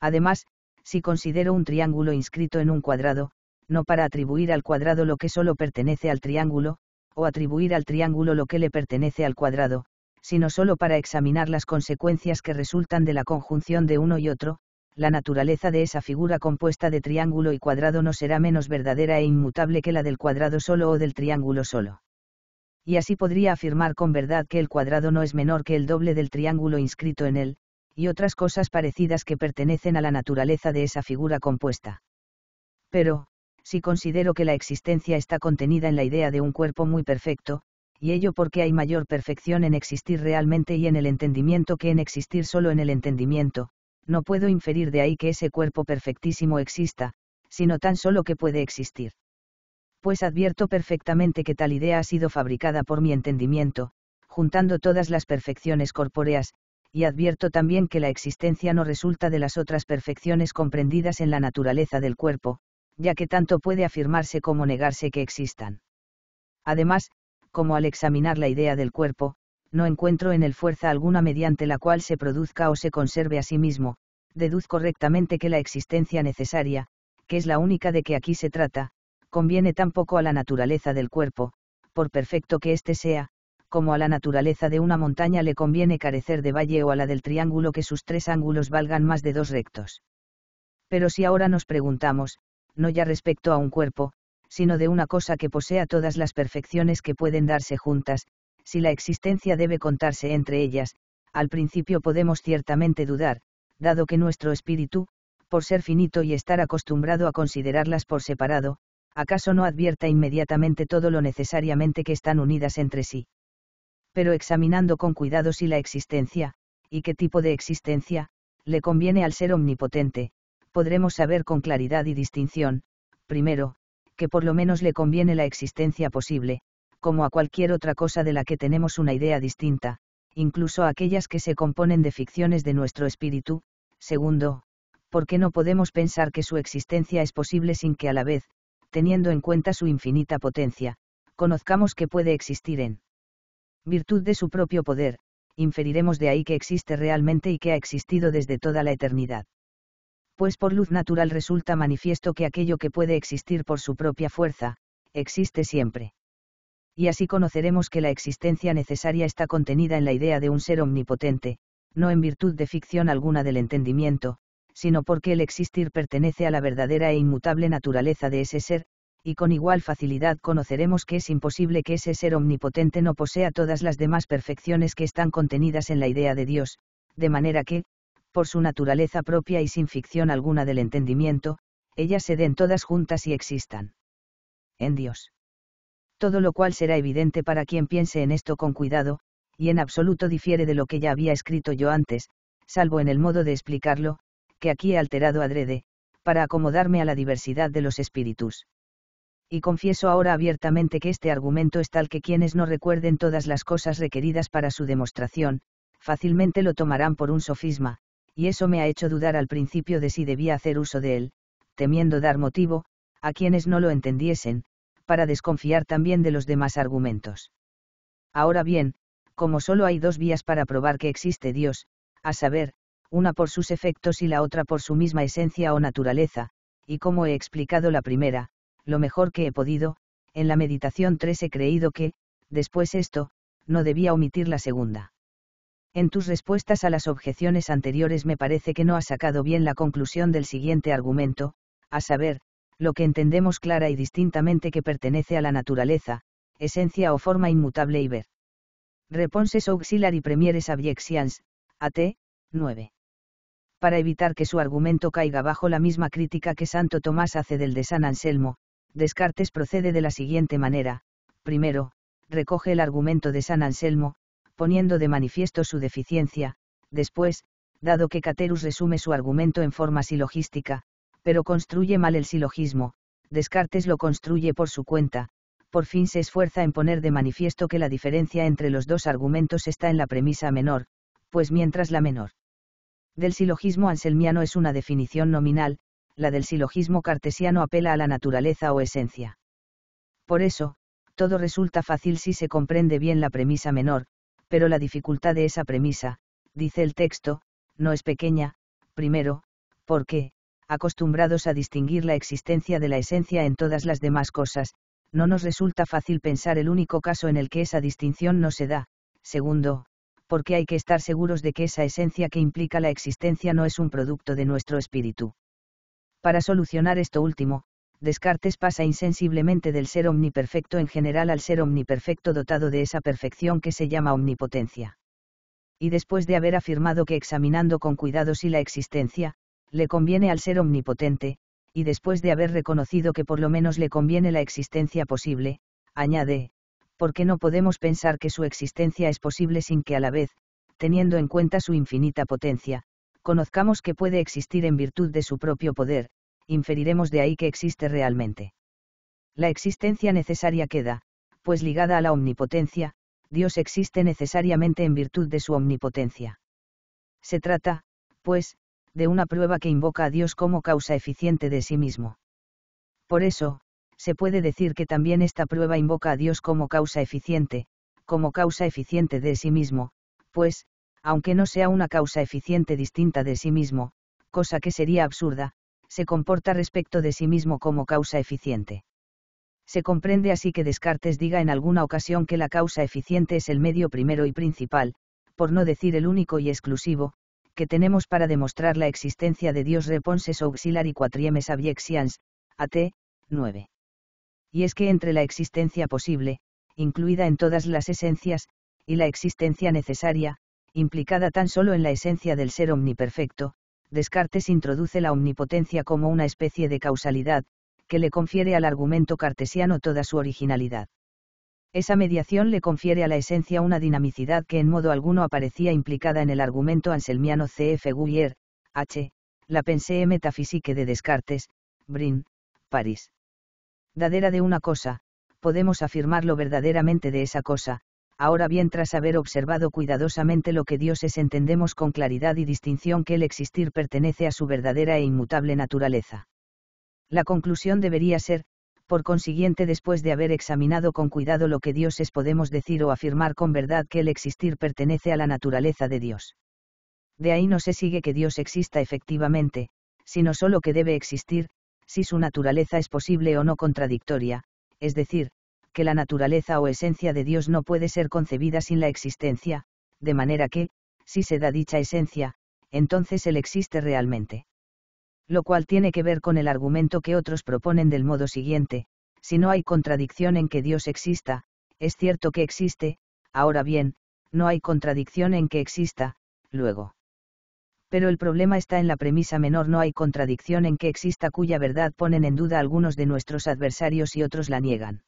Speaker 1: Además, si considero un triángulo inscrito en un cuadrado, no para atribuir al cuadrado lo que solo pertenece al triángulo, o atribuir al triángulo lo que le pertenece al cuadrado, sino solo para examinar las consecuencias que resultan de la conjunción de uno y otro, la naturaleza de esa figura compuesta de triángulo y cuadrado no será menos verdadera e inmutable que la del cuadrado solo o del triángulo solo. Y así podría afirmar con verdad que el cuadrado no es menor que el doble del triángulo inscrito en él, y otras cosas parecidas que pertenecen a la naturaleza de esa figura compuesta. Pero, si considero que la existencia está contenida en la idea de un cuerpo muy perfecto, y ello porque hay mayor perfección en existir realmente y en el entendimiento que en existir solo en el entendimiento, no puedo inferir de ahí que ese cuerpo perfectísimo exista, sino tan solo que puede existir. Pues advierto perfectamente que tal idea ha sido fabricada por mi entendimiento, juntando todas las perfecciones corpóreas, y advierto también que la existencia no resulta de las otras perfecciones comprendidas en la naturaleza del cuerpo, ya que tanto puede afirmarse como negarse que existan. Además, como al examinar la idea del cuerpo, no encuentro en él fuerza alguna mediante la cual se produzca o se conserve a sí mismo, deduzco correctamente que la existencia necesaria, que es la única de que aquí se trata, conviene tampoco a la naturaleza del cuerpo, por perfecto que éste sea, como a la naturaleza de una montaña le conviene carecer de valle o a la del triángulo que sus tres ángulos valgan más de dos rectos. Pero si ahora nos preguntamos, no ya respecto a un cuerpo, sino de una cosa que posea todas las perfecciones que pueden darse juntas, si la existencia debe contarse entre ellas, al principio podemos ciertamente dudar, dado que nuestro espíritu, por ser finito y estar acostumbrado a considerarlas por separado, acaso no advierta inmediatamente todo lo necesariamente que están unidas entre sí pero examinando con cuidado si la existencia, y qué tipo de existencia, le conviene al ser omnipotente, podremos saber con claridad y distinción, primero, que por lo menos le conviene la existencia posible, como a cualquier otra cosa de la que tenemos una idea distinta, incluso aquellas que se componen de ficciones de nuestro espíritu, segundo, porque no podemos pensar que su existencia es posible sin que a la vez, teniendo en cuenta su infinita potencia, conozcamos que puede existir en virtud de su propio poder, inferiremos de ahí que existe realmente y que ha existido desde toda la eternidad. Pues por luz natural resulta manifiesto que aquello que puede existir por su propia fuerza, existe siempre. Y así conoceremos que la existencia necesaria está contenida en la idea de un ser omnipotente, no en virtud de ficción alguna del entendimiento, sino porque el existir pertenece a la verdadera e inmutable naturaleza de ese ser, y con igual facilidad conoceremos que es imposible que ese ser omnipotente no posea todas las demás perfecciones que están contenidas en la idea de Dios, de manera que, por su naturaleza propia y sin ficción alguna del entendimiento, ellas se den todas juntas y existan. En Dios. Todo lo cual será evidente para quien piense en esto con cuidado, y en absoluto difiere de lo que ya había escrito yo antes, salvo en el modo de explicarlo, que aquí he alterado adrede, para acomodarme a la diversidad de los espíritus y confieso ahora abiertamente que este argumento es tal que quienes no recuerden todas las cosas requeridas para su demostración, fácilmente lo tomarán por un sofisma, y eso me ha hecho dudar al principio de si debía hacer uso de él, temiendo dar motivo, a quienes no lo entendiesen, para desconfiar también de los demás argumentos. Ahora bien, como solo hay dos vías para probar que existe Dios, a saber, una por sus efectos y la otra por su misma esencia o naturaleza, y como he explicado la primera, lo mejor que he podido, en la meditación 3 he creído que, después esto, no debía omitir la segunda. En tus respuestas a las objeciones anteriores me parece que no has sacado bien la conclusión del siguiente argumento, a saber, lo que entendemos clara y distintamente que pertenece a la naturaleza, esencia o forma inmutable y ver. Reponses y premieres abjections, AT, 9. Para evitar que su argumento caiga bajo la misma crítica que Santo Tomás hace del de San Anselmo, Descartes procede de la siguiente manera, primero, recoge el argumento de San Anselmo, poniendo de manifiesto su deficiencia, después, dado que Caterus resume su argumento en forma silogística, pero construye mal el silogismo, Descartes lo construye por su cuenta, por fin se esfuerza en poner de manifiesto que la diferencia entre los dos argumentos está en la premisa menor, pues mientras la menor del silogismo anselmiano es una definición nominal, la del silogismo cartesiano apela a la naturaleza o esencia. Por eso, todo resulta fácil si se comprende bien la premisa menor, pero la dificultad de esa premisa, dice el texto, no es pequeña, primero, porque, acostumbrados a distinguir la existencia de la esencia en todas las demás cosas, no nos resulta fácil pensar el único caso en el que esa distinción no se da, segundo, porque hay que estar seguros de que esa esencia que implica la existencia no es un producto de nuestro espíritu. Para solucionar esto último, Descartes pasa insensiblemente del ser omniperfecto en general al ser omniperfecto dotado de esa perfección que se llama omnipotencia. Y después de haber afirmado que examinando con cuidado si la existencia, le conviene al ser omnipotente, y después de haber reconocido que por lo menos le conviene la existencia posible, añade, porque no podemos pensar que su existencia es posible sin que a la vez, teniendo en cuenta su infinita potencia, conozcamos que puede existir en virtud de su propio poder, inferiremos de ahí que existe realmente. La existencia necesaria queda, pues ligada a la omnipotencia, Dios existe necesariamente en virtud de su omnipotencia. Se trata, pues, de una prueba que invoca a Dios como causa eficiente de sí mismo. Por eso, se puede decir que también esta prueba invoca a Dios como causa eficiente, como causa eficiente de sí mismo, pues, aunque no sea una causa eficiente distinta de sí mismo, cosa que sería absurda, se comporta respecto de sí mismo como causa eficiente. Se comprende así que Descartes diga en alguna ocasión que la causa eficiente es el medio primero y principal, por no decir el único y exclusivo, que tenemos para demostrar la existencia de Dios reponses y quatriemes a AT, 9. Y es que entre la existencia posible, incluida en todas las esencias, y la existencia necesaria, implicada tan solo en la esencia del ser omniperfecto, Descartes introduce la omnipotencia como una especie de causalidad, que le confiere al argumento cartesiano toda su originalidad. Esa mediación le confiere a la esencia una dinamicidad que en modo alguno aparecía implicada en el argumento anselmiano cf. F. H. La pensée metafísique de Descartes, Brin, París. Dadera de una cosa, podemos afirmar lo verdaderamente de esa cosa, Ahora bien, tras haber observado cuidadosamente lo que Dios es, entendemos con claridad y distinción que el existir pertenece a su verdadera e inmutable naturaleza. La conclusión debería ser, por consiguiente, después de haber examinado con cuidado lo que Dios es, podemos decir o afirmar con verdad que el existir pertenece a la naturaleza de Dios. De ahí no se sigue que Dios exista efectivamente, sino solo que debe existir, si su naturaleza es posible o no contradictoria, es decir, que la naturaleza o esencia de Dios no puede ser concebida sin la existencia, de manera que, si se da dicha esencia, entonces Él existe realmente. Lo cual tiene que ver con el argumento que otros proponen del modo siguiente, si no hay contradicción en que Dios exista, es cierto que existe, ahora bien, no hay contradicción en que exista, luego. Pero el problema está en la premisa menor no hay contradicción en que exista cuya verdad ponen en duda algunos de nuestros adversarios y otros la niegan.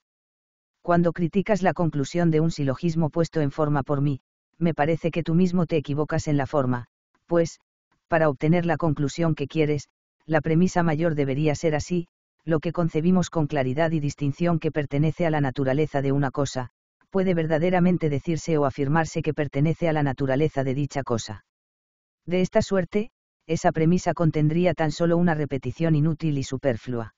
Speaker 1: Cuando criticas la conclusión de un silogismo puesto en forma por mí, me parece que tú mismo te equivocas en la forma, pues, para obtener la conclusión que quieres, la premisa mayor debería ser así, lo que concebimos con claridad y distinción que pertenece a la naturaleza de una cosa, puede verdaderamente decirse o afirmarse que pertenece a la naturaleza de dicha cosa. De esta suerte, esa premisa contendría tan solo una repetición inútil y superflua.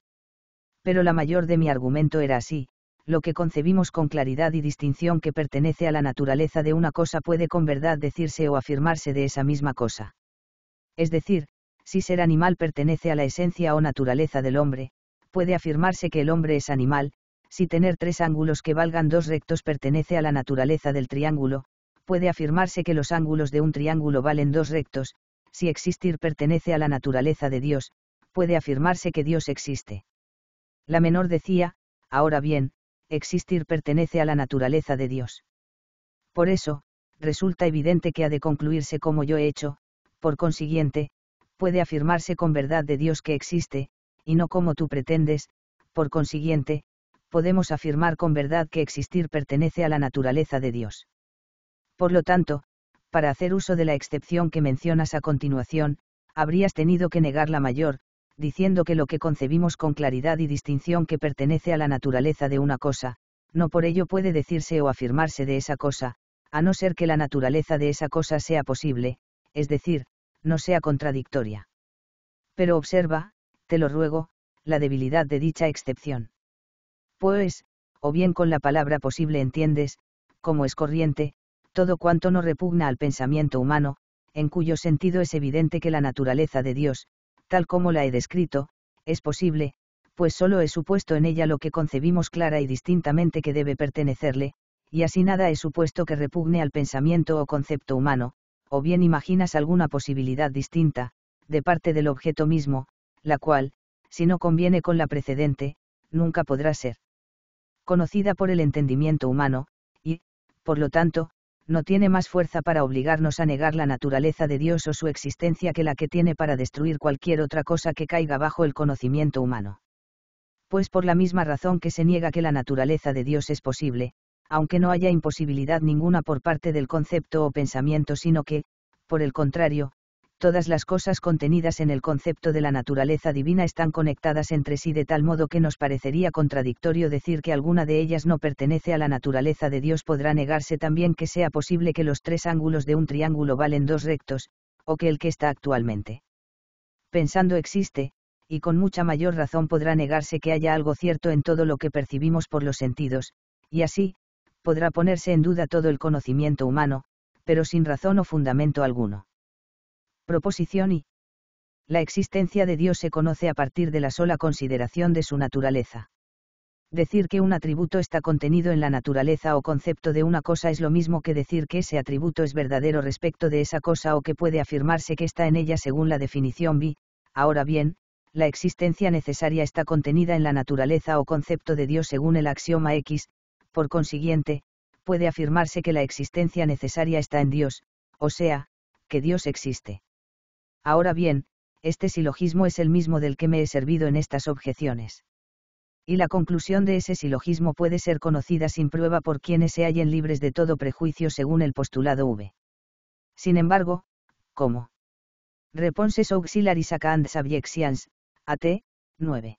Speaker 1: Pero la mayor de mi argumento era así, lo que concebimos con claridad y distinción que pertenece a la naturaleza de una cosa puede con verdad decirse o afirmarse de esa misma cosa. Es decir, si ser animal pertenece a la esencia o naturaleza del hombre, puede afirmarse que el hombre es animal, si tener tres ángulos que valgan dos rectos pertenece a la naturaleza del triángulo, puede afirmarse que los ángulos de un triángulo valen dos rectos, si existir pertenece a la naturaleza de Dios, puede afirmarse que Dios existe. La menor decía, ahora bien, existir pertenece a la naturaleza de Dios. Por eso, resulta evidente que ha de concluirse como yo he hecho, por consiguiente, puede afirmarse con verdad de Dios que existe, y no como tú pretendes, por consiguiente, podemos afirmar con verdad que existir pertenece a la naturaleza de Dios. Por lo tanto, para hacer uso de la excepción que mencionas a continuación, habrías tenido que negar la mayor, diciendo que lo que concebimos con claridad y distinción que pertenece a la naturaleza de una cosa, no por ello puede decirse o afirmarse de esa cosa, a no ser que la naturaleza de esa cosa sea posible, es decir, no sea contradictoria. Pero observa, te lo ruego, la debilidad de dicha excepción. Pues, o bien con la palabra posible entiendes, como es corriente, todo cuanto no repugna al pensamiento humano, en cuyo sentido es evidente que la naturaleza de Dios, tal como la he descrito, es posible, pues solo he supuesto en ella lo que concebimos clara y distintamente que debe pertenecerle, y así nada he supuesto que repugne al pensamiento o concepto humano, o bien imaginas alguna posibilidad distinta, de parte del objeto mismo, la cual, si no conviene con la precedente, nunca podrá ser conocida por el entendimiento humano, y, por lo tanto, no tiene más fuerza para obligarnos a negar la naturaleza de Dios o su existencia que la que tiene para destruir cualquier otra cosa que caiga bajo el conocimiento humano. Pues por la misma razón que se niega que la naturaleza de Dios es posible, aunque no haya imposibilidad ninguna por parte del concepto o pensamiento, sino que, por el contrario, todas las cosas contenidas en el concepto de la naturaleza divina están conectadas entre sí de tal modo que nos parecería contradictorio decir que alguna de ellas no pertenece a la naturaleza de Dios. Podrá negarse también que sea posible que los tres ángulos de un triángulo valen dos rectos, o que el que está actualmente pensando existe, y con mucha mayor razón podrá negarse que haya algo cierto en todo lo que percibimos por los sentidos, y así, podrá ponerse en duda todo el conocimiento humano, pero sin razón o fundamento alguno proposición y la existencia de Dios se conoce a partir de la sola consideración de su naturaleza. Decir que un atributo está contenido en la naturaleza o concepto de una cosa es lo mismo que decir que ese atributo es verdadero respecto de esa cosa o que puede afirmarse que está en ella según la definición B. Ahora bien, la existencia necesaria está contenida en la naturaleza o concepto de Dios según el axioma X, por consiguiente, puede afirmarse que la existencia necesaria está en Dios, o sea, que Dios existe. Ahora bien, este silogismo es el mismo del que me he servido en estas objeciones. Y la conclusión de ese silogismo puede ser conocida sin prueba por quienes se hallen libres de todo prejuicio según el postulado V. Sin embargo, ¿cómo? Reponses auxiliaris and subjections, AT, 9.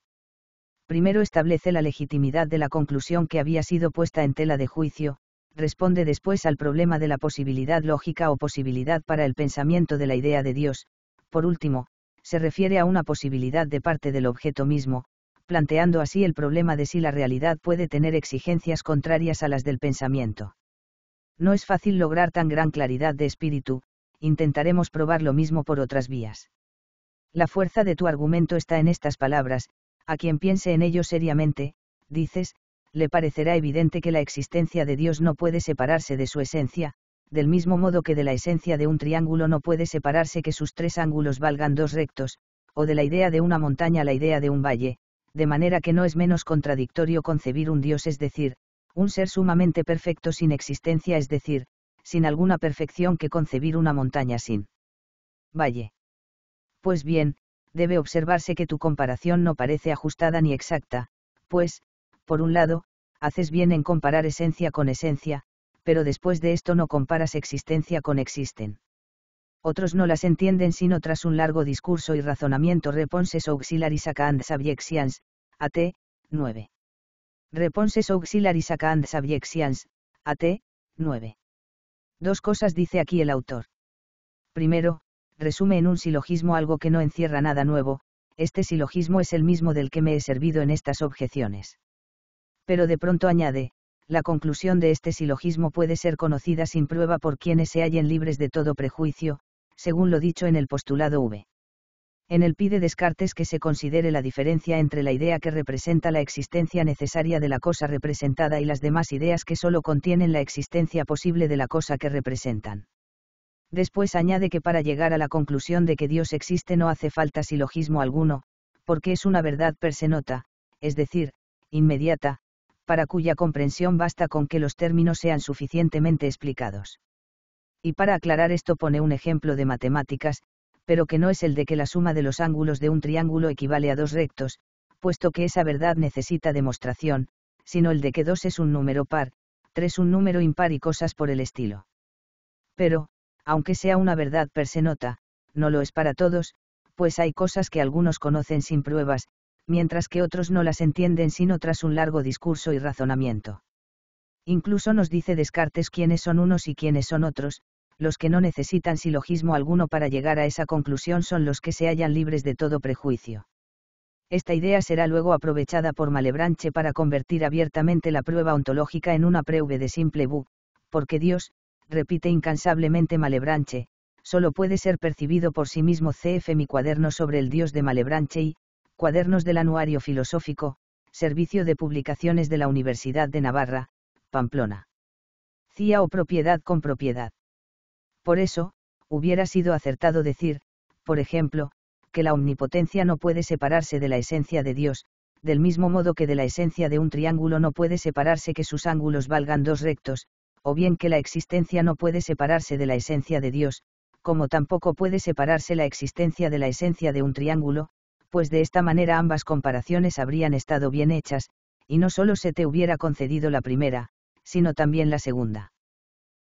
Speaker 1: Primero establece la legitimidad de la conclusión que había sido puesta en tela de juicio, responde después al problema de la posibilidad lógica o posibilidad para el pensamiento de la idea de Dios, por último, se refiere a una posibilidad de parte del objeto mismo, planteando así el problema de si la realidad puede tener exigencias contrarias a las del pensamiento. No es fácil lograr tan gran claridad de espíritu, intentaremos probar lo mismo por otras vías. La fuerza de tu argumento está en estas palabras, a quien piense en ello seriamente, dices, le parecerá evidente que la existencia de Dios no puede separarse de su esencia, del mismo modo que de la esencia de un triángulo no puede separarse que sus tres ángulos valgan dos rectos, o de la idea de una montaña la idea de un valle, de manera que no es menos contradictorio concebir un Dios, es decir, un ser sumamente perfecto sin existencia, es decir, sin alguna perfección que concebir una montaña sin valle. Pues bien, debe observarse que tu comparación no parece ajustada ni exacta, pues, por un lado, haces bien en comparar esencia con esencia, pero después de esto no comparas existencia con existen. Otros no las entienden sino tras un largo discurso y razonamiento Reponses auxiliaris and subjections, AT, 9. Reponses auxiliaris and a AT, 9. Dos cosas dice aquí el autor. Primero, resume en un silogismo algo que no encierra nada nuevo, este silogismo es el mismo del que me he servido en estas objeciones. Pero de pronto añade, la conclusión de este silogismo puede ser conocida sin prueba por quienes se hallen libres de todo prejuicio, según lo dicho en el postulado V. En el pide Descartes que se considere la diferencia entre la idea que representa la existencia necesaria de la cosa representada y las demás ideas que solo contienen la existencia posible de la cosa que representan. Después añade que para llegar a la conclusión de que Dios existe no hace falta silogismo alguno, porque es una verdad per se nota, es decir, inmediata, para cuya comprensión basta con que los términos sean suficientemente explicados. Y para aclarar esto pone un ejemplo de matemáticas, pero que no es el de que la suma de los ángulos de un triángulo equivale a dos rectos, puesto que esa verdad necesita demostración, sino el de que dos es un número par, 3 un número impar y cosas por el estilo. Pero, aunque sea una verdad per se nota, no lo es para todos, pues hay cosas que algunos conocen sin pruebas, mientras que otros no las entienden sino tras un largo discurso y razonamiento. Incluso nos dice Descartes quiénes son unos y quiénes son otros, los que no necesitan silogismo alguno para llegar a esa conclusión son los que se hallan libres de todo prejuicio. Esta idea será luego aprovechada por Malebranche para convertir abiertamente la prueba ontológica en una preuve de simple bu, porque Dios, repite incansablemente Malebranche, solo puede ser percibido por sí mismo. CF mi cuaderno sobre el Dios de Malebranche y, Cuadernos del Anuario Filosófico, Servicio de Publicaciones de la Universidad de Navarra, Pamplona. CIA o propiedad con propiedad. Por eso, hubiera sido acertado decir, por ejemplo, que la omnipotencia no puede separarse de la esencia de Dios, del mismo modo que de la esencia de un triángulo no puede separarse que sus ángulos valgan dos rectos, o bien que la existencia no puede separarse de la esencia de Dios, como tampoco puede separarse la existencia de la esencia de un triángulo, pues de esta manera ambas comparaciones habrían estado bien hechas, y no solo se te hubiera concedido la primera, sino también la segunda.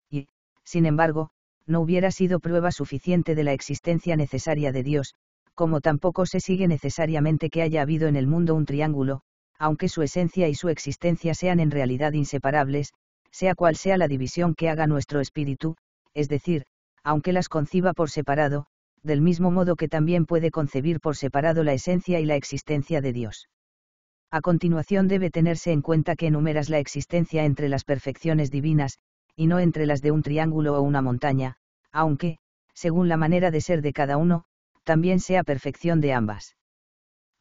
Speaker 1: Y, sin embargo, no hubiera sido prueba suficiente de la existencia necesaria de Dios, como tampoco se sigue necesariamente que haya habido en el mundo un triángulo, aunque su esencia y su existencia sean en realidad inseparables, sea cual sea la división que haga nuestro espíritu, es decir, aunque las conciba por separado, del mismo modo que también puede concebir por separado la esencia y la existencia de Dios. A continuación debe tenerse en cuenta que enumeras la existencia entre las perfecciones divinas, y no entre las de un triángulo o una montaña, aunque, según la manera de ser de cada uno, también sea perfección de ambas.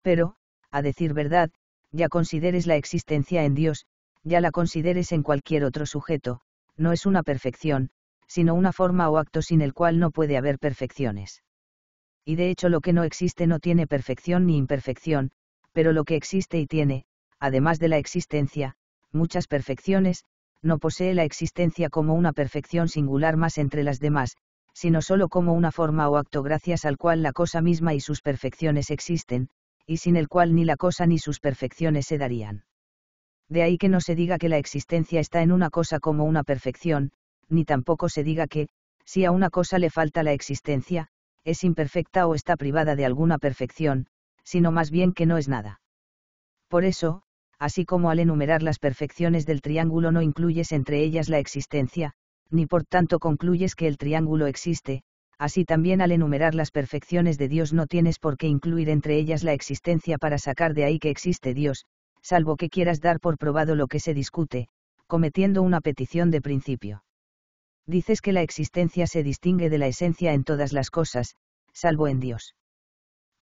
Speaker 1: Pero, a decir verdad, ya consideres la existencia en Dios, ya la consideres en cualquier otro sujeto, no es una perfección, sino una forma o acto sin el cual no puede haber perfecciones y de hecho lo que no existe no tiene perfección ni imperfección, pero lo que existe y tiene, además de la existencia, muchas perfecciones, no posee la existencia como una perfección singular más entre las demás, sino sólo como una forma o acto gracias al cual la cosa misma y sus perfecciones existen, y sin el cual ni la cosa ni sus perfecciones se darían. De ahí que no se diga que la existencia está en una cosa como una perfección, ni tampoco se diga que, si a una cosa le falta la existencia, es imperfecta o está privada de alguna perfección, sino más bien que no es nada. Por eso, así como al enumerar las perfecciones del triángulo no incluyes entre ellas la existencia, ni por tanto concluyes que el triángulo existe, así también al enumerar las perfecciones de Dios no tienes por qué incluir entre ellas la existencia para sacar de ahí que existe Dios, salvo que quieras dar por probado lo que se discute, cometiendo una petición de principio. Dices que la existencia se distingue de la esencia en todas las cosas, salvo en Dios.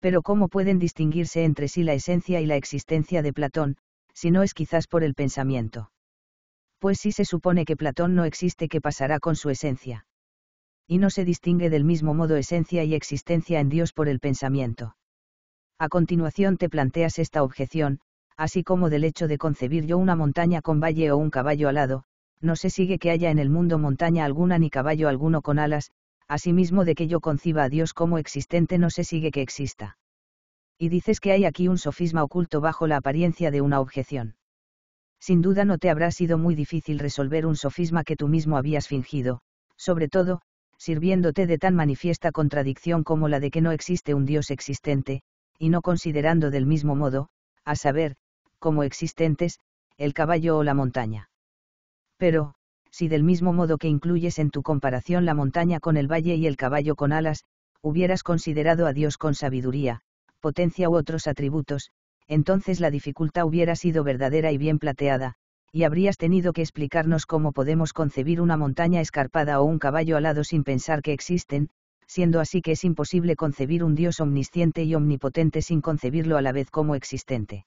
Speaker 1: Pero ¿cómo pueden distinguirse entre sí la esencia y la existencia de Platón, si no es quizás por el pensamiento? Pues si se supone que Platón no existe, ¿qué pasará con su esencia? Y no se distingue del mismo modo esencia y existencia en Dios por el pensamiento. A continuación te planteas esta objeción, así como del hecho de concebir yo una montaña con valle o un caballo alado, no se sigue que haya en el mundo montaña alguna ni caballo alguno con alas, asimismo de que yo conciba a Dios como existente no se sigue que exista. Y dices que hay aquí un sofisma oculto bajo la apariencia de una objeción. Sin duda no te habrá sido muy difícil resolver un sofisma que tú mismo habías fingido, sobre todo, sirviéndote de tan manifiesta contradicción como la de que no existe un Dios existente, y no considerando del mismo modo, a saber, como existentes, el caballo o la montaña. Pero, si del mismo modo que incluyes en tu comparación la montaña con el valle y el caballo con alas, hubieras considerado a Dios con sabiduría, potencia u otros atributos, entonces la dificultad hubiera sido verdadera y bien plateada, y habrías tenido que explicarnos cómo podemos concebir una montaña escarpada o un caballo alado sin pensar que existen, siendo así que es imposible concebir un Dios omnisciente y omnipotente sin concebirlo a la vez como existente.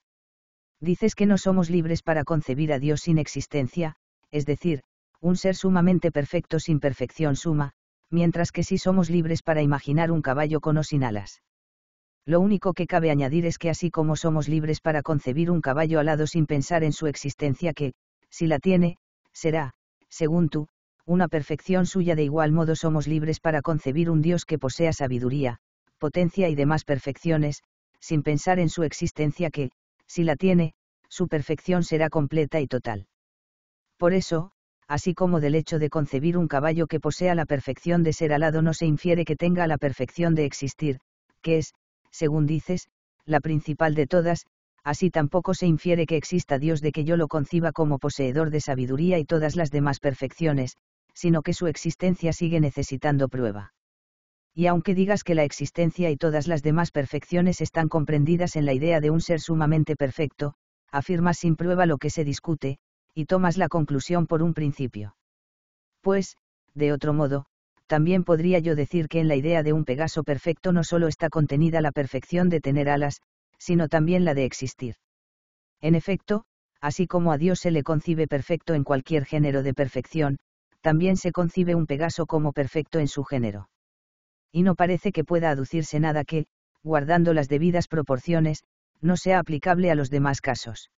Speaker 1: Dices que no somos libres para concebir a Dios sin existencia, es decir, un ser sumamente perfecto sin perfección suma, mientras que sí somos libres para imaginar un caballo con o sin alas. Lo único que cabe añadir es que así como somos libres para concebir un caballo alado sin pensar en su existencia que, si la tiene, será, según tú, una perfección suya de igual modo somos libres para concebir un Dios que posea sabiduría, potencia y demás perfecciones, sin pensar en su existencia que, si la tiene, su perfección será completa y total. Por eso, así como del hecho de concebir un caballo que posea la perfección de ser alado no se infiere que tenga la perfección de existir, que es, según dices, la principal de todas, así tampoco se infiere que exista Dios de que yo lo conciba como poseedor de sabiduría y todas las demás perfecciones, sino que su existencia sigue necesitando prueba. Y aunque digas que la existencia y todas las demás perfecciones están comprendidas en la idea de un ser sumamente perfecto, afirmas sin prueba lo que se discute, y tomas la conclusión por un principio. Pues, de otro modo, también podría yo decir que en la idea de un Pegaso perfecto no solo está contenida la perfección de tener alas, sino también la de existir. En efecto, así como a Dios se le concibe perfecto en cualquier género de perfección, también se concibe un Pegaso como perfecto en su género. Y no parece que pueda aducirse nada que, guardando las debidas proporciones, no sea aplicable a los demás casos.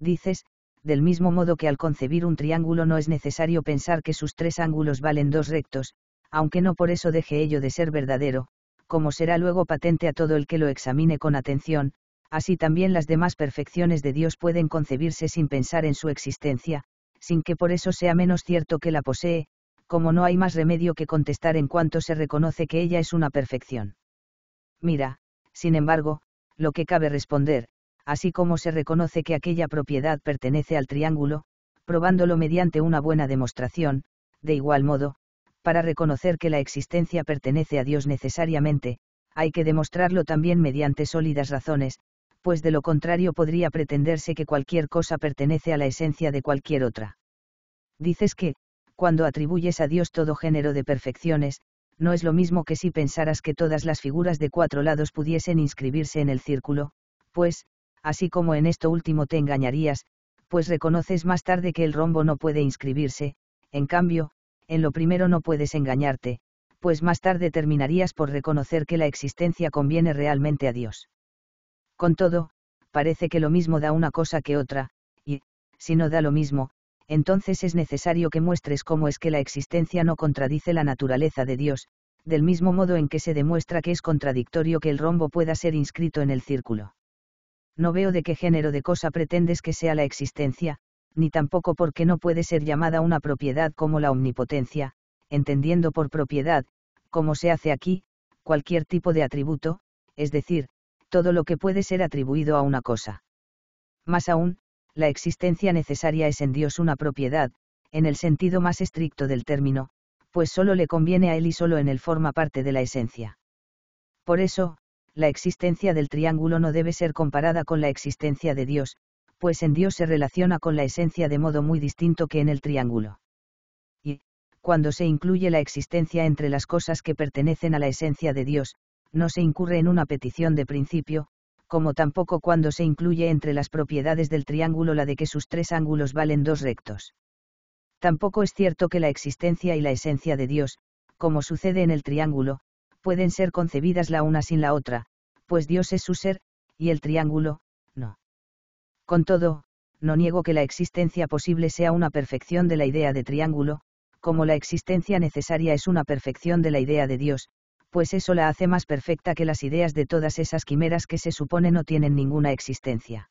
Speaker 1: Dices, del mismo modo que al concebir un triángulo no es necesario pensar que sus tres ángulos valen dos rectos, aunque no por eso deje ello de ser verdadero, como será luego patente a todo el que lo examine con atención, así también las demás perfecciones de Dios pueden concebirse sin pensar en su existencia, sin que por eso sea menos cierto que la posee, como no hay más remedio que contestar en cuanto se reconoce que ella es una perfección. Mira, sin embargo, lo que cabe responder, así como se reconoce que aquella propiedad pertenece al triángulo, probándolo mediante una buena demostración, de igual modo, para reconocer que la existencia pertenece a Dios necesariamente, hay que demostrarlo también mediante sólidas razones, pues de lo contrario podría pretenderse que cualquier cosa pertenece a la esencia de cualquier otra. Dices que, cuando atribuyes a Dios todo género de perfecciones, no es lo mismo que si pensaras que todas las figuras de cuatro lados pudiesen inscribirse en el círculo, pues, así como en esto último te engañarías, pues reconoces más tarde que el rombo no puede inscribirse, en cambio, en lo primero no puedes engañarte, pues más tarde terminarías por reconocer que la existencia conviene realmente a Dios. Con todo, parece que lo mismo da una cosa que otra, y, si no da lo mismo, entonces es necesario que muestres cómo es que la existencia no contradice la naturaleza de Dios, del mismo modo en que se demuestra que es contradictorio que el rombo pueda ser inscrito en el círculo no veo de qué género de cosa pretendes que sea la existencia, ni tampoco por qué no puede ser llamada una propiedad como la omnipotencia, entendiendo por propiedad, como se hace aquí, cualquier tipo de atributo, es decir, todo lo que puede ser atribuido a una cosa. Más aún, la existencia necesaria es en Dios una propiedad, en el sentido más estricto del término, pues solo le conviene a Él y solo en Él forma parte de la esencia. Por eso, la existencia del triángulo no debe ser comparada con la existencia de Dios, pues en Dios se relaciona con la esencia de modo muy distinto que en el triángulo. Y, cuando se incluye la existencia entre las cosas que pertenecen a la esencia de Dios, no se incurre en una petición de principio, como tampoco cuando se incluye entre las propiedades del triángulo la de que sus tres ángulos valen dos rectos. Tampoco es cierto que la existencia y la esencia de Dios, como sucede en el triángulo, pueden ser concebidas la una sin la otra, pues Dios es su ser, y el triángulo, no. Con todo, no niego que la existencia posible sea una perfección de la idea de triángulo, como la existencia necesaria es una perfección de la idea de Dios, pues eso la hace más perfecta que las ideas de todas esas quimeras que se supone no tienen ninguna existencia.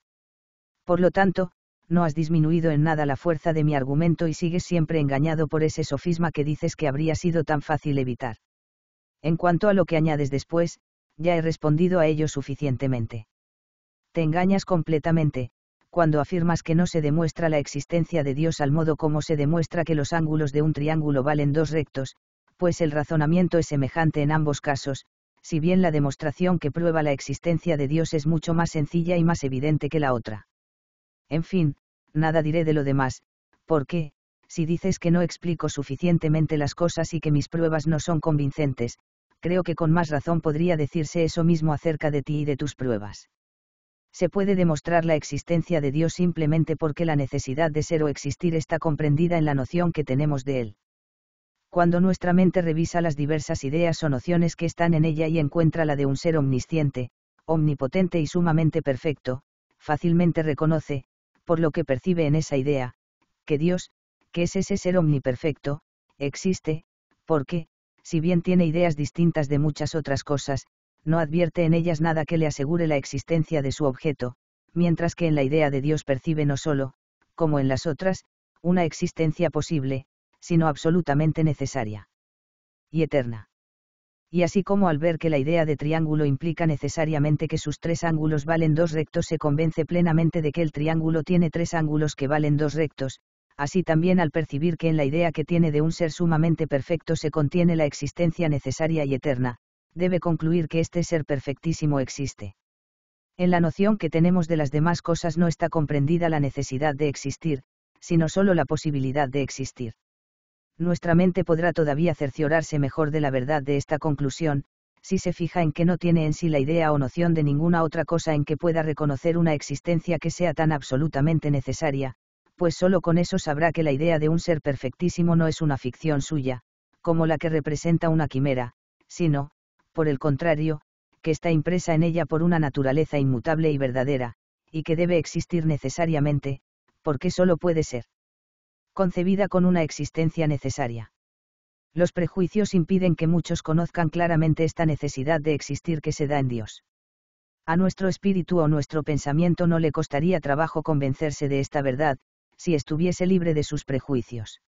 Speaker 1: Por lo tanto, no has disminuido en nada la fuerza de mi argumento y sigues siempre engañado por ese sofisma que dices que habría sido tan fácil evitar. En cuanto a lo que añades después, ya he respondido a ello suficientemente. Te engañas completamente, cuando afirmas que no se demuestra la existencia de Dios al modo como se demuestra que los ángulos de un triángulo valen dos rectos, pues el razonamiento es semejante en ambos casos, si bien la demostración que prueba la existencia de Dios es mucho más sencilla y más evidente que la otra. En fin, nada diré de lo demás, porque, si dices que no explico suficientemente las cosas y que mis pruebas no son convincentes, creo que con más razón podría decirse eso mismo acerca de ti y de tus pruebas. Se puede demostrar la existencia de Dios simplemente porque la necesidad de ser o existir está comprendida en la noción que tenemos de Él. Cuando nuestra mente revisa las diversas ideas o nociones que están en ella y encuentra la de un ser omnisciente, omnipotente y sumamente perfecto, fácilmente reconoce, por lo que percibe en esa idea, que Dios, es ese ser omniperfecto, existe, porque, si bien tiene ideas distintas de muchas otras cosas, no advierte en ellas nada que le asegure la existencia de su objeto, mientras que en la idea de Dios percibe no solo, como en las otras, una existencia posible, sino absolutamente necesaria y eterna. Y así como al ver que la idea de triángulo implica necesariamente que sus tres ángulos valen dos rectos se convence plenamente de que el triángulo tiene tres ángulos que valen dos rectos, así también al percibir que en la idea que tiene de un ser sumamente perfecto se contiene la existencia necesaria y eterna, debe concluir que este ser perfectísimo existe. En la noción que tenemos de las demás cosas no está comprendida la necesidad de existir, sino solo la posibilidad de existir. Nuestra mente podrá todavía cerciorarse mejor de la verdad de esta conclusión, si se fija en que no tiene en sí la idea o noción de ninguna otra cosa en que pueda reconocer una existencia que sea tan absolutamente necesaria, pues solo con eso sabrá que la idea de un ser perfectísimo no es una ficción suya, como la que representa una quimera, sino, por el contrario, que está impresa en ella por una naturaleza inmutable y verdadera, y que debe existir necesariamente, porque solo puede ser concebida con una existencia necesaria. Los prejuicios impiden que muchos conozcan claramente esta necesidad de existir que se da en Dios. A nuestro espíritu o nuestro pensamiento no le costaría trabajo convencerse de esta verdad, si estuviese libre de sus prejuicios.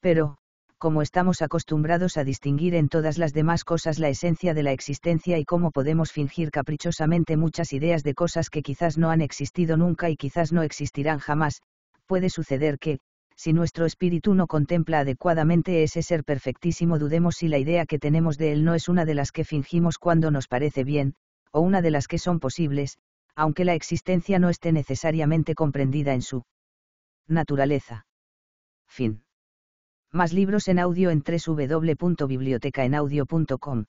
Speaker 1: Pero, como estamos acostumbrados a distinguir en todas las demás cosas la esencia de la existencia y cómo podemos fingir caprichosamente muchas ideas de cosas que quizás no han existido nunca y quizás no existirán jamás, puede suceder que, si nuestro espíritu no contempla adecuadamente ese ser perfectísimo, dudemos si la idea que tenemos de él no es una de las que fingimos cuando nos parece bien, o una de las que son posibles, aunque la existencia no esté necesariamente comprendida en su Naturaleza. Fin. Más libros en audio en www.bibliotecaenaudio.com.